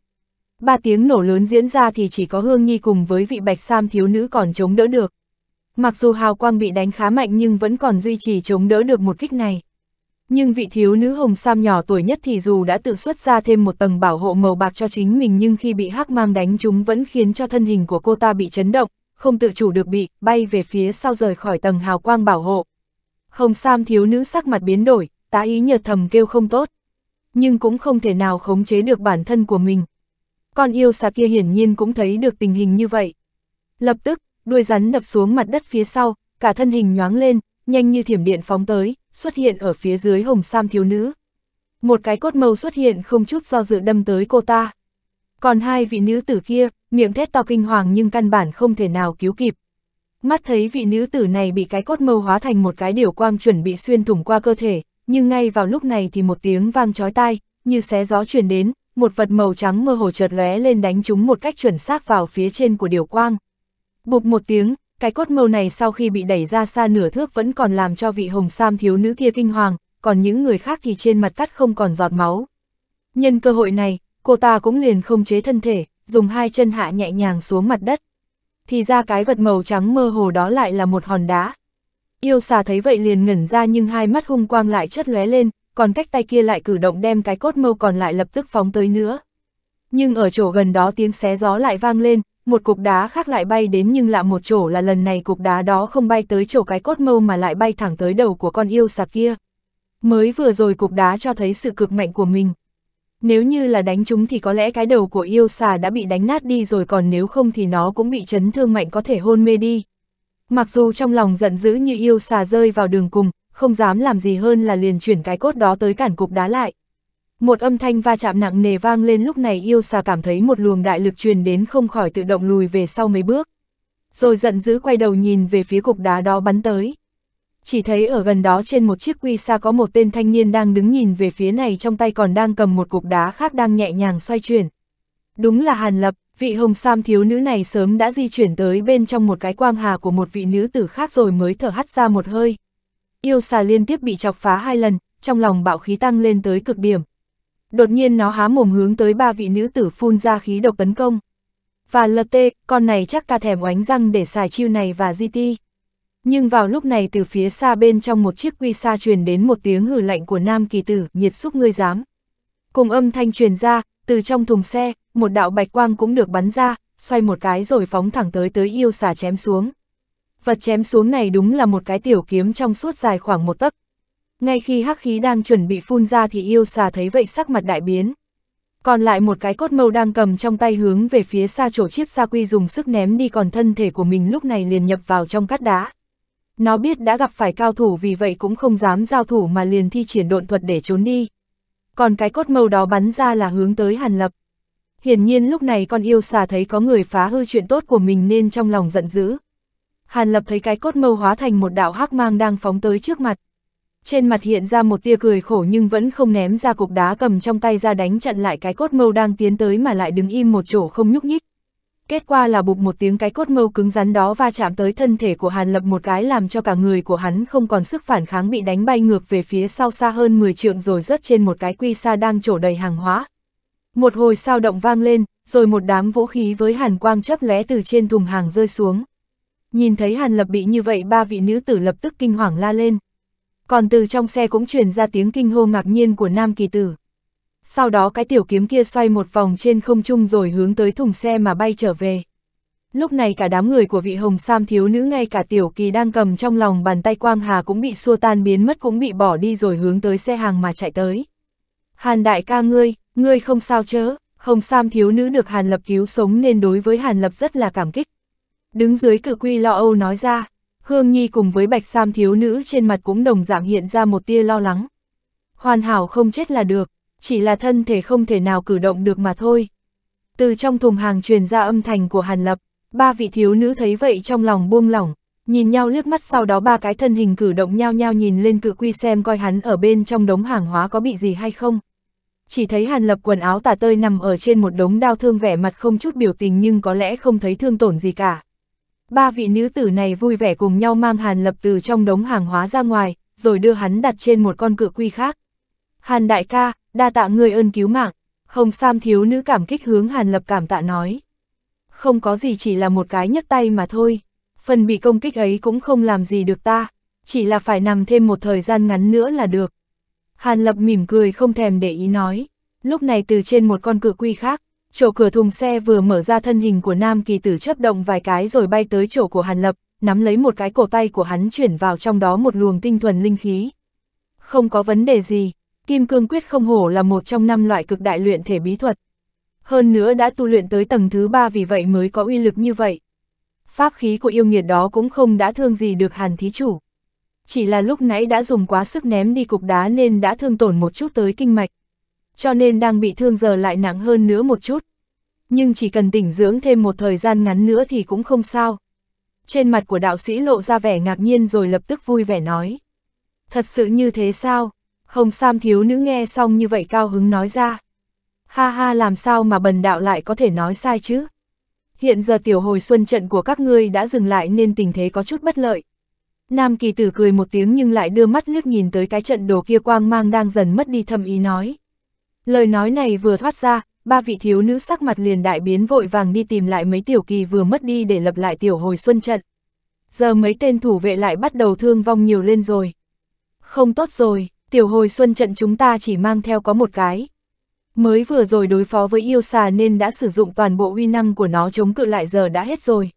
Ba tiếng nổ lớn diễn ra thì chỉ có Hương Nhi cùng với vị bạch sam thiếu nữ còn chống đỡ được. Mặc dù hào quang bị đánh khá mạnh nhưng vẫn còn duy trì chống đỡ được một kích này. Nhưng vị thiếu nữ hồng sam nhỏ tuổi nhất thì dù đã tự xuất ra thêm một tầng bảo hộ màu bạc cho chính mình nhưng khi bị hắc mang đánh chúng vẫn khiến cho thân hình của cô ta bị chấn động, không tự chủ được bị bay về phía sau rời khỏi tầng hào quang bảo hộ. Hồng sam thiếu nữ sắc mặt biến đổi, tá ý nhờ thầm kêu không tốt. Nhưng cũng không thể nào khống chế được bản thân của mình. Con yêu xà kia hiển nhiên cũng thấy được tình hình như vậy. Lập tức, đuôi rắn đập xuống mặt đất phía sau, cả thân hình nhoáng lên, nhanh như thiểm điện phóng tới, xuất hiện ở phía dưới hồng sam thiếu nữ. Một cái cốt màu xuất hiện không chút do dự đâm tới cô ta. Còn hai vị nữ tử kia, miệng thét to kinh hoàng nhưng căn bản không thể nào cứu kịp. Mắt thấy vị nữ tử này bị cái cốt màu hóa thành một cái điều quang chuẩn bị xuyên thủng qua cơ thể, nhưng ngay vào lúc này thì một tiếng vang chói tai, như xé gió truyền đến, một vật màu trắng mơ hồ chợt lóe lên đánh chúng một cách chuẩn xác vào phía trên của điều quang. Bụp một tiếng, cái cốt mâu này sau khi bị đẩy ra xa nửa thước vẫn còn làm cho vị hồng sam thiếu nữ kia kinh hoàng, còn những người khác thì trên mặt cắt không còn giọt máu. Nhân cơ hội này, cô ta cũng liền không chế thân thể, dùng hai chân hạ nhẹ nhàng xuống mặt đất. Thì ra cái vật màu trắng mơ hồ đó lại là một hòn đá. Yêu xà thấy vậy liền ngẩn ra nhưng hai mắt hung quang lại chất lóe lên, còn cách tay kia lại cử động đem cái cốt mâu còn lại lập tức phóng tới nữa. Nhưng ở chỗ gần đó tiếng xé gió lại vang lên, một cục đá khác lại bay đến nhưng lạ một chỗ là lần này cục đá đó không bay tới chỗ cái cốt mâu mà lại bay thẳng tới đầu của con yêu xà kia. Mới vừa rồi cục đá cho thấy sự cực mạnh của mình. Nếu như là đánh chúng thì có lẽ cái đầu của yêu xà đã bị đánh nát đi rồi còn nếu không thì nó cũng bị chấn thương mạnh có thể hôn mê đi. Mặc dù trong lòng giận dữ như yêu xà rơi vào đường cùng, không dám làm gì hơn là liền chuyển cái cốt đó tới cản cục đá lại, một âm thanh va chạm nặng nề vang lên lúc này yêu xà cảm thấy một luồng đại lực truyền đến không khỏi tự động lùi về sau mấy bước. Rồi giận dữ quay đầu nhìn về phía cục đá đó bắn tới. Chỉ thấy ở gần đó trên một chiếc quy xa có một tên thanh niên đang đứng nhìn về phía này trong tay còn đang cầm một cục đá khác đang nhẹ nhàng xoay chuyển. Đúng là Hàn Lập, vị hồng sam thiếu nữ này sớm đã di chuyển tới bên trong một cái quang hà của một vị nữ tử khác rồi mới thở hắt ra một hơi. Yêu xà liên tiếp bị chọc phá hai lần, trong lòng bạo khí tăng lên tới cực điểm, đột nhiên nó há mồm hướng tới ba vị nữ tử phun ra khí độc tấn công. Và LT, con này chắc ta thèm oánh răng để xài chiêu này và GT. Nhưng vào lúc này từ phía xa bên trong một chiếc quy xa truyền đến một tiếng hử lạnh của nam kỳ tử, nhiệt xúc ngươi dám. Cùng âm thanh truyền ra, từ trong thùng xe, một đạo bạch quang cũng được bắn ra, xoay một cái rồi phóng thẳng tới tới yêu xà chém xuống. Vật chém xuống này đúng là một cái tiểu kiếm trong suốt dài khoảng một tấc, ngay khi hắc khí đang chuẩn bị phun ra thì yêu xà thấy vậy sắc mặt đại biến. Còn lại một cái cốt mâu đang cầm trong tay hướng về phía xa chỗ chiếc xa quy dùng sức ném đi còn thân thể của mình lúc này liền nhập vào trong cát đá. Nó biết đã gặp phải cao thủ vì vậy cũng không dám giao thủ mà liền thi triển độn thuật để trốn đi. Còn cái cốt mâu đó bắn ra là hướng tới Hàn Lập. Hiển nhiên lúc này con yêu xà thấy có người phá hư chuyện tốt của mình nên trong lòng giận dữ. Hàn Lập thấy cái cốt mâu hóa thành một đạo hắc mang đang phóng tới trước mặt trên mặt hiện ra một tia cười khổ nhưng vẫn không ném ra cục đá cầm trong tay ra đánh chặn lại cái cốt mâu đang tiến tới mà lại đứng im một chỗ không nhúc nhích. Kết quả là bụp một tiếng cái cốt mâu cứng rắn đó va chạm tới thân thể của Hàn Lập một cái làm cho cả người của hắn không còn sức phản kháng bị đánh bay ngược về phía sau xa hơn 10 trượng rồi rớt trên một cái quy xa đang trổ đầy hàng hóa. Một hồi sao động vang lên, rồi một đám vũ khí với hàn quang chấp lóe từ trên thùng hàng rơi xuống. Nhìn thấy Hàn Lập bị như vậy ba vị nữ tử lập tức kinh hoàng la lên còn từ trong xe cũng truyền ra tiếng kinh hô ngạc nhiên của nam kỳ tử. Sau đó cái tiểu kiếm kia xoay một vòng trên không trung rồi hướng tới thùng xe mà bay trở về. Lúc này cả đám người của vị hồng sam thiếu nữ ngay cả tiểu kỳ đang cầm trong lòng bàn tay quang hà cũng bị xua tan biến mất cũng bị bỏ đi rồi hướng tới xe hàng mà chạy tới. Hàn đại ca ngươi, ngươi không sao chớ, hồng sam thiếu nữ được Hàn Lập cứu sống nên đối với Hàn Lập rất là cảm kích. Đứng dưới cử quy lo âu nói ra, Hương Nhi cùng với bạch sam thiếu nữ trên mặt cũng đồng dạng hiện ra một tia lo lắng. Hoàn hảo không chết là được, chỉ là thân thể không thể nào cử động được mà thôi. Từ trong thùng hàng truyền ra âm thanh của Hàn Lập, ba vị thiếu nữ thấy vậy trong lòng buông lỏng, nhìn nhau liếc mắt sau đó ba cái thân hình cử động nhau nhau nhìn lên cự quy xem coi hắn ở bên trong đống hàng hóa có bị gì hay không. Chỉ thấy Hàn Lập quần áo tả tơi nằm ở trên một đống đau thương vẻ mặt không chút biểu tình nhưng có lẽ không thấy thương tổn gì cả. Ba vị nữ tử này vui vẻ cùng nhau mang Hàn Lập từ trong đống hàng hóa ra ngoài, rồi đưa hắn đặt trên một con cựa quy khác. Hàn đại ca, đa tạ người ơn cứu mạng, không Sam thiếu nữ cảm kích hướng Hàn Lập cảm tạ nói. Không có gì chỉ là một cái nhấc tay mà thôi, phần bị công kích ấy cũng không làm gì được ta, chỉ là phải nằm thêm một thời gian ngắn nữa là được. Hàn Lập mỉm cười không thèm để ý nói, lúc này từ trên một con cựa quy khác, chỗ cửa thùng xe vừa mở ra thân hình của nam kỳ tử chấp động vài cái rồi bay tới chỗ của Hàn Lập, nắm lấy một cái cổ tay của hắn chuyển vào trong đó một luồng tinh thuần linh khí. Không có vấn đề gì, Kim Cương Quyết không hổ là một trong năm loại cực đại luyện thể bí thuật. Hơn nữa đã tu luyện tới tầng thứ ba vì vậy mới có uy lực như vậy. Pháp khí của yêu nghiệt đó cũng không đã thương gì được Hàn Thí Chủ. Chỉ là lúc nãy đã dùng quá sức ném đi cục đá nên đã thương tổn một chút tới kinh mạch cho nên đang bị thương giờ lại nặng hơn nữa một chút. Nhưng chỉ cần tỉnh dưỡng thêm một thời gian ngắn nữa thì cũng không sao. Trên mặt của đạo sĩ lộ ra vẻ ngạc nhiên rồi lập tức vui vẻ nói. Thật sự như thế sao? Hồng Sam thiếu nữ nghe xong như vậy cao hứng nói ra. Ha ha làm sao mà bần đạo lại có thể nói sai chứ? Hiện giờ tiểu hồi xuân trận của các ngươi đã dừng lại nên tình thế có chút bất lợi. Nam kỳ tử cười một tiếng nhưng lại đưa mắt liếc nhìn tới cái trận đồ kia quang mang đang dần mất đi thâm ý nói. Lời nói này vừa thoát ra, ba vị thiếu nữ sắc mặt liền đại biến vội vàng đi tìm lại mấy tiểu kỳ vừa mất đi để lập lại tiểu hồi xuân trận. Giờ mấy tên thủ vệ lại bắt đầu thương vong nhiều lên rồi. Không tốt rồi, tiểu hồi xuân trận chúng ta chỉ mang theo có một cái. Mới vừa rồi đối phó với yêu xà nên đã sử dụng toàn bộ uy năng của nó chống cự lại giờ đã hết rồi.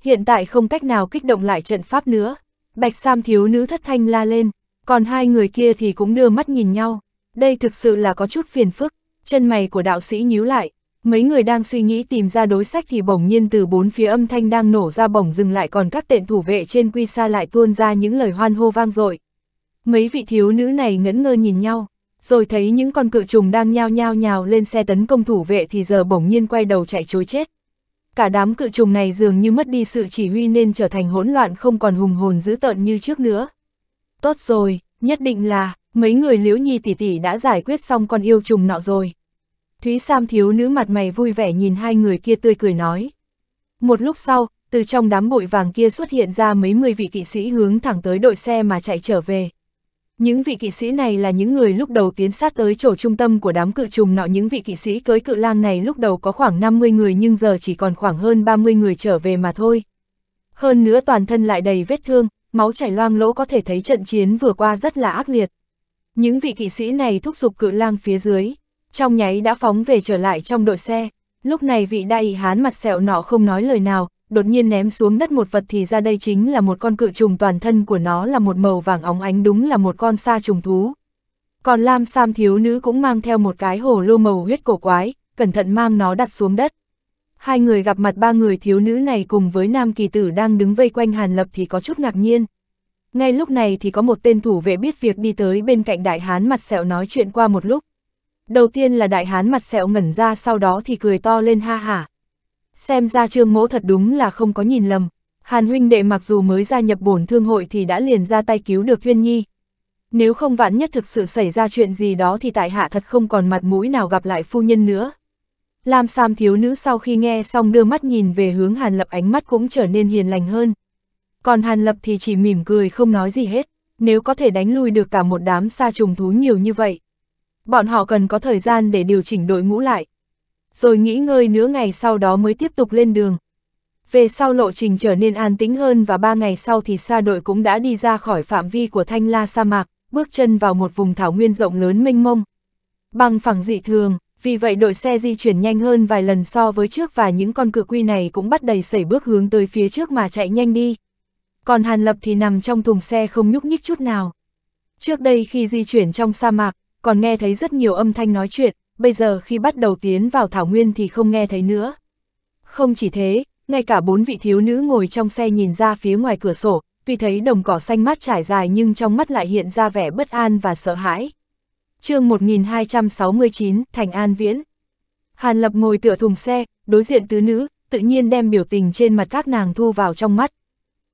Hiện tại không cách nào kích động lại trận pháp nữa. Bạch Sam thiếu nữ thất thanh la lên, còn hai người kia thì cũng đưa mắt nhìn nhau đây thực sự là có chút phiền phức, chân mày của đạo sĩ nhíu lại, mấy người đang suy nghĩ tìm ra đối sách thì bỗng nhiên từ bốn phía âm thanh đang nổ ra bỗng dừng lại còn các tện thủ vệ trên quy xa lại tuôn ra những lời hoan hô vang dội. Mấy vị thiếu nữ này ngẩn ngơ nhìn nhau, rồi thấy những con cự trùng đang nhao nhao nhào lên xe tấn công thủ vệ thì giờ bỗng nhiên quay đầu chạy chối chết. Cả đám cự trùng này dường như mất đi sự chỉ huy nên trở thành hỗn loạn không còn hùng hồn dữ tợn như trước nữa. Tốt rồi, nhất định là, mấy người liễu nhi tỷ tỷ đã giải quyết xong con yêu trùng nọ rồi. Thúy Sam thiếu nữ mặt mày vui vẻ nhìn hai người kia tươi cười nói. Một lúc sau, từ trong đám bụi vàng kia xuất hiện ra mấy mươi vị kỵ sĩ hướng thẳng tới đội xe mà chạy trở về. Những vị kỵ sĩ này là những người lúc đầu tiến sát tới chỗ trung tâm của đám cự trùng nọ những vị kỵ sĩ cưới cự lang này lúc đầu có khoảng 50 người nhưng giờ chỉ còn khoảng hơn 30 người trở về mà thôi. Hơn nữa toàn thân lại đầy vết thương, máu chảy loang lỗ có thể thấy trận chiến vừa qua rất là ác liệt những vị kỵ sĩ này thúc giục cự lang phía dưới, trong nháy đã phóng về trở lại trong đội xe. Lúc này vị đại hán mặt sẹo nọ không nói lời nào, đột nhiên ném xuống đất một vật thì ra đây chính là một con cự trùng toàn thân của nó là một màu vàng óng ánh đúng là một con sa trùng thú. Còn Lam Sam thiếu nữ cũng mang theo một cái hồ lô màu huyết cổ quái, cẩn thận mang nó đặt xuống đất. Hai người gặp mặt ba người thiếu nữ này cùng với nam kỳ tử đang đứng vây quanh Hàn Lập thì có chút ngạc nhiên. Ngay lúc này thì có một tên thủ vệ biết việc đi tới bên cạnh đại hán mặt sẹo nói chuyện qua một lúc. Đầu tiên là đại hán mặt sẹo ngẩn ra sau đó thì cười to lên ha hả. Xem ra trương mỗ thật đúng là không có nhìn lầm. Hàn huynh đệ mặc dù mới gia nhập bổn thương hội thì đã liền ra tay cứu được Thuyên Nhi. Nếu không vạn nhất thực sự xảy ra chuyện gì đó thì tại hạ thật không còn mặt mũi nào gặp lại phu nhân nữa. Lam Sam thiếu nữ sau khi nghe xong đưa mắt nhìn về hướng Hàn Lập ánh mắt cũng trở nên hiền lành hơn còn Hàn Lập thì chỉ mỉm cười không nói gì hết, nếu có thể đánh lui được cả một đám sa trùng thú nhiều như vậy. Bọn họ cần có thời gian để điều chỉnh đội ngũ lại. Rồi nghỉ ngơi nửa ngày sau đó mới tiếp tục lên đường. Về sau lộ trình trở nên an tĩnh hơn và ba ngày sau thì xa đội cũng đã đi ra khỏi phạm vi của thanh la sa mạc, bước chân vào một vùng thảo nguyên rộng lớn mênh mông. Bằng phẳng dị thường, vì vậy đội xe di chuyển nhanh hơn vài lần so với trước và những con cự quy này cũng bắt đầy sẩy bước hướng tới phía trước mà chạy nhanh đi còn Hàn Lập thì nằm trong thùng xe không nhúc nhích chút nào. Trước đây khi di chuyển trong sa mạc, còn nghe thấy rất nhiều âm thanh nói chuyện, bây giờ khi bắt đầu tiến vào Thảo Nguyên thì không nghe thấy nữa. Không chỉ thế, ngay cả bốn vị thiếu nữ ngồi trong xe nhìn ra phía ngoài cửa sổ, tuy thấy đồng cỏ xanh mát trải dài nhưng trong mắt lại hiện ra vẻ bất an và sợ hãi. chương 1269, Thành An Viễn Hàn Lập ngồi tựa thùng xe, đối diện tứ nữ, tự nhiên đem biểu tình trên mặt các nàng thu vào trong mắt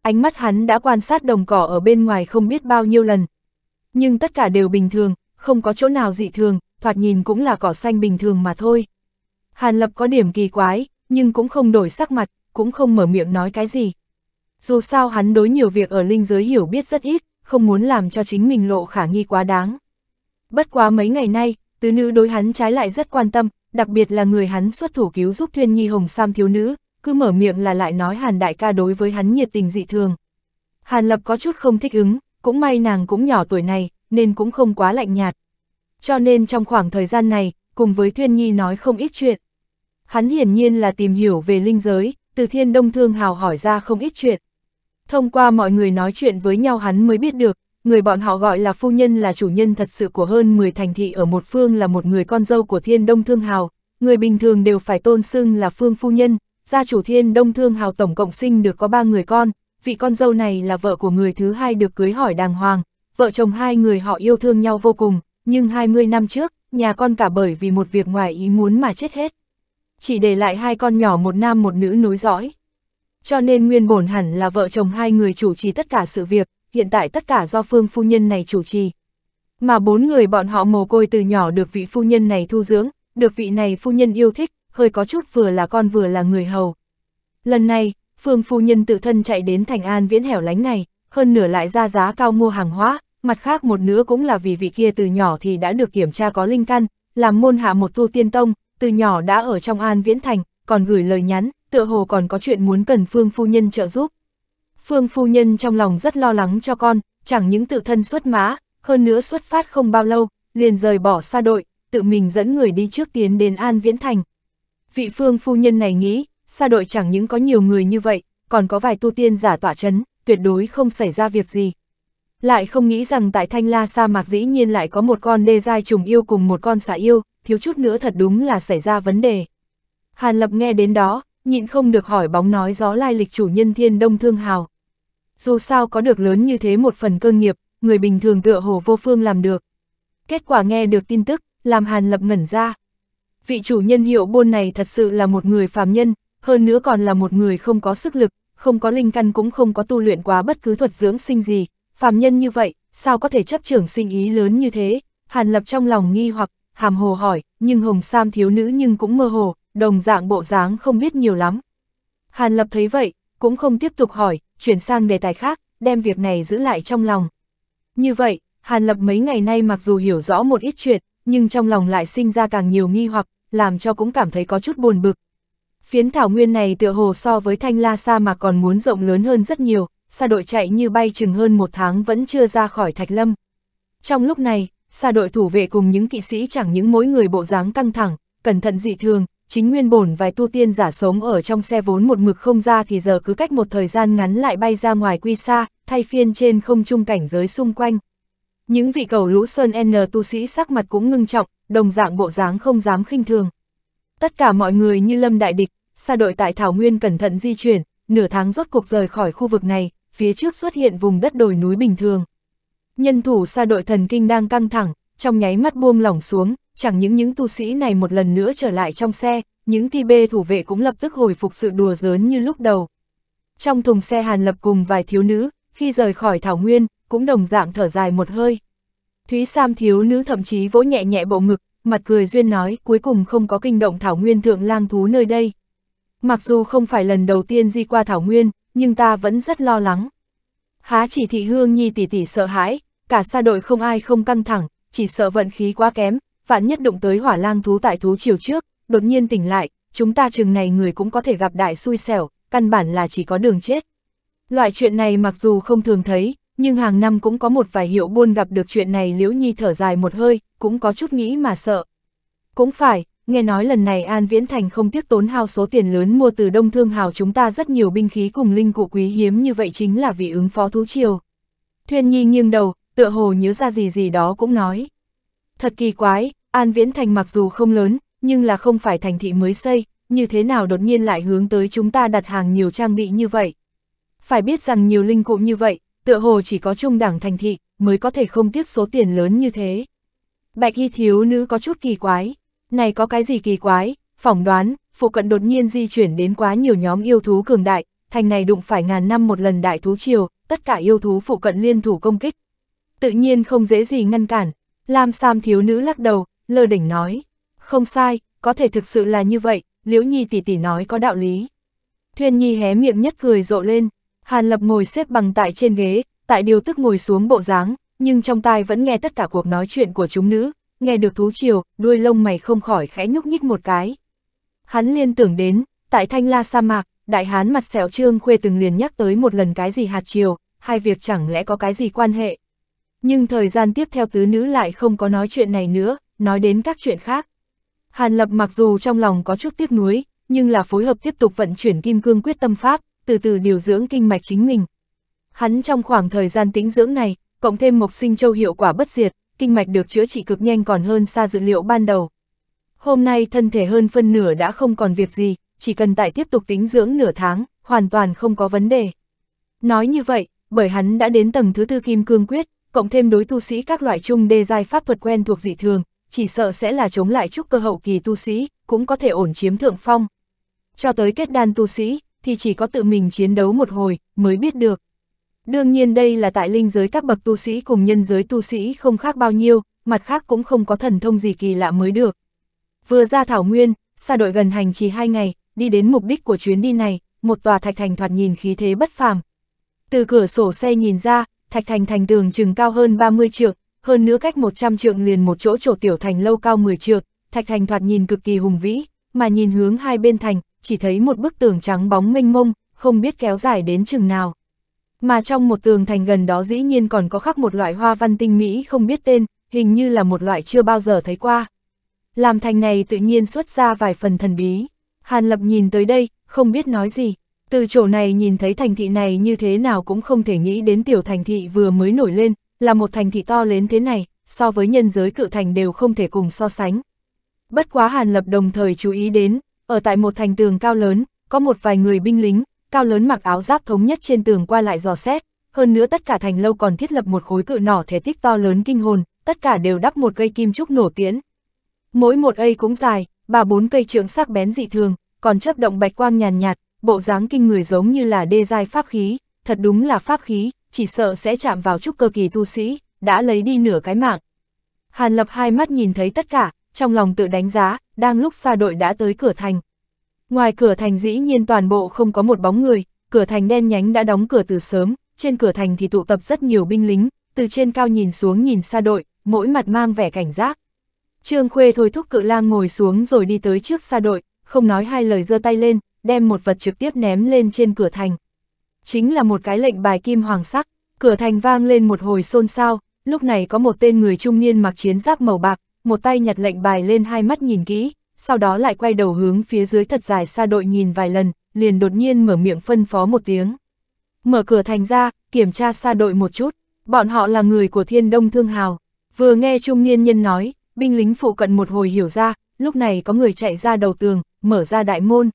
ánh mắt hắn đã quan sát đồng cỏ ở bên ngoài không biết bao nhiêu lần. Nhưng tất cả đều bình thường, không có chỗ nào dị thường, thoạt nhìn cũng là cỏ xanh bình thường mà thôi. Hàn Lập có điểm kỳ quái, nhưng cũng không đổi sắc mặt, cũng không mở miệng nói cái gì. Dù sao hắn đối nhiều việc ở linh giới hiểu biết rất ít, không muốn làm cho chính mình lộ khả nghi quá đáng. Bất quá mấy ngày nay, tứ nữ đối hắn trái lại rất quan tâm, đặc biệt là người hắn xuất thủ cứu giúp Thuyên Nhi Hồng Sam thiếu nữ, cứ mở miệng là lại nói Hàn đại ca đối với hắn nhiệt tình dị thường. Hàn Lập có chút không thích ứng, cũng may nàng cũng nhỏ tuổi này, nên cũng không quá lạnh nhạt. Cho nên trong khoảng thời gian này, cùng với Thuyên Nhi nói không ít chuyện. Hắn hiển nhiên là tìm hiểu về linh giới, từ thiên đông thương hào hỏi ra không ít chuyện. Thông qua mọi người nói chuyện với nhau hắn mới biết được, người bọn họ gọi là phu nhân là chủ nhân thật sự của hơn 10 thành thị ở một phương là một người con dâu của thiên đông thương hào, người bình thường đều phải tôn xưng là phương phu nhân, gia chủ thiên đông thương hào tổng cộng sinh được có ba người con, vị con dâu này là vợ của người thứ hai được cưới hỏi đàng hoàng, vợ chồng hai người họ yêu thương nhau vô cùng, nhưng 20 năm trước, nhà con cả bởi vì một việc ngoài ý muốn mà chết hết. Chỉ để lại hai con nhỏ một nam một nữ nối dõi. Cho nên nguyên bổn hẳn là vợ chồng hai người chủ trì tất cả sự việc, hiện tại tất cả do phương phu nhân này chủ trì. Mà bốn người bọn họ mồ côi từ nhỏ được vị phu nhân này thu dưỡng, được vị này phu nhân yêu thích, hơi có chút vừa là con vừa là người hầu. Lần này, Phương Phu Nhân tự thân chạy đến Thành An viễn hẻo lánh này, hơn nửa lại ra giá cao mua hàng hóa, mặt khác một nửa cũng là vì vị kia từ nhỏ thì đã được kiểm tra có linh căn, làm môn hạ một tu tiên tông, từ nhỏ đã ở trong An Viễn Thành, còn gửi lời nhắn, tựa hồ còn có chuyện muốn cần Phương Phu Nhân trợ giúp. Phương Phu Nhân trong lòng rất lo lắng cho con, chẳng những tự thân xuất mã, hơn nữa xuất phát không bao lâu, liền rời bỏ xa đội, tự mình dẫn người đi trước tiến đến An Viễn Thành vị phương phu nhân này nghĩ, xa đội chẳng những có nhiều người như vậy, còn có vài tu tiên giả tỏa chấn, tuyệt đối không xảy ra việc gì. Lại không nghĩ rằng tại Thanh La sa mạc dĩ nhiên lại có một con đê dai trùng yêu cùng một con xả yêu, thiếu chút nữa thật đúng là xảy ra vấn đề. Hàn Lập nghe đến đó, nhịn không được hỏi bóng nói gió lai lịch chủ nhân thiên đông thương hào. Dù sao có được lớn như thế một phần cơ nghiệp, người bình thường tựa hồ vô phương làm được. Kết quả nghe được tin tức, làm Hàn Lập ngẩn ra, vị chủ nhân hiệu buôn này thật sự là một người phàm nhân, hơn nữa còn là một người không có sức lực, không có linh căn cũng không có tu luyện quá bất cứ thuật dưỡng sinh gì, phàm nhân như vậy, sao có thể chấp trưởng sinh ý lớn như thế, Hàn Lập trong lòng nghi hoặc, hàm hồ hỏi, nhưng Hồng Sam thiếu nữ nhưng cũng mơ hồ, đồng dạng bộ dáng không biết nhiều lắm. Hàn Lập thấy vậy, cũng không tiếp tục hỏi, chuyển sang đề tài khác, đem việc này giữ lại trong lòng. Như vậy, Hàn Lập mấy ngày nay mặc dù hiểu rõ một ít chuyện, nhưng trong lòng lại sinh ra càng nhiều nghi hoặc, làm cho cũng cảm thấy có chút buồn bực. Phiến thảo nguyên này tựa hồ so với thanh la sa mà còn muốn rộng lớn hơn rất nhiều, xa đội chạy như bay chừng hơn một tháng vẫn chưa ra khỏi thạch lâm. Trong lúc này, xa đội thủ vệ cùng những kỵ sĩ chẳng những mỗi người bộ dáng căng thẳng, cẩn thận dị thường, chính nguyên bổn vài tu tiên giả sống ở trong xe vốn một mực không ra thì giờ cứ cách một thời gian ngắn lại bay ra ngoài quy xa, thay phiên trên không trung cảnh giới xung quanh. Những vị cầu lũ Sơn N tu sĩ sắc mặt cũng ngưng trọng, đồng dạng bộ dáng không dám khinh thường. Tất cả mọi người như lâm đại địch, xa đội tại Thảo Nguyên cẩn thận di chuyển, nửa tháng rốt cuộc rời khỏi khu vực này, phía trước xuất hiện vùng đất đồi núi bình thường. Nhân thủ xa đội thần kinh đang căng thẳng, trong nháy mắt buông lỏng xuống, chẳng những những tu sĩ này một lần nữa trở lại trong xe, những thi bê thủ vệ cũng lập tức hồi phục sự đùa giớn như lúc đầu. Trong thùng xe Hàn Lập cùng vài thiếu nữ, khi rời khỏi Thảo Nguyên, cũng đồng dạng thở dài một hơi. Thúy Sam thiếu nữ thậm chí vỗ nhẹ nhẹ bộ ngực, mặt cười duyên nói cuối cùng không có kinh động Thảo Nguyên thượng lang thú nơi đây. Mặc dù không phải lần đầu tiên di qua Thảo Nguyên, nhưng ta vẫn rất lo lắng. Há chỉ thị hương nhi tỷ tỷ sợ hãi, cả xa đội không ai không căng thẳng, chỉ sợ vận khí quá kém, vạn nhất đụng tới hỏa lang thú tại thú chiều trước, đột nhiên tỉnh lại, chúng ta chừng này người cũng có thể gặp đại xui xẻo, căn bản là chỉ có đường chết. Loại chuyện này mặc dù không thường thấy, nhưng hàng năm cũng có một vài hiệu buôn gặp được chuyện này Liễu Nhi thở dài một hơi, cũng có chút nghĩ mà sợ. Cũng phải, nghe nói lần này An Viễn Thành không tiếc tốn hao số tiền lớn mua từ Đông Thương Hào chúng ta rất nhiều binh khí cùng linh cụ quý hiếm như vậy chính là vì ứng phó thú triều. thuyền Nhi nghiêng đầu, tựa hồ nhớ ra gì gì đó cũng nói. Thật kỳ quái, An Viễn Thành mặc dù không lớn, nhưng là không phải thành thị mới xây, như thế nào đột nhiên lại hướng tới chúng ta đặt hàng nhiều trang bị như vậy. Phải biết rằng nhiều linh cụ như vậy, tựa hồ chỉ có trung đẳng thành thị, mới có thể không tiếc số tiền lớn như thế. Bạch y thiếu nữ có chút kỳ quái, này có cái gì kỳ quái, phỏng đoán, phụ cận đột nhiên di chuyển đến quá nhiều nhóm yêu thú cường đại, thành này đụng phải ngàn năm một lần đại thú triều, tất cả yêu thú phụ cận liên thủ công kích. Tự nhiên không dễ gì ngăn cản, Lam Sam thiếu nữ lắc đầu, lơ đỉnh nói, không sai, có thể thực sự là như vậy, Liễu Nhi tỷ tỷ nói có đạo lý. Thuyền Nhi hé miệng nhất cười rộ lên, Hàn Lập ngồi xếp bằng tại trên ghế, tại điều tức ngồi xuống bộ dáng, nhưng trong tai vẫn nghe tất cả cuộc nói chuyện của chúng nữ, nghe được thú chiều, đuôi lông mày không khỏi khẽ nhúc nhích một cái. Hắn liên tưởng đến, tại Thanh La sa mạc, đại hán mặt sẹo trương khuê từng liền nhắc tới một lần cái gì hạt chiều, hai việc chẳng lẽ có cái gì quan hệ. Nhưng thời gian tiếp theo tứ nữ lại không có nói chuyện này nữa, nói đến các chuyện khác. Hàn Lập mặc dù trong lòng có chút tiếc nuối, nhưng là phối hợp tiếp tục vận chuyển kim cương quyết tâm pháp, từ từ điều dưỡng kinh mạch chính mình. Hắn trong khoảng thời gian tĩnh dưỡng này, cộng thêm mộc sinh châu hiệu quả bất diệt, kinh mạch được chữa trị cực nhanh còn hơn xa dự liệu ban đầu. Hôm nay thân thể hơn phân nửa đã không còn việc gì, chỉ cần tại tiếp tục tĩnh dưỡng nửa tháng, hoàn toàn không có vấn đề. Nói như vậy, bởi hắn đã đến tầng thứ tư kim cương quyết, cộng thêm đối tu sĩ các loại chung đê giai pháp thuật quen thuộc dị thường, chỉ sợ sẽ là chống lại chút cơ hậu kỳ tu sĩ, cũng có thể ổn chiếm thượng phong. Cho tới kết đan tu sĩ, thì chỉ có tự mình chiến đấu một hồi, mới biết được. Đương nhiên đây là tại linh giới các bậc tu sĩ cùng nhân giới tu sĩ không khác bao nhiêu, mặt khác cũng không có thần thông gì kỳ lạ mới được. Vừa ra Thảo Nguyên, xa đội gần hành trì hai ngày, đi đến mục đích của chuyến đi này, một tòa thạch thành thoạt nhìn khí thế bất phàm. Từ cửa sổ xe nhìn ra, thạch thành thành tường chừng cao hơn 30 trượng, hơn nữa cách 100 trượng liền một chỗ trổ tiểu thành lâu cao 10 trượng, thạch thành thoạt nhìn cực kỳ hùng vĩ, mà nhìn hướng hai bên thành, chỉ thấy một bức tường trắng bóng mênh mông, không biết kéo dài đến chừng nào. Mà trong một tường thành gần đó dĩ nhiên còn có khắc một loại hoa văn tinh mỹ không biết tên, hình như là một loại chưa bao giờ thấy qua. Làm thành này tự nhiên xuất ra vài phần thần bí. Hàn Lập nhìn tới đây, không biết nói gì. Từ chỗ này nhìn thấy thành thị này như thế nào cũng không thể nghĩ đến tiểu thành thị vừa mới nổi lên, là một thành thị to lớn thế này, so với nhân giới cự thành đều không thể cùng so sánh. Bất quá Hàn Lập đồng thời chú ý đến, ở tại một thành tường cao lớn, có một vài người binh lính, cao lớn mặc áo giáp thống nhất trên tường qua lại dò xét, hơn nữa tất cả thành lâu còn thiết lập một khối cự nỏ thể tích to lớn kinh hồn, tất cả đều đắp một cây kim trúc nổ tiễn. Mỗi một cây cũng dài, ba bốn cây trượng sắc bén dị thường, còn chấp động bạch quang nhàn nhạt, bộ dáng kinh người giống như là đê giai pháp khí, thật đúng là pháp khí, chỉ sợ sẽ chạm vào trúc cơ kỳ tu sĩ, đã lấy đi nửa cái mạng. Hàn Lập hai mắt nhìn thấy tất cả, trong lòng tự đánh giá, đang lúc xa đội đã tới cửa thành. Ngoài cửa thành dĩ nhiên toàn bộ không có một bóng người, cửa thành đen nhánh đã đóng cửa từ sớm, trên cửa thành thì tụ tập rất nhiều binh lính, từ trên cao nhìn xuống nhìn xa đội, mỗi mặt mang vẻ cảnh giác. Trương Khuê thôi thúc cự lang ngồi xuống rồi đi tới trước xa đội, không nói hai lời giơ tay lên, đem một vật trực tiếp ném lên trên cửa thành. Chính là một cái lệnh bài kim hoàng sắc, cửa thành vang lên một hồi xôn xao, lúc này có một tên người trung niên mặc chiến giáp màu bạc, một tay nhặt lệnh bài lên hai mắt nhìn kỹ, sau đó lại quay đầu hướng phía dưới thật dài xa đội nhìn vài lần, liền đột nhiên mở miệng phân phó một tiếng. Mở cửa thành ra, kiểm tra xa đội một chút, bọn họ là người của thiên đông thương hào. Vừa nghe trung niên nhân nói, binh lính phụ cận một hồi hiểu ra, lúc này có người chạy ra đầu tường, mở ra đại môn.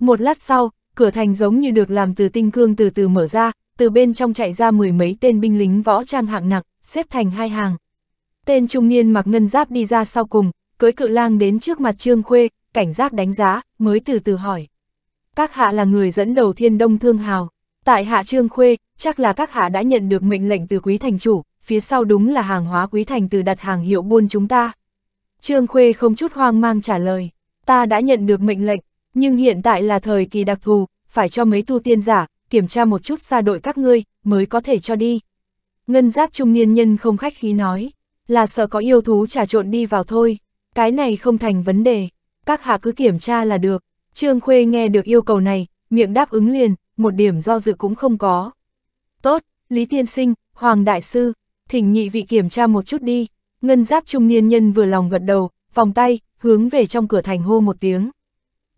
Một lát sau, cửa thành giống như được làm từ tinh cương từ từ mở ra, từ bên trong chạy ra mười mấy tên binh lính võ trang hạng nặng, xếp thành hai hàng. Tên trung niên mặc ngân giáp đi ra sau cùng, cưới cự lang đến trước mặt Trương Khuê, cảnh giác đánh giá, mới từ từ hỏi. Các hạ là người dẫn đầu thiên đông thương hào, tại hạ Trương Khuê, chắc là các hạ đã nhận được mệnh lệnh từ quý thành chủ, phía sau đúng là hàng hóa quý thành từ đặt hàng hiệu buôn chúng ta. Trương Khuê không chút hoang mang trả lời, ta đã nhận được mệnh lệnh, nhưng hiện tại là thời kỳ đặc thù, phải cho mấy tu tiên giả, kiểm tra một chút xa đội các ngươi, mới có thể cho đi. Ngân giáp trung niên nhân không khách khí nói, là sợ có yêu thú trà trộn đi vào thôi, cái này không thành vấn đề, các hạ cứ kiểm tra là được. Trương Khuê nghe được yêu cầu này, miệng đáp ứng liền, một điểm do dự cũng không có. Tốt, Lý Tiên Sinh, Hoàng Đại Sư, thỉnh nhị vị kiểm tra một chút đi, ngân giáp trung niên nhân vừa lòng gật đầu, vòng tay, hướng về trong cửa thành hô một tiếng.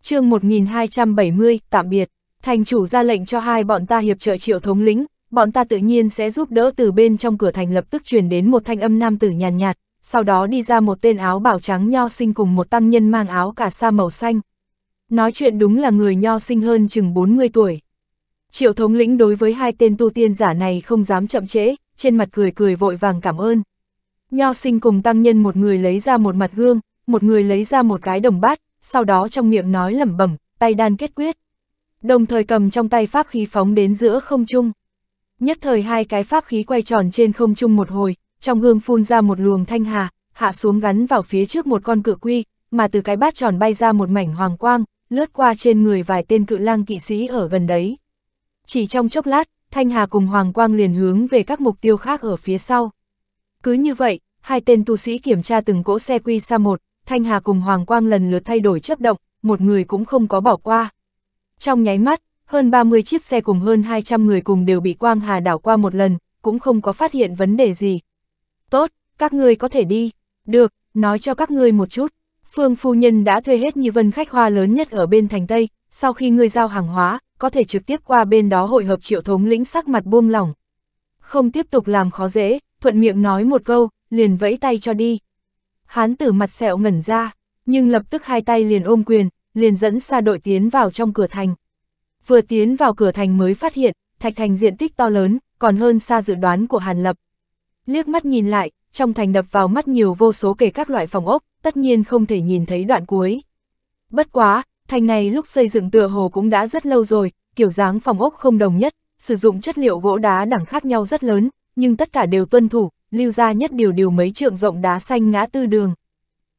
chương 1270, tạm biệt, thành chủ ra lệnh cho hai bọn ta hiệp trợ triệu thống lĩnh, bọn ta tự nhiên sẽ giúp đỡ từ bên trong cửa thành lập tức truyền đến một thanh âm nam tử nhàn nhạt, nhạt, sau đó đi ra một tên áo bảo trắng nho sinh cùng một tăng nhân mang áo cả sa màu xanh. Nói chuyện đúng là người nho sinh hơn chừng 40 tuổi. Triệu thống lĩnh đối với hai tên tu tiên giả này không dám chậm trễ, trên mặt cười cười vội vàng cảm ơn. Nho sinh cùng tăng nhân một người lấy ra một mặt gương, một người lấy ra một cái đồng bát, sau đó trong miệng nói lẩm bẩm, tay đan kết quyết. Đồng thời cầm trong tay pháp khí phóng đến giữa không trung. Nhất thời hai cái pháp khí quay tròn trên không trung một hồi, trong gương phun ra một luồng thanh hà, hạ xuống gắn vào phía trước một con cự quy, mà từ cái bát tròn bay ra một mảnh hoàng quang, lướt qua trên người vài tên cự lang kỵ sĩ ở gần đấy. Chỉ trong chốc lát, thanh hà cùng hoàng quang liền hướng về các mục tiêu khác ở phía sau. Cứ như vậy, hai tên tu sĩ kiểm tra từng cỗ xe quy xa một, thanh hà cùng hoàng quang lần lượt thay đổi chấp động, một người cũng không có bỏ qua. Trong nháy mắt, hơn 30 chiếc xe cùng hơn 200 người cùng đều bị Quang Hà đảo qua một lần, cũng không có phát hiện vấn đề gì. Tốt, các ngươi có thể đi. Được, nói cho các ngươi một chút. Phương Phu Nhân đã thuê hết như vân khách hoa lớn nhất ở bên thành Tây, sau khi ngươi giao hàng hóa, có thể trực tiếp qua bên đó hội hợp triệu thống lĩnh sắc mặt buông lỏng. Không tiếp tục làm khó dễ, thuận miệng nói một câu, liền vẫy tay cho đi. Hán tử mặt sẹo ngẩn ra, nhưng lập tức hai tay liền ôm quyền, liền dẫn xa đội tiến vào trong cửa thành. Vừa tiến vào cửa thành mới phát hiện, thạch thành diện tích to lớn, còn hơn xa dự đoán của Hàn Lập. Liếc mắt nhìn lại, trong thành đập vào mắt nhiều vô số kể các loại phòng ốc, tất nhiên không thể nhìn thấy đoạn cuối. Bất quá, thành này lúc xây dựng tựa hồ cũng đã rất lâu rồi, kiểu dáng phòng ốc không đồng nhất, sử dụng chất liệu gỗ đá đẳng khác nhau rất lớn, nhưng tất cả đều tuân thủ, lưu ra nhất điều điều mấy trượng rộng đá xanh ngã tư đường.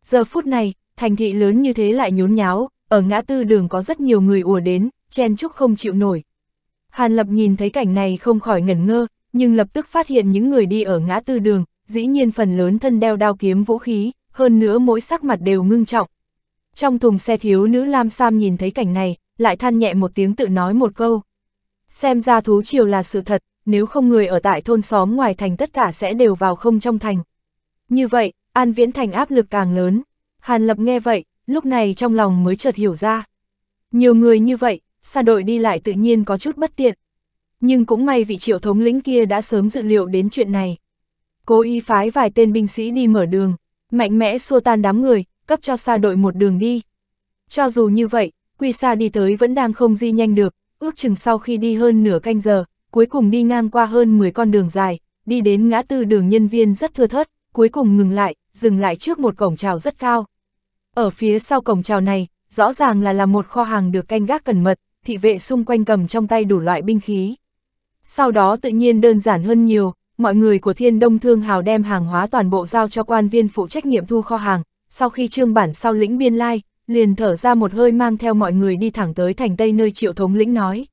Giờ phút này, thành thị lớn như thế lại nhốn nháo, ở ngã tư đường có rất nhiều người ùa đến, chen chúc không chịu nổi. Hàn Lập nhìn thấy cảnh này không khỏi ngẩn ngơ, nhưng lập tức phát hiện những người đi ở ngã tư đường, dĩ nhiên phần lớn thân đeo đao kiếm vũ khí, hơn nữa mỗi sắc mặt đều ngưng trọng. Trong thùng xe thiếu nữ Lam Sam nhìn thấy cảnh này, lại than nhẹ một tiếng tự nói một câu. Xem ra thú triều là sự thật, nếu không người ở tại thôn xóm ngoài thành tất cả sẽ đều vào không trong thành. Như vậy, An Viễn Thành áp lực càng lớn. Hàn Lập nghe vậy, lúc này trong lòng mới chợt hiểu ra. Nhiều người như vậy, xa đội đi lại tự nhiên có chút bất tiện. Nhưng cũng may vị triệu thống lĩnh kia đã sớm dự liệu đến chuyện này. Cố ý phái vài tên binh sĩ đi mở đường, mạnh mẽ xua tan đám người, cấp cho xa đội một đường đi. Cho dù như vậy, quy xa đi tới vẫn đang không di nhanh được, ước chừng sau khi đi hơn nửa canh giờ, cuối cùng đi ngang qua hơn 10 con đường dài, đi đến ngã tư đường nhân viên rất thưa thớt, cuối cùng ngừng lại, dừng lại trước một cổng trào rất cao. Ở phía sau cổng trào này, rõ ràng là là một kho hàng được canh gác cẩn mật, thị vệ xung quanh cầm trong tay đủ loại binh khí. Sau đó tự nhiên đơn giản hơn nhiều, mọi người của thiên đông thương hào đem hàng hóa toàn bộ giao cho quan viên phụ trách nhiệm thu kho hàng, sau khi trương bản sau lĩnh biên lai, liền thở ra một hơi mang theo mọi người đi thẳng tới thành Tây nơi triệu thống lĩnh nói.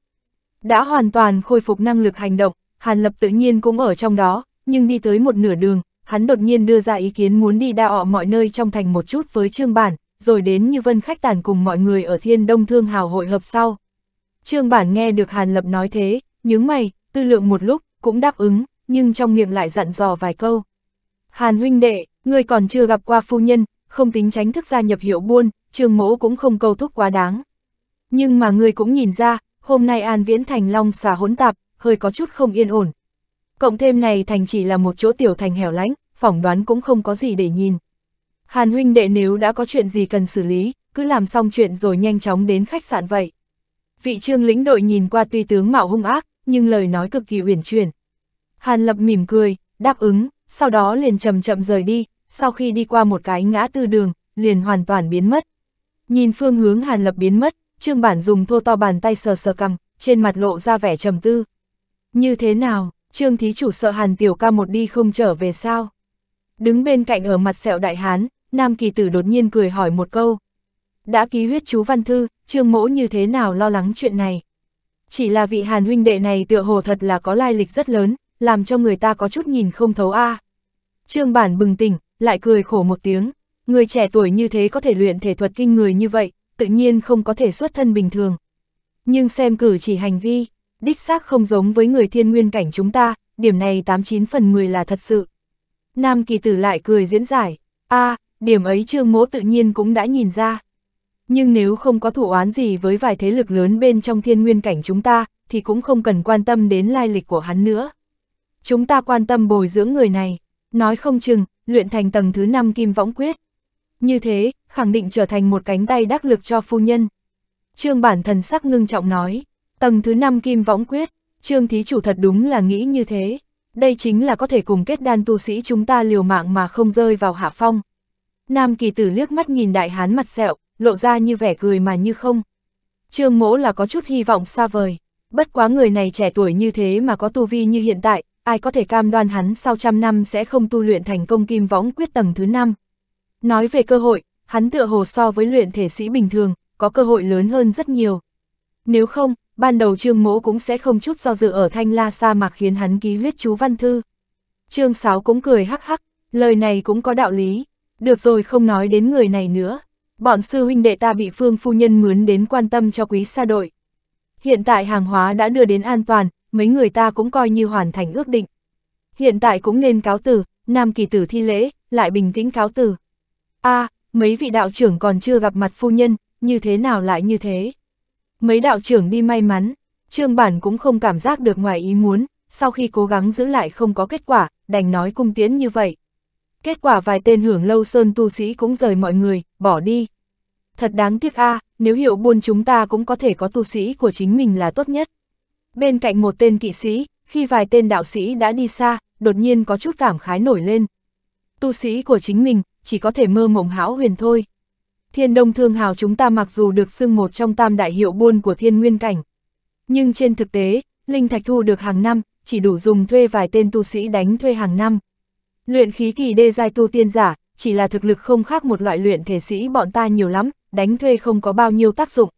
Đã hoàn toàn khôi phục năng lực hành động, Hàn Lập tự nhiên cũng ở trong đó, nhưng đi tới một nửa đường, hắn đột nhiên đưa ra ý kiến muốn đi đa ọ mọi nơi trong thành một chút với trương bản, rồi đến như vân khách tàn cùng mọi người ở thiên đông thương hào hội hợp sau, Trương Bản nghe được Hàn Lập nói thế, nhướng mày, tư lượng một lúc, cũng đáp ứng, nhưng trong miệng lại dặn dò vài câu. Hàn huynh đệ, người còn chưa gặp qua phu nhân, không tính tránh thức gia nhập hiệu buôn, trương mỗ cũng không câu thúc quá đáng. Nhưng mà người cũng nhìn ra, hôm nay An Viễn Thành Long xà hỗn tạp, hơi có chút không yên ổn. Cộng thêm này thành chỉ là một chỗ tiểu thành hẻo lánh, phỏng đoán cũng không có gì để nhìn. Hàn huynh đệ nếu đã có chuyện gì cần xử lý, cứ làm xong chuyện rồi nhanh chóng đến khách sạn vậy. Vị trương lĩnh đội nhìn qua tuy tướng mạo hung ác, nhưng lời nói cực kỳ uyển chuyển. Hàn Lập mỉm cười, đáp ứng, sau đó liền chậm chậm rời đi, sau khi đi qua một cái ngã tư đường, liền hoàn toàn biến mất. Nhìn phương hướng Hàn Lập biến mất, Trương Bản dùng thô to bàn tay sờ sờ cầm, trên mặt lộ ra vẻ trầm tư. Như thế nào, Trương Thí chủ sợ Hàn Tiểu ca một đi không trở về sao? Đứng bên cạnh ở mặt sẹo đại hán, Nam Kỳ Tử đột nhiên cười hỏi một câu đã ký huyết chú văn thư, trương mỗ như thế nào lo lắng chuyện này. Chỉ là vị hàn huynh đệ này tựa hồ thật là có lai lịch rất lớn, làm cho người ta có chút nhìn không thấu a à. Trương bản bừng tỉnh, lại cười khổ một tiếng, người trẻ tuổi như thế có thể luyện thể thuật kinh người như vậy, tự nhiên không có thể xuất thân bình thường. Nhưng xem cử chỉ hành vi, đích xác không giống với người thiên nguyên cảnh chúng ta, điểm này 89 phần 10 là thật sự. Nam kỳ tử lại cười diễn giải, a à, điểm ấy trương mỗ tự nhiên cũng đã nhìn ra. Nhưng nếu không có thủ oán gì với vài thế lực lớn bên trong thiên nguyên cảnh chúng ta, thì cũng không cần quan tâm đến lai lịch của hắn nữa. Chúng ta quan tâm bồi dưỡng người này, nói không chừng, luyện thành tầng thứ 5 kim võng quyết. Như thế, khẳng định trở thành một cánh tay đắc lực cho phu nhân. Trương bản thần sắc ngưng trọng nói, tầng thứ 5 kim võng quyết, trương thí chủ thật đúng là nghĩ như thế. Đây chính là có thể cùng kết đan tu sĩ chúng ta liều mạng mà không rơi vào hạ phong. Nam kỳ tử liếc mắt nhìn đại hán mặt sẹo, lộ ra như vẻ cười mà như không. Trương mỗ là có chút hy vọng xa vời, bất quá người này trẻ tuổi như thế mà có tu vi như hiện tại, ai có thể cam đoan hắn sau trăm năm sẽ không tu luyện thành công kim võng quyết tầng thứ năm. Nói về cơ hội, hắn tựa hồ so với luyện thể sĩ bình thường, có cơ hội lớn hơn rất nhiều. Nếu không, ban đầu Trương Mỗ cũng sẽ không chút do dự ở Thanh La Sa Mạc khiến hắn ký huyết chú văn thư. Trương Sáo cũng cười hắc hắc, lời này cũng có đạo lý, được rồi không nói đến người này nữa, Bọn sư huynh đệ ta bị phương phu nhân mướn đến quan tâm cho quý xa đội. Hiện tại hàng hóa đã đưa đến an toàn, mấy người ta cũng coi như hoàn thành ước định. Hiện tại cũng nên cáo từ, nam kỳ tử thi lễ, lại bình tĩnh cáo từ. a à, mấy vị đạo trưởng còn chưa gặp mặt phu nhân, như thế nào lại như thế? Mấy đạo trưởng đi may mắn, trương bản cũng không cảm giác được ngoài ý muốn, sau khi cố gắng giữ lại không có kết quả, đành nói cung tiến như vậy. Kết quả vài tên hưởng lâu sơn tu sĩ cũng rời mọi người, bỏ đi. Thật đáng tiếc a à, nếu hiệu buôn chúng ta cũng có thể có tu sĩ của chính mình là tốt nhất. Bên cạnh một tên kỵ sĩ, khi vài tên đạo sĩ đã đi xa, đột nhiên có chút cảm khái nổi lên. Tu sĩ của chính mình, chỉ có thể mơ mộng hão huyền thôi. Thiên Đông Thương Hào chúng ta mặc dù được xưng một trong tam đại hiệu buôn của thiên nguyên cảnh. Nhưng trên thực tế, Linh Thạch thu được hàng năm, chỉ đủ dùng thuê vài tên tu sĩ đánh thuê hàng năm. Luyện khí kỳ đê giai tu tiên giả, chỉ là thực lực không khác một loại luyện thể sĩ bọn ta nhiều lắm, đánh thuê không có bao nhiêu tác dụng.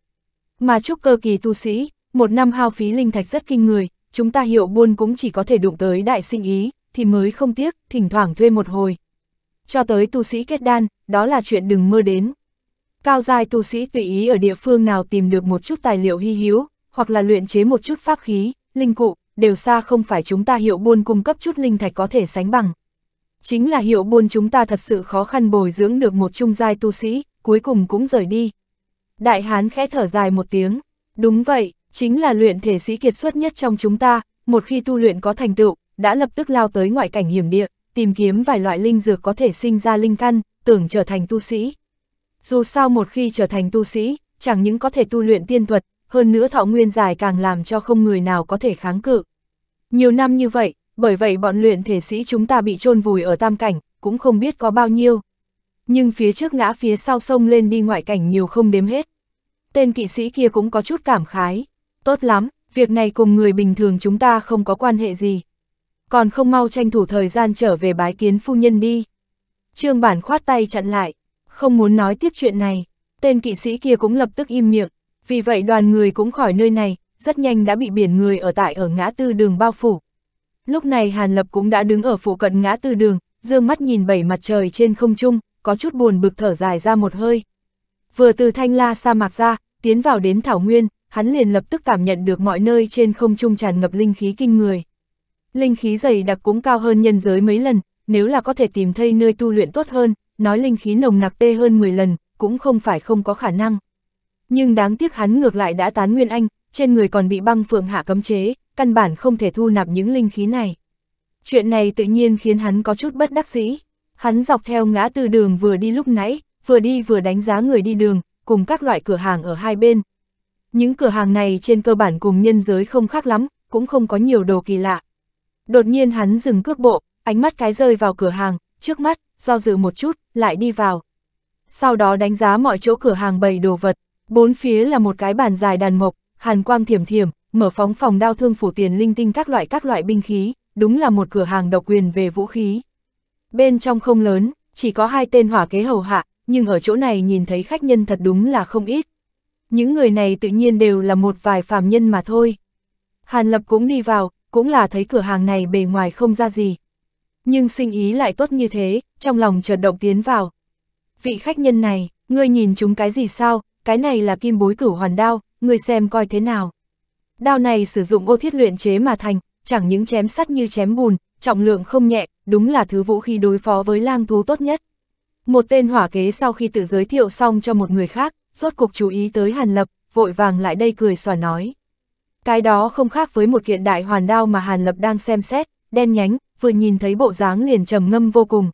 Mà trúc cơ kỳ tu sĩ, một năm hao phí linh thạch rất kinh người, chúng ta hiệu buôn cũng chỉ có thể đụng tới đại sinh ý, thì mới không tiếc, thỉnh thoảng thuê một hồi. Cho tới tu sĩ kết đan, đó là chuyện đừng mơ đến. Cao giai tu sĩ tùy ý ở địa phương nào tìm được một chút tài liệu hy hữu, hoặc là luyện chế một chút pháp khí, linh cụ, đều xa không phải chúng ta hiệu buôn cung cấp chút linh thạch có thể sánh bằng. Chính là hiệu buôn chúng ta thật sự khó khăn bồi dưỡng được một trung giai tu sĩ, cuối cùng cũng rời đi. Đại hán khẽ thở dài một tiếng, đúng vậy, chính là luyện thể sĩ kiệt xuất nhất trong chúng ta, một khi tu luyện có thành tựu, đã lập tức lao tới ngoại cảnh hiểm địa, tìm kiếm vài loại linh dược có thể sinh ra linh căn, tưởng trở thành tu sĩ. Dù sao một khi trở thành tu sĩ, chẳng những có thể tu luyện tiên thuật, hơn nữa thọ nguyên dài càng làm cho không người nào có thể kháng cự. Nhiều năm như vậy, bởi vậy bọn luyện thể sĩ chúng ta bị chôn vùi ở tam cảnh, cũng không biết có bao nhiêu. Nhưng phía trước ngã phía sau sông lên đi ngoại cảnh nhiều không đếm hết. Tên kỵ sĩ kia cũng có chút cảm khái. Tốt lắm, việc này cùng người bình thường chúng ta không có quan hệ gì. Còn không mau tranh thủ thời gian trở về bái kiến phu nhân đi. Trương bản khoát tay chặn lại, không muốn nói tiếp chuyện này. Tên kỵ sĩ kia cũng lập tức im miệng, vì vậy đoàn người cũng khỏi nơi này, rất nhanh đã bị biển người ở tại ở ngã tư đường bao phủ. Lúc này Hàn Lập cũng đã đứng ở phủ cận ngã tư đường, dương mắt nhìn bảy mặt trời trên không trung, có chút buồn bực thở dài ra một hơi. Vừa từ thanh la sa mạc ra, tiến vào đến Thảo Nguyên, hắn liền lập tức cảm nhận được mọi nơi trên không trung tràn ngập linh khí kinh người. Linh khí dày đặc cũng cao hơn nhân giới mấy lần, nếu là có thể tìm thấy nơi tu luyện tốt hơn, nói linh khí nồng nặc tê hơn 10 lần, cũng không phải không có khả năng. Nhưng đáng tiếc hắn ngược lại đã tán nguyên anh, trên người còn bị băng phượng hạ cấm chế, căn bản không thể thu nạp những linh khí này. Chuyện này tự nhiên khiến hắn có chút bất đắc dĩ. Hắn dọc theo ngã tư đường vừa đi lúc nãy, vừa đi vừa đánh giá người đi đường, cùng các loại cửa hàng ở hai bên. Những cửa hàng này trên cơ bản cùng nhân giới không khác lắm, cũng không có nhiều đồ kỳ lạ. Đột nhiên hắn dừng cước bộ, ánh mắt cái rơi vào cửa hàng, trước mắt, do dự một chút, lại đi vào. Sau đó đánh giá mọi chỗ cửa hàng bày đồ vật, bốn phía là một cái bàn dài đàn mộc, hàn quang thiểm thiểm, mở phóng phòng đao thương phủ tiền linh tinh các loại các loại binh khí, đúng là một cửa hàng độc quyền về vũ khí. Bên trong không lớn, chỉ có hai tên hỏa kế hầu hạ, nhưng ở chỗ này nhìn thấy khách nhân thật đúng là không ít. Những người này tự nhiên đều là một vài phàm nhân mà thôi. Hàn Lập cũng đi vào, cũng là thấy cửa hàng này bề ngoài không ra gì. Nhưng sinh ý lại tốt như thế, trong lòng chợt động tiến vào. Vị khách nhân này, ngươi nhìn chúng cái gì sao, cái này là kim bối cửu hoàn đao, ngươi xem coi thế nào. Đao này sử dụng ô thiết luyện chế mà thành, chẳng những chém sắt như chém bùn, trọng lượng không nhẹ, đúng là thứ vũ khí đối phó với lang thú tốt nhất. Một tên hỏa kế sau khi tự giới thiệu xong cho một người khác, rốt cục chú ý tới Hàn Lập, vội vàng lại đây cười xòa nói. Cái đó không khác với một kiện đại hoàn đao mà Hàn Lập đang xem xét, đen nhánh, vừa nhìn thấy bộ dáng liền trầm ngâm vô cùng.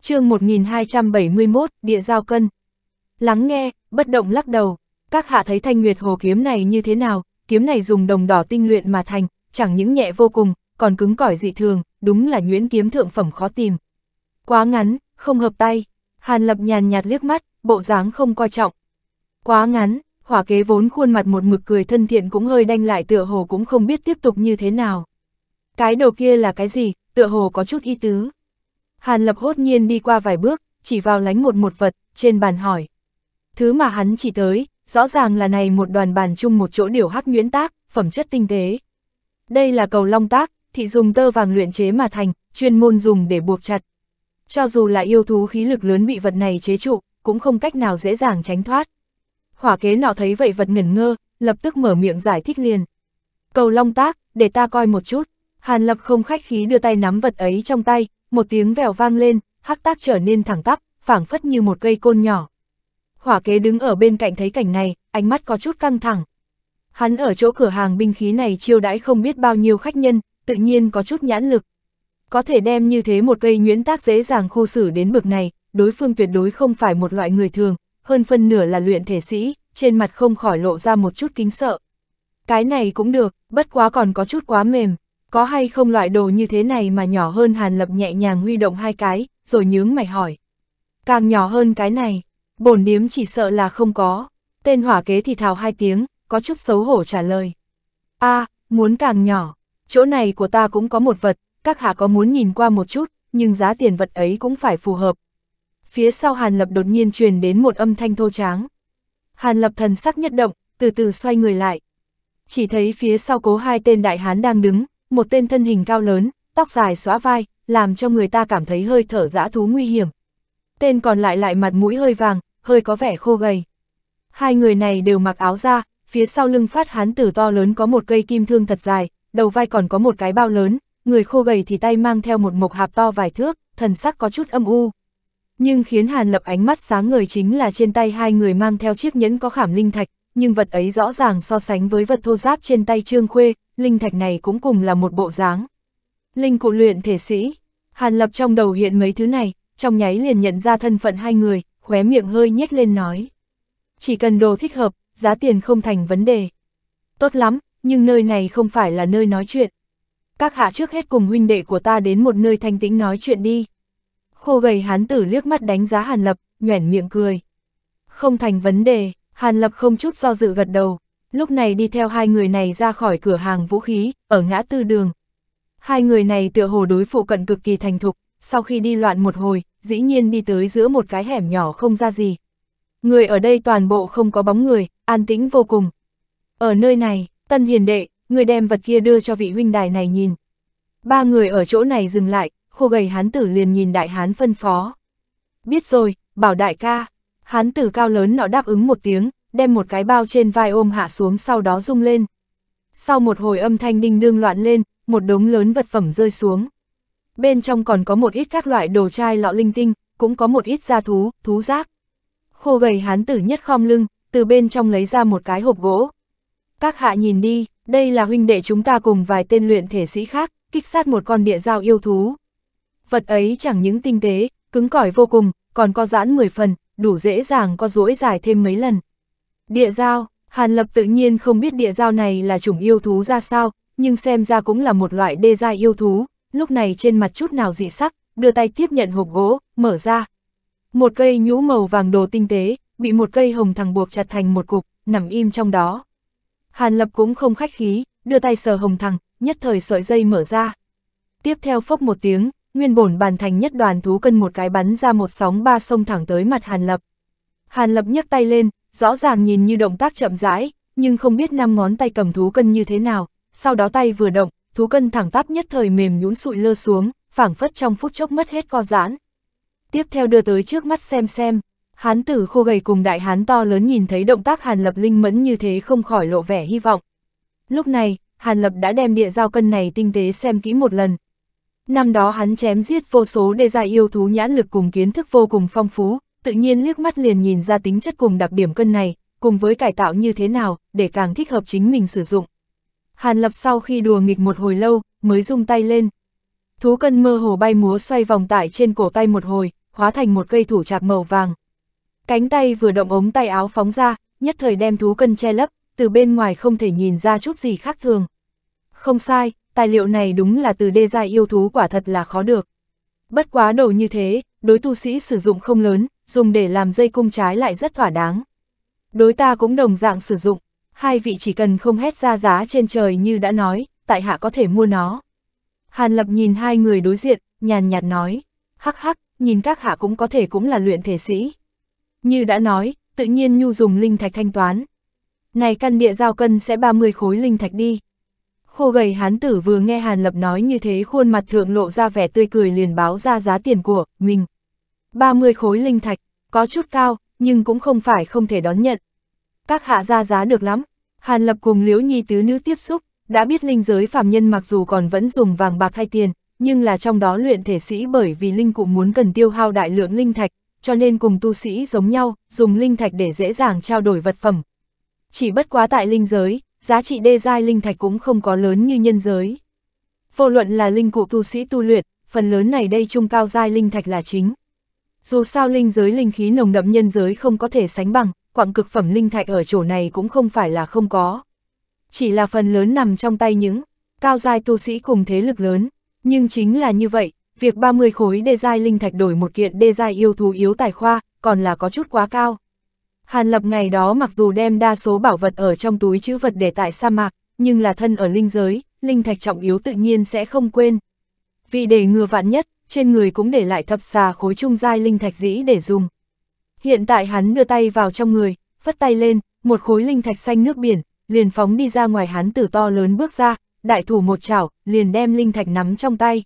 chương 1271, Địa Giao Cân. Lắng nghe, bất động lắc đầu, các hạ thấy thanh nguyệt hồ kiếm này như thế nào, kiếm này dùng đồng đỏ tinh luyện mà thành, chẳng những nhẹ vô cùng, còn cứng cỏi dị thường, đúng là nhuyễn kiếm thượng phẩm khó tìm. Quá ngắn, không hợp tay, Hàn Lập nhàn nhạt liếc mắt, bộ dáng không coi trọng. Quá ngắn, hỏa kế vốn khuôn mặt một mực cười thân thiện cũng hơi đanh lại tựa hồ cũng không biết tiếp tục như thế nào. Cái đồ kia là cái gì, tựa hồ có chút ý tứ. Hàn Lập hốt nhiên đi qua vài bước, chỉ vào lánh một một vật, trên bàn hỏi. Thứ mà hắn chỉ tới, rõ ràng là này một đoàn bàn chung một chỗ điều hắc nguyễn tác, phẩm chất tinh tế. Đây là cầu long tác, thị dùng tơ vàng luyện chế mà thành, chuyên môn dùng để buộc chặt. Cho dù là yêu thú khí lực lớn bị vật này chế trụ, cũng không cách nào dễ dàng tránh thoát. Hỏa kế nọ thấy vậy vật ngẩn ngơ, lập tức mở miệng giải thích liền. Cầu long tác, để ta coi một chút. Hàn lập không khách khí đưa tay nắm vật ấy trong tay, một tiếng vèo vang lên, hắc tác trở nên thẳng tắp, phảng phất như một cây côn nhỏ hỏa kế đứng ở bên cạnh thấy cảnh này, ánh mắt có chút căng thẳng. Hắn ở chỗ cửa hàng binh khí này chiêu đãi không biết bao nhiêu khách nhân, tự nhiên có chút nhãn lực. Có thể đem như thế một cây nhuyễn tác dễ dàng khu xử đến bực này, đối phương tuyệt đối không phải một loại người thường, hơn phân nửa là luyện thể sĩ, trên mặt không khỏi lộ ra một chút kính sợ. Cái này cũng được, bất quá còn có chút quá mềm, có hay không loại đồ như thế này mà nhỏ hơn Hàn Lập nhẹ nhàng huy động hai cái, rồi nhướng mày hỏi. Càng nhỏ hơn cái này, Bổn điếm chỉ sợ là không có. Tên hỏa kế thì thào hai tiếng, có chút xấu hổ trả lời. a muốn càng nhỏ. Chỗ này của ta cũng có một vật, các hạ có muốn nhìn qua một chút, nhưng giá tiền vật ấy cũng phải phù hợp. Phía sau Hàn Lập đột nhiên truyền đến một âm thanh thô tráng. Hàn Lập thần sắc nhất động, từ từ xoay người lại. Chỉ thấy phía sau cố hai tên đại hán đang đứng, một tên thân hình cao lớn, tóc dài xóa vai, làm cho người ta cảm thấy hơi thở dã thú nguy hiểm, tên còn lại lại mặt mũi hơi vàng, hơi có vẻ khô gầy. Hai người này đều mặc áo da, phía sau lưng phát hán tử to lớn có một cây kim thương thật dài, đầu vai còn có một cái bao lớn, người khô gầy thì tay mang theo một mộc hạp to vài thước, thần sắc có chút âm u. Nhưng khiến Hàn Lập ánh mắt sáng người chính là trên tay hai người mang theo chiếc nhẫn có khảm linh thạch, nhưng vật ấy rõ ràng so sánh với vật thô giáp trên tay Trương Khuê, linh thạch này cũng cùng là một bộ dáng. Linh cụ luyện thể sĩ, Hàn Lập trong đầu hiện mấy thứ này, trong nháy liền nhận ra thân phận hai người, khóe miệng hơi nhếch lên nói. Chỉ cần đồ thích hợp, giá tiền không thành vấn đề. Tốt lắm, nhưng nơi này không phải là nơi nói chuyện. Các hạ trước hết cùng huynh đệ của ta đến một nơi thanh tĩnh nói chuyện đi. Khô gầy hán tử liếc mắt đánh giá Hàn Lập, nhoẻn miệng cười. Không thành vấn đề, Hàn Lập không chút do dự gật đầu, lúc này đi theo hai người này ra khỏi cửa hàng vũ khí, ở ngã tư đường. Hai người này tựa hồ đối phụ cận cực kỳ thành thục, sau khi đi loạn một hồi, dĩ nhiên đi tới giữa một cái hẻm nhỏ không ra gì. Người ở đây toàn bộ không có bóng người, an tĩnh vô cùng. Ở nơi này, Tân Hiền Đệ, người đem vật kia đưa cho vị huynh đài này nhìn. Ba người ở chỗ này dừng lại, khô gầy hán tử liền nhìn đại hán phân phó. Biết rồi, bảo đại ca. Hán tử cao lớn nọ đáp ứng một tiếng, đem một cái bao trên vai ôm hạ xuống sau đó rung lên. Sau một hồi âm thanh đinh đương loạn lên, một đống lớn vật phẩm rơi xuống bên trong còn có một ít các loại đồ chai lọ linh tinh, cũng có một ít gia thú, thú giác Khô gầy hán tử nhất khom lưng, từ bên trong lấy ra một cái hộp gỗ. Các hạ nhìn đi, đây là huynh đệ chúng ta cùng vài tên luyện thể sĩ khác, kích sát một con địa giao yêu thú. Vật ấy chẳng những tinh tế, cứng cỏi vô cùng, còn có giãn 10 phần, đủ dễ dàng có duỗi dài thêm mấy lần. Địa giao, Hàn Lập tự nhiên không biết địa giao này là chủng yêu thú ra sao, nhưng xem ra cũng là một loại đê giai yêu thú, lúc này trên mặt chút nào dị sắc, đưa tay tiếp nhận hộp gỗ, mở ra. Một cây nhũ màu vàng đồ tinh tế, bị một cây hồng thẳng buộc chặt thành một cục, nằm im trong đó. Hàn Lập cũng không khách khí, đưa tay sờ hồng thẳng, nhất thời sợi dây mở ra. Tiếp theo phốc một tiếng, nguyên bổn bàn thành nhất đoàn thú cân một cái bắn ra một sóng ba sông thẳng tới mặt Hàn Lập. Hàn Lập nhấc tay lên, rõ ràng nhìn như động tác chậm rãi, nhưng không biết năm ngón tay cầm thú cân như thế nào, sau đó tay vừa động, thú cân thẳng tắp nhất thời mềm nhũn sụi lơ xuống, phảng phất trong phút chốc mất hết co giãn. Tiếp theo đưa tới trước mắt xem xem, hán tử khô gầy cùng đại hán to lớn nhìn thấy động tác Hàn Lập linh mẫn như thế không khỏi lộ vẻ hy vọng. Lúc này, Hàn Lập đã đem địa giao cân này tinh tế xem kỹ một lần. Năm đó hắn chém giết vô số đề ra yêu thú nhãn lực cùng kiến thức vô cùng phong phú, tự nhiên liếc mắt liền nhìn ra tính chất cùng đặc điểm cân này, cùng với cải tạo như thế nào để càng thích hợp chính mình sử dụng. Hàn Lập sau khi đùa nghịch một hồi lâu, mới dùng tay lên. Thú cân mơ hồ bay múa xoay vòng tại trên cổ tay một hồi, hóa thành một cây thủ chạc màu vàng. Cánh tay vừa động ống tay áo phóng ra, nhất thời đem thú cân che lấp, từ bên ngoài không thể nhìn ra chút gì khác thường. Không sai, tài liệu này đúng là từ đê gia yêu thú quả thật là khó được. Bất quá đồ như thế, đối tu sĩ sử dụng không lớn, dùng để làm dây cung trái lại rất thỏa đáng. Đối ta cũng đồng dạng sử dụng hai vị chỉ cần không hét ra giá trên trời như đã nói, tại hạ có thể mua nó. Hàn Lập nhìn hai người đối diện, nhàn nhạt nói, hắc hắc, nhìn các hạ cũng có thể cũng là luyện thể sĩ. Như đã nói, tự nhiên Nhu dùng linh thạch thanh toán. Này căn địa giao cân sẽ 30 khối linh thạch đi. Khô gầy hán tử vừa nghe Hàn Lập nói như thế khuôn mặt thượng lộ ra vẻ tươi cười liền báo ra giá tiền của mình. 30 khối linh thạch, có chút cao, nhưng cũng không phải không thể đón nhận các hạ ra giá được lắm. Hàn Lập cùng Liễu Nhi tứ nữ tiếp xúc, đã biết linh giới phàm nhân mặc dù còn vẫn dùng vàng bạc hay tiền, nhưng là trong đó luyện thể sĩ bởi vì linh cụ muốn cần tiêu hao đại lượng linh thạch, cho nên cùng tu sĩ giống nhau, dùng linh thạch để dễ dàng trao đổi vật phẩm. Chỉ bất quá tại linh giới, giá trị đê giai linh thạch cũng không có lớn như nhân giới. Vô luận là linh cụ tu sĩ tu luyện, phần lớn này đây trung cao giai linh thạch là chính. Dù sao linh giới linh khí nồng đậm nhân giới không có thể sánh bằng, quặng cực phẩm linh thạch ở chỗ này cũng không phải là không có. Chỉ là phần lớn nằm trong tay những cao giai tu sĩ cùng thế lực lớn, nhưng chính là như vậy, việc 30 khối đê giai linh thạch đổi một kiện đê giai yêu thú yếu tài khoa, còn là có chút quá cao. Hàn Lập ngày đó mặc dù đem đa số bảo vật ở trong túi chữ vật để tại sa mạc, nhưng là thân ở linh giới, linh thạch trọng yếu tự nhiên sẽ không quên. Vì để ngừa vạn nhất, trên người cũng để lại thập xà khối trung giai linh thạch dĩ để dùng. Hiện tại hắn đưa tay vào trong người, phất tay lên, một khối linh thạch xanh nước biển, liền phóng đi ra ngoài hắn tử to lớn bước ra, đại thủ một chảo, liền đem linh thạch nắm trong tay.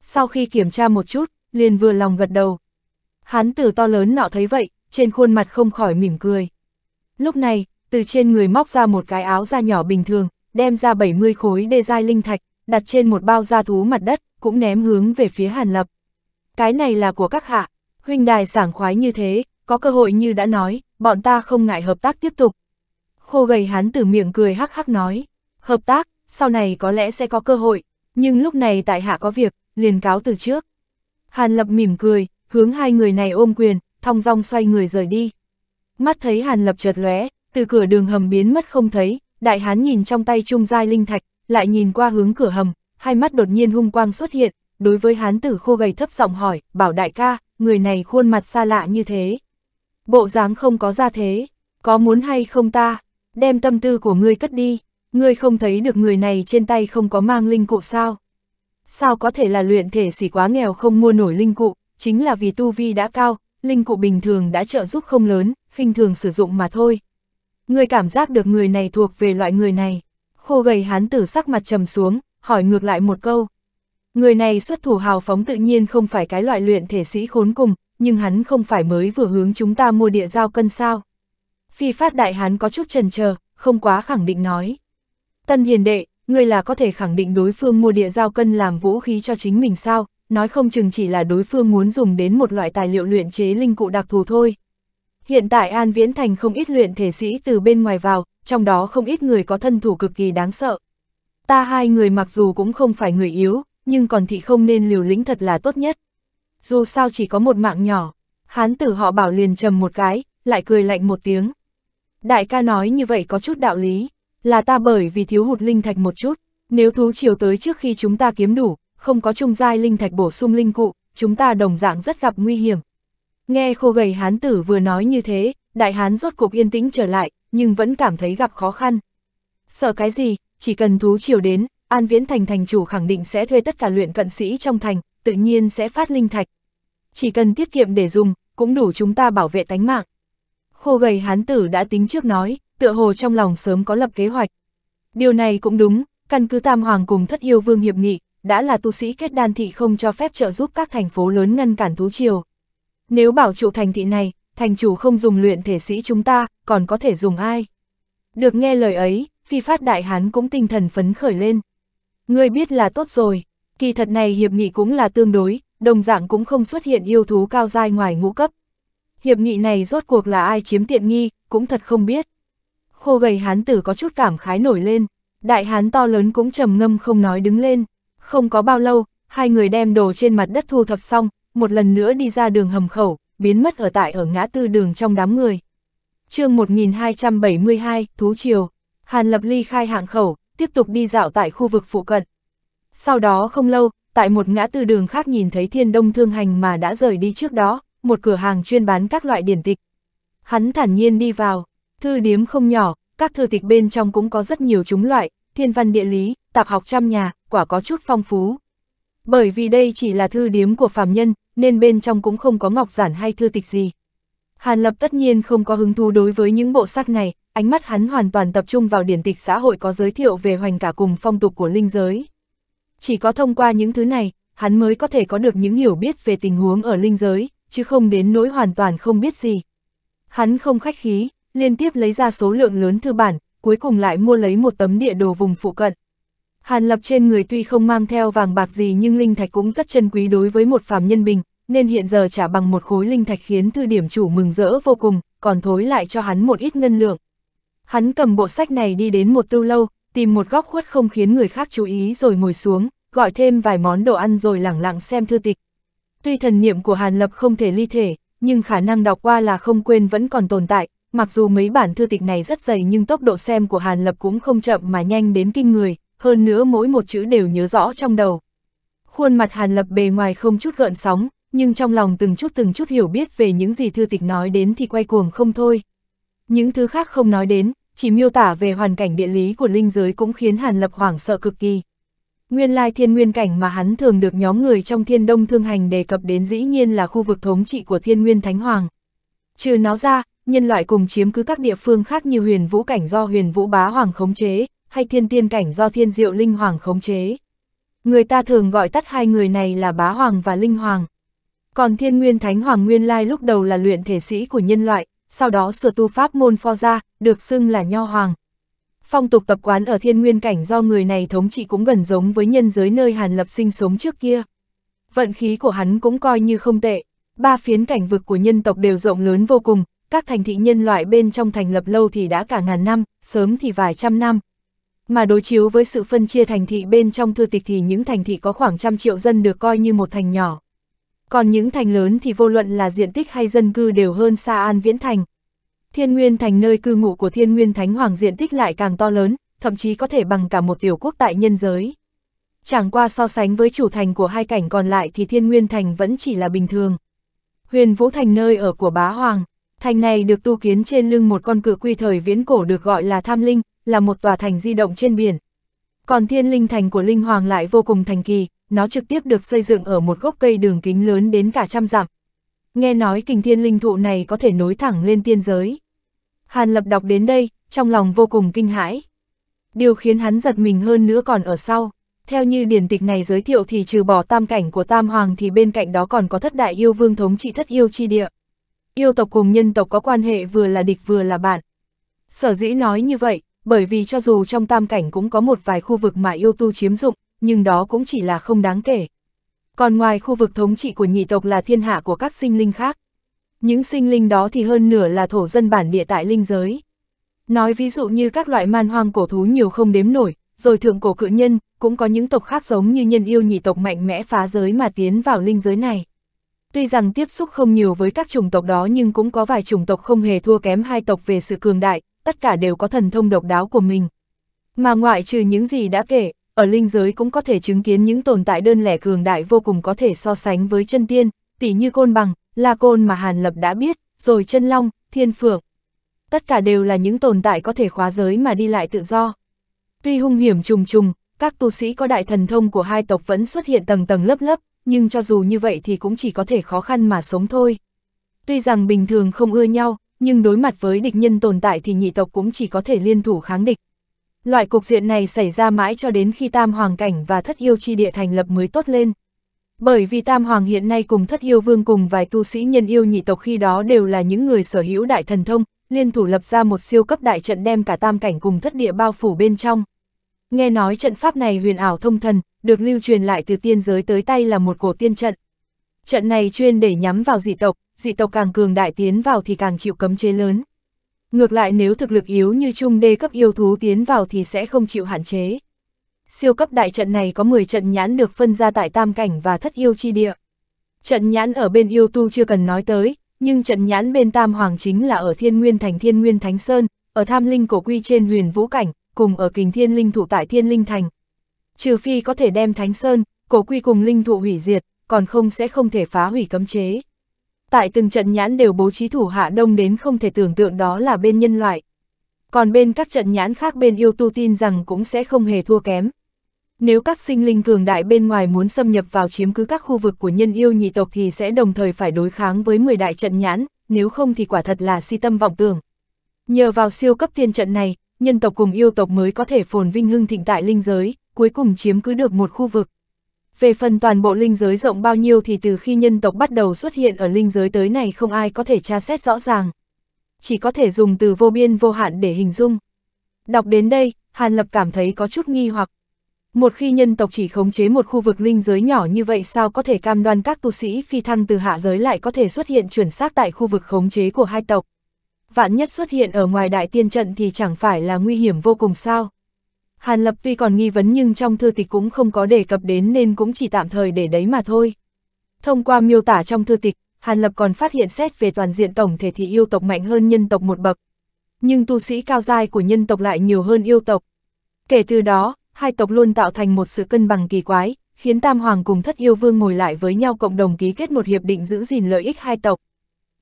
Sau khi kiểm tra một chút, liền vừa lòng gật đầu. Hắn tử to lớn nọ thấy vậy, trên khuôn mặt không khỏi mỉm cười. Lúc này, từ trên người móc ra một cái áo da nhỏ bình thường, đem ra 70 khối đê dai linh thạch, đặt trên một bao da thú mặt đất, cũng ném hướng về phía Hàn Lập. Cái này là của các hạ, huynh đài sảng khoái như thế, có cơ hội như đã nói, bọn ta không ngại hợp tác tiếp tục. Khô gầy hắn từ miệng cười hắc hắc nói, hợp tác, sau này có lẽ sẽ có cơ hội, nhưng lúc này tại hạ có việc, liền cáo từ trước. Hàn Lập mỉm cười, hướng hai người này ôm quyền, thong dong xoay người rời đi. Mắt thấy Hàn Lập chợt lóe, từ cửa đường hầm biến mất không thấy, đại hán nhìn trong tay trung giai linh thạch, lại nhìn qua hướng cửa hầm, hai mắt đột nhiên hung quang xuất hiện, đối với hán tử khô gầy thấp giọng hỏi, bảo đại ca, người này khuôn mặt xa lạ như thế bộ dáng không có ra thế, có muốn hay không ta, đem tâm tư của ngươi cất đi, ngươi không thấy được người này trên tay không có mang linh cụ sao? Sao có thể là luyện thể sĩ quá nghèo không mua nổi linh cụ, chính là vì tu vi đã cao, linh cụ bình thường đã trợ giúp không lớn, khinh thường sử dụng mà thôi. Ngươi cảm giác được người này thuộc về loại người này, khô gầy hán tử sắc mặt trầm xuống, hỏi ngược lại một câu. Người này xuất thủ hào phóng tự nhiên không phải cái loại luyện thể sĩ khốn cùng, nhưng hắn không phải mới vừa hướng chúng ta mua địa giao cân sao. Phi phát đại hắn có chút trần chờ không quá khẳng định nói. Tân hiền đệ, ngươi là có thể khẳng định đối phương mua địa giao cân làm vũ khí cho chính mình sao, nói không chừng chỉ là đối phương muốn dùng đến một loại tài liệu luyện chế linh cụ đặc thù thôi. Hiện tại An Viễn Thành không ít luyện thể sĩ từ bên ngoài vào, trong đó không ít người có thân thủ cực kỳ đáng sợ. Ta hai người mặc dù cũng không phải người yếu, nhưng còn thị không nên liều lĩnh thật là tốt nhất dù sao chỉ có một mạng nhỏ. Hán tử họ bảo liền trầm một cái, lại cười lạnh một tiếng. Đại ca nói như vậy có chút đạo lý, là ta bởi vì thiếu hụt linh thạch một chút, nếu thú chiều tới trước khi chúng ta kiếm đủ, không có trung giai linh thạch bổ sung linh cụ, chúng ta đồng dạng rất gặp nguy hiểm. Nghe khô gầy hán tử vừa nói như thế, đại hán rốt cục yên tĩnh trở lại, nhưng vẫn cảm thấy gặp khó khăn. Sợ cái gì, chỉ cần thú chiều đến, An Viễn Thành thành chủ khẳng định sẽ thuê tất cả luyện cận sĩ trong thành, tự nhiên sẽ phát linh thạch. Chỉ cần tiết kiệm để dùng, cũng đủ chúng ta bảo vệ tánh mạng. Khô gầy hán tử đã tính trước nói, tựa hồ trong lòng sớm có lập kế hoạch. Điều này cũng đúng, căn cứ Tam Hoàng cùng thất yêu vương hiệp nghị, đã là tu sĩ kết đan thị không cho phép trợ giúp các thành phố lớn ngăn cản thú triều. Nếu bảo trụ thành thị này, thành chủ không dùng luyện thể sĩ chúng ta, còn có thể dùng ai? Được nghe lời ấy, phi phát đại hán cũng tinh thần phấn khởi lên. Ngươi biết là tốt rồi, Kỳ thật này hiệp nghị cũng là tương đối, đồng dạng cũng không xuất hiện yêu thú cao dai ngoài ngũ cấp. Hiệp nghị này rốt cuộc là ai chiếm tiện nghi, cũng thật không biết. Khô gầy hán tử có chút cảm khái nổi lên, đại hán to lớn cũng trầm ngâm không nói đứng lên. Không có bao lâu, hai người đem đồ trên mặt đất thu thập xong, một lần nữa đi ra đường hầm khẩu, biến mất ở tại ở ngã tư đường trong đám người. chương 1272, Thú Triều, Hàn Lập Ly khai hạng khẩu, tiếp tục đi dạo tại khu vực phụ cận, sau đó không lâu, tại một ngã tư đường khác nhìn thấy thiên đông thương hành mà đã rời đi trước đó, một cửa hàng chuyên bán các loại điển tịch. Hắn thản nhiên đi vào, thư điếm không nhỏ, các thư tịch bên trong cũng có rất nhiều chúng loại, thiên văn địa lý, tạp học trăm nhà, quả có chút phong phú. Bởi vì đây chỉ là thư điếm của phàm nhân, nên bên trong cũng không có ngọc giản hay thư tịch gì. Hàn Lập tất nhiên không có hứng thú đối với những bộ sách này, ánh mắt hắn hoàn toàn tập trung vào điển tịch xã hội có giới thiệu về hoành cả cùng phong tục của linh giới chỉ có thông qua những thứ này, hắn mới có thể có được những hiểu biết về tình huống ở linh giới, chứ không đến nỗi hoàn toàn không biết gì. Hắn không khách khí, liên tiếp lấy ra số lượng lớn thư bản, cuối cùng lại mua lấy một tấm địa đồ vùng phụ cận. Hàn lập trên người tuy không mang theo vàng bạc gì nhưng linh thạch cũng rất chân quý đối với một phàm nhân bình, nên hiện giờ trả bằng một khối linh thạch khiến thư điểm chủ mừng rỡ vô cùng, còn thối lại cho hắn một ít ngân lượng. Hắn cầm bộ sách này đi đến một tư lâu, tìm một góc khuất không khiến người khác chú ý rồi ngồi xuống, gọi thêm vài món đồ ăn rồi lẳng lặng xem thư tịch. Tuy thần niệm của Hàn Lập không thể ly thể, nhưng khả năng đọc qua là không quên vẫn còn tồn tại, mặc dù mấy bản thư tịch này rất dày nhưng tốc độ xem của Hàn Lập cũng không chậm mà nhanh đến kinh người, hơn nữa mỗi một chữ đều nhớ rõ trong đầu. Khuôn mặt Hàn Lập bề ngoài không chút gợn sóng, nhưng trong lòng từng chút từng chút hiểu biết về những gì thư tịch nói đến thì quay cuồng không thôi. Những thứ khác không nói đến, chỉ miêu tả về hoàn cảnh địa lý của linh giới cũng khiến Hàn Lập hoảng sợ cực kỳ. Nguyên lai thiên nguyên cảnh mà hắn thường được nhóm người trong thiên đông thương hành đề cập đến dĩ nhiên là khu vực thống trị của thiên nguyên thánh hoàng. Trừ nó ra, nhân loại cùng chiếm cứ các địa phương khác như huyền vũ cảnh do huyền vũ bá hoàng khống chế, hay thiên tiên cảnh do thiên diệu linh hoàng khống chế. Người ta thường gọi tắt hai người này là bá hoàng và linh hoàng. Còn thiên nguyên thánh hoàng nguyên lai lúc đầu là luyện thể sĩ của nhân loại, sau đó sửa tu pháp môn pho ra, được xưng là Nho Hoàng. Phong tục tập quán ở thiên nguyên cảnh do người này thống trị cũng gần giống với nhân giới nơi Hàn Lập sinh sống trước kia. Vận khí của hắn cũng coi như không tệ, ba phiến cảnh vực của nhân tộc đều rộng lớn vô cùng, các thành thị nhân loại bên trong thành lập lâu thì đã cả ngàn năm, sớm thì vài trăm năm. Mà đối chiếu với sự phân chia thành thị bên trong thư tịch thì những thành thị có khoảng trăm triệu dân được coi như một thành nhỏ. Còn những thành lớn thì vô luận là diện tích hay dân cư đều hơn xa An Viễn Thành. Thiên Nguyên Thành nơi cư ngụ của Thiên Nguyên Thánh Hoàng diện tích lại càng to lớn, thậm chí có thể bằng cả một tiểu quốc tại nhân giới. Chẳng qua so sánh với chủ thành của hai cảnh còn lại thì Thiên Nguyên Thành vẫn chỉ là bình thường. Huyền Vũ Thành nơi ở của bá hoàng, thành này được tu kiến trên lưng một con cự quy thời viễn cổ được gọi là Tham Linh, là một tòa thành di động trên biển. Còn Thiên Linh Thành của Linh Hoàng lại vô cùng thành kỳ, nó trực tiếp được xây dựng ở một gốc cây đường kính lớn đến cả trăm dặm. Nghe nói kình thiên linh thụ này có thể nối thẳng lên tiên giới. Hàn Lập đọc đến đây, trong lòng vô cùng kinh hãi. Điều khiến hắn giật mình hơn nữa còn ở sau. Theo như điển tịch này giới thiệu thì trừ bỏ tam cảnh của tam hoàng thì bên cạnh đó còn có thất đại yêu vương thống trị thất yêu chi địa. Yêu tộc cùng nhân tộc có quan hệ vừa là địch vừa là bạn. Sở dĩ nói như vậy, bởi vì cho dù trong tam cảnh cũng có một vài khu vực mà yêu tu chiếm dụng, nhưng đó cũng chỉ là không đáng kể. Còn ngoài khu vực thống trị của nhị tộc là thiên hạ của các sinh linh khác. Những sinh linh đó thì hơn nửa là thổ dân bản địa tại linh giới. Nói ví dụ như các loại man hoang cổ thú nhiều không đếm nổi, rồi thượng cổ cự nhân, cũng có những tộc khác giống như nhân yêu nhị tộc mạnh mẽ phá giới mà tiến vào linh giới này. Tuy rằng tiếp xúc không nhiều với các chủng tộc đó nhưng cũng có vài chủng tộc không hề thua kém hai tộc về sự cường đại, tất cả đều có thần thông độc đáo của mình. Mà ngoại trừ những gì đã kể, ở linh giới cũng có thể chứng kiến những tồn tại đơn lẻ cường đại vô cùng có thể so sánh với chân tiên, tỉ như côn bằng, là côn mà Hàn Lập đã biết, rồi chân long, thiên phượng. Tất cả đều là những tồn tại có thể khóa giới mà đi lại tự do. Tuy hung hiểm trùng trùng, các tu sĩ có đại thần thông của hai tộc vẫn xuất hiện tầng tầng lớp lớp, nhưng cho dù như vậy thì cũng chỉ có thể khó khăn mà sống thôi. Tuy rằng bình thường không ưa nhau, nhưng đối mặt với địch nhân tồn tại thì nhị tộc cũng chỉ có thể liên thủ kháng địch, Loại cục diện này xảy ra mãi cho đến khi Tam Hoàng Cảnh và Thất Yêu Chi Địa thành lập mới tốt lên. Bởi vì Tam Hoàng hiện nay cùng Thất Yêu Vương cùng vài tu sĩ nhân yêu nhị tộc khi đó đều là những người sở hữu đại thần thông, liên thủ lập ra một siêu cấp đại trận đem cả Tam Cảnh cùng Thất Địa bao phủ bên trong. Nghe nói trận pháp này huyền ảo thông thần, được lưu truyền lại từ tiên giới tới tay là một cổ tiên trận. Trận này chuyên để nhắm vào dị tộc, dị tộc càng cường đại tiến vào thì càng chịu cấm chế lớn. Ngược lại nếu thực lực yếu như trung đê cấp yêu thú tiến vào thì sẽ không chịu hạn chế. Siêu cấp đại trận này có 10 trận nhãn được phân ra tại tam cảnh và thất yêu chi địa. Trận nhãn ở bên yêu tu chưa cần nói tới, nhưng trận nhãn bên tam hoàng chính là ở thiên nguyên thành thiên nguyên thánh sơn, ở tham linh cổ quy trên huyền vũ cảnh, cùng ở kình thiên linh thụ tại thiên linh thành. Trừ phi có thể đem thánh sơn, cổ quy cùng linh thụ hủy diệt, còn không sẽ không thể phá hủy cấm chế tại từng trận nhãn đều bố trí thủ hạ đông đến không thể tưởng tượng đó là bên nhân loại. Còn bên các trận nhãn khác bên yêu tu tin rằng cũng sẽ không hề thua kém. Nếu các sinh linh cường đại bên ngoài muốn xâm nhập vào chiếm cứ các khu vực của nhân yêu nhị tộc thì sẽ đồng thời phải đối kháng với 10 đại trận nhãn, nếu không thì quả thật là si tâm vọng tưởng. Nhờ vào siêu cấp tiên trận này, nhân tộc cùng yêu tộc mới có thể phồn vinh hưng thịnh tại linh giới, cuối cùng chiếm cứ được một khu vực. Về phần toàn bộ linh giới rộng bao nhiêu thì từ khi nhân tộc bắt đầu xuất hiện ở linh giới tới này không ai có thể tra xét rõ ràng. Chỉ có thể dùng từ vô biên vô hạn để hình dung. Đọc đến đây, Hàn Lập cảm thấy có chút nghi hoặc. Một khi nhân tộc chỉ khống chế một khu vực linh giới nhỏ như vậy sao có thể cam đoan các tu sĩ phi thăng từ hạ giới lại có thể xuất hiện chuyển xác tại khu vực khống chế của hai tộc. Vạn nhất xuất hiện ở ngoài đại tiên trận thì chẳng phải là nguy hiểm vô cùng sao. Hàn Lập tuy còn nghi vấn nhưng trong thư tịch cũng không có đề cập đến nên cũng chỉ tạm thời để đấy mà thôi. Thông qua miêu tả trong thư tịch, Hàn Lập còn phát hiện xét về toàn diện tổng thể thì yêu tộc mạnh hơn nhân tộc một bậc. Nhưng tu sĩ cao giai của nhân tộc lại nhiều hơn yêu tộc. Kể từ đó, hai tộc luôn tạo thành một sự cân bằng kỳ quái, khiến Tam Hoàng cùng Thất Yêu Vương ngồi lại với nhau cộng đồng ký kết một hiệp định giữ gìn lợi ích hai tộc.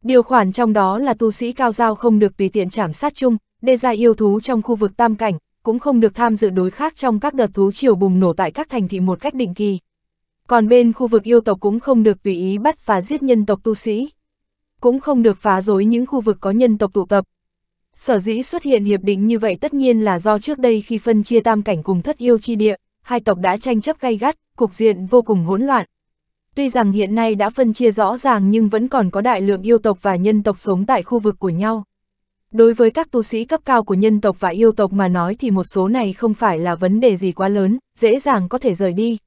Điều khoản trong đó là tu sĩ cao giao không được tùy tiện chảm sát chung, đê ra yêu thú trong khu vực tam cảnh, cũng không được tham dự đối khác trong các đợt thú triều bùng nổ tại các thành thị một cách định kỳ. Còn bên khu vực yêu tộc cũng không được tùy ý bắt và giết nhân tộc tu sĩ. Cũng không được phá rối những khu vực có nhân tộc tụ tập. Sở dĩ xuất hiện hiệp định như vậy tất nhiên là do trước đây khi phân chia tam cảnh cùng thất yêu chi địa, hai tộc đã tranh chấp gay gắt, cục diện vô cùng hỗn loạn. Tuy rằng hiện nay đã phân chia rõ ràng nhưng vẫn còn có đại lượng yêu tộc và nhân tộc sống tại khu vực của nhau đối với các tu sĩ cấp cao của nhân tộc và yêu tộc mà nói thì một số này không phải là vấn đề gì quá lớn, dễ dàng có thể rời đi.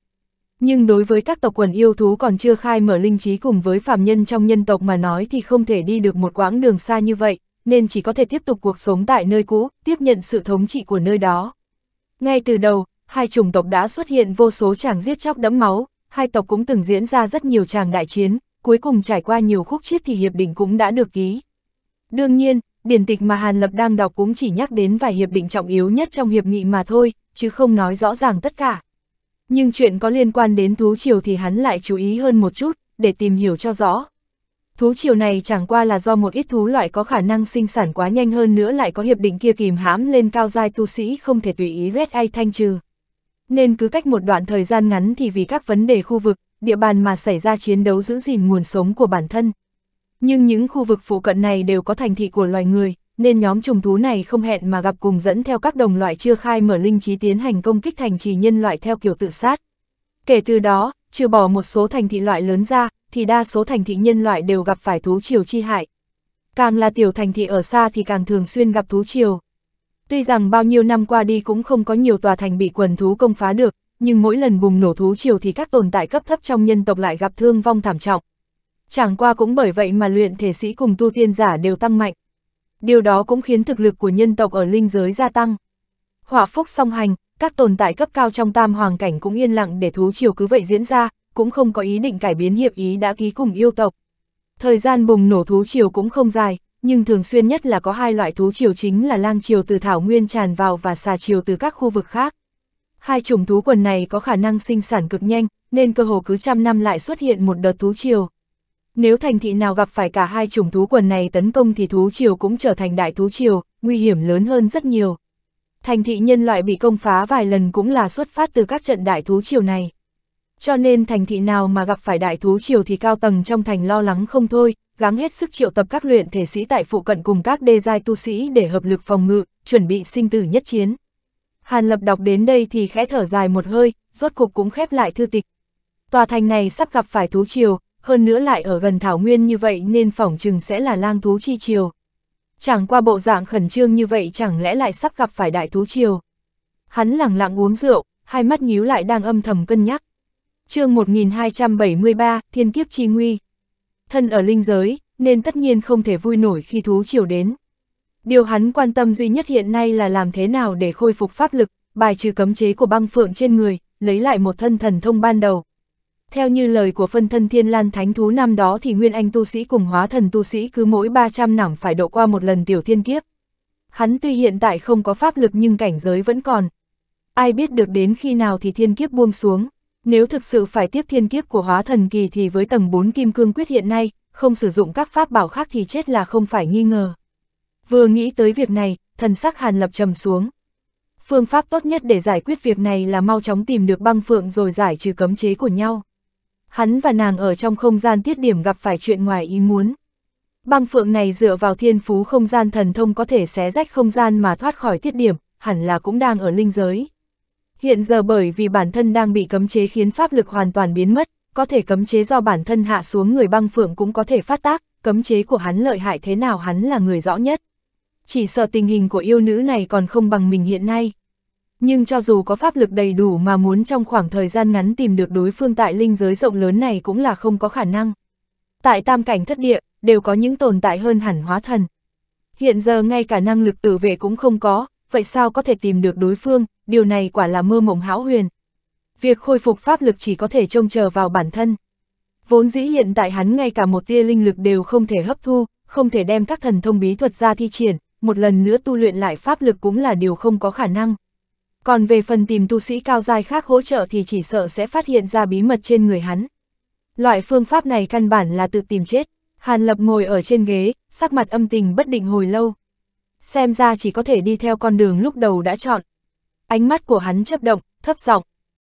Nhưng đối với các tộc quần yêu thú còn chưa khai mở linh trí cùng với phàm nhân trong nhân tộc mà nói thì không thể đi được một quãng đường xa như vậy, nên chỉ có thể tiếp tục cuộc sống tại nơi cũ, tiếp nhận sự thống trị của nơi đó. Ngay từ đầu, hai chủng tộc đã xuất hiện vô số chàng giết chóc đẫm máu, hai tộc cũng từng diễn ra rất nhiều chàng đại chiến, cuối cùng trải qua nhiều khúc chiết thì hiệp định cũng đã được ký. Đương nhiên, điển tịch mà Hàn Lập đang đọc cũng chỉ nhắc đến vài hiệp định trọng yếu nhất trong hiệp nghị mà thôi, chứ không nói rõ ràng tất cả. Nhưng chuyện có liên quan đến thú triều thì hắn lại chú ý hơn một chút, để tìm hiểu cho rõ. Thú triều này chẳng qua là do một ít thú loại có khả năng sinh sản quá nhanh hơn nữa lại có hiệp định kia kìm hãm lên cao giai tu sĩ không thể tùy ý Red Eye thanh trừ. Nên cứ cách một đoạn thời gian ngắn thì vì các vấn đề khu vực, địa bàn mà xảy ra chiến đấu giữ gìn nguồn sống của bản thân, nhưng những khu vực phụ cận này đều có thành thị của loài người, nên nhóm trùng thú này không hẹn mà gặp cùng dẫn theo các đồng loại chưa khai mở linh trí tiến hành công kích thành trì nhân loại theo kiểu tự sát. Kể từ đó, trừ bỏ một số thành thị loại lớn ra, thì đa số thành thị nhân loại đều gặp phải thú triều chi hại. Càng là tiểu thành thị ở xa thì càng thường xuyên gặp thú triều. Tuy rằng bao nhiêu năm qua đi cũng không có nhiều tòa thành bị quần thú công phá được, nhưng mỗi lần bùng nổ thú triều thì các tồn tại cấp thấp trong nhân tộc lại gặp thương vong thảm trọng, Chẳng qua cũng bởi vậy mà luyện thể sĩ cùng tu tiên giả đều tăng mạnh. Điều đó cũng khiến thực lực của nhân tộc ở linh giới gia tăng. Hỏa phúc song hành, các tồn tại cấp cao trong tam hoàng cảnh cũng yên lặng để thú chiều cứ vậy diễn ra, cũng không có ý định cải biến hiệp ý đã ký cùng yêu tộc. Thời gian bùng nổ thú chiều cũng không dài, nhưng thường xuyên nhất là có hai loại thú chiều chính là lang chiều từ thảo nguyên tràn vào và xà chiều từ các khu vực khác. Hai chủng thú quần này có khả năng sinh sản cực nhanh, nên cơ hồ cứ trăm năm lại xuất hiện một đợt thú chiều. Nếu thành thị nào gặp phải cả hai chủng thú quần này tấn công thì thú triều cũng trở thành đại thú triều, nguy hiểm lớn hơn rất nhiều. Thành thị nhân loại bị công phá vài lần cũng là xuất phát từ các trận đại thú triều này. Cho nên thành thị nào mà gặp phải đại thú triều thì cao tầng trong thành lo lắng không thôi, gắng hết sức triệu tập các luyện thể sĩ tại phụ cận cùng các đê giai tu sĩ để hợp lực phòng ngự, chuẩn bị sinh tử nhất chiến. Hàn Lập đọc đến đây thì khẽ thở dài một hơi, rốt cục cũng khép lại thư tịch. Tòa thành này sắp gặp phải thú triều, hơn nữa lại ở gần thảo nguyên như vậy nên phỏng chừng sẽ là lang thú chi chiều. Chẳng qua bộ dạng khẩn trương như vậy chẳng lẽ lại sắp gặp phải đại thú chiều. Hắn lẳng lặng uống rượu, hai mắt nhíu lại đang âm thầm cân nhắc. chương 1273, Thiên Kiếp Chi Nguy. Thân ở linh giới, nên tất nhiên không thể vui nổi khi thú chiều đến. Điều hắn quan tâm duy nhất hiện nay là làm thế nào để khôi phục pháp lực, bài trừ cấm chế của băng phượng trên người, lấy lại một thân thần thông ban đầu, theo như lời của phân thân thiên lan thánh thú năm đó thì nguyên anh tu sĩ cùng hóa thần tu sĩ cứ mỗi 300 nẳng phải độ qua một lần tiểu thiên kiếp. Hắn tuy hiện tại không có pháp lực nhưng cảnh giới vẫn còn. Ai biết được đến khi nào thì thiên kiếp buông xuống. Nếu thực sự phải tiếp thiên kiếp của hóa thần kỳ thì với tầng 4 kim cương quyết hiện nay, không sử dụng các pháp bảo khác thì chết là không phải nghi ngờ. Vừa nghĩ tới việc này, thần sắc hàn lập trầm xuống. Phương pháp tốt nhất để giải quyết việc này là mau chóng tìm được băng phượng rồi giải trừ cấm chế của nhau hắn và nàng ở trong không gian tiết điểm gặp phải chuyện ngoài ý muốn. Băng phượng này dựa vào thiên phú không gian thần thông có thể xé rách không gian mà thoát khỏi tiết điểm, hẳn là cũng đang ở linh giới. Hiện giờ bởi vì bản thân đang bị cấm chế khiến pháp lực hoàn toàn biến mất, có thể cấm chế do bản thân hạ xuống người băng phượng cũng có thể phát tác, cấm chế của hắn lợi hại thế nào hắn là người rõ nhất. Chỉ sợ tình hình của yêu nữ này còn không bằng mình hiện nay. Nhưng cho dù có pháp lực đầy đủ mà muốn trong khoảng thời gian ngắn tìm được đối phương tại linh giới rộng lớn này cũng là không có khả năng. Tại tam cảnh thất địa, đều có những tồn tại hơn hẳn hóa thần. Hiện giờ ngay cả năng lực tự vệ cũng không có, vậy sao có thể tìm được đối phương, điều này quả là mơ mộng hão huyền. Việc khôi phục pháp lực chỉ có thể trông chờ vào bản thân. Vốn dĩ hiện tại hắn ngay cả một tia linh lực đều không thể hấp thu, không thể đem các thần thông bí thuật ra thi triển, một lần nữa tu luyện lại pháp lực cũng là điều không có khả năng còn về phần tìm tu sĩ cao dài khác hỗ trợ thì chỉ sợ sẽ phát hiện ra bí mật trên người hắn. Loại phương pháp này căn bản là tự tìm chết. Hàn Lập ngồi ở trên ghế, sắc mặt âm tình bất định hồi lâu. Xem ra chỉ có thể đi theo con đường lúc đầu đã chọn. Ánh mắt của hắn chấp động, thấp giọng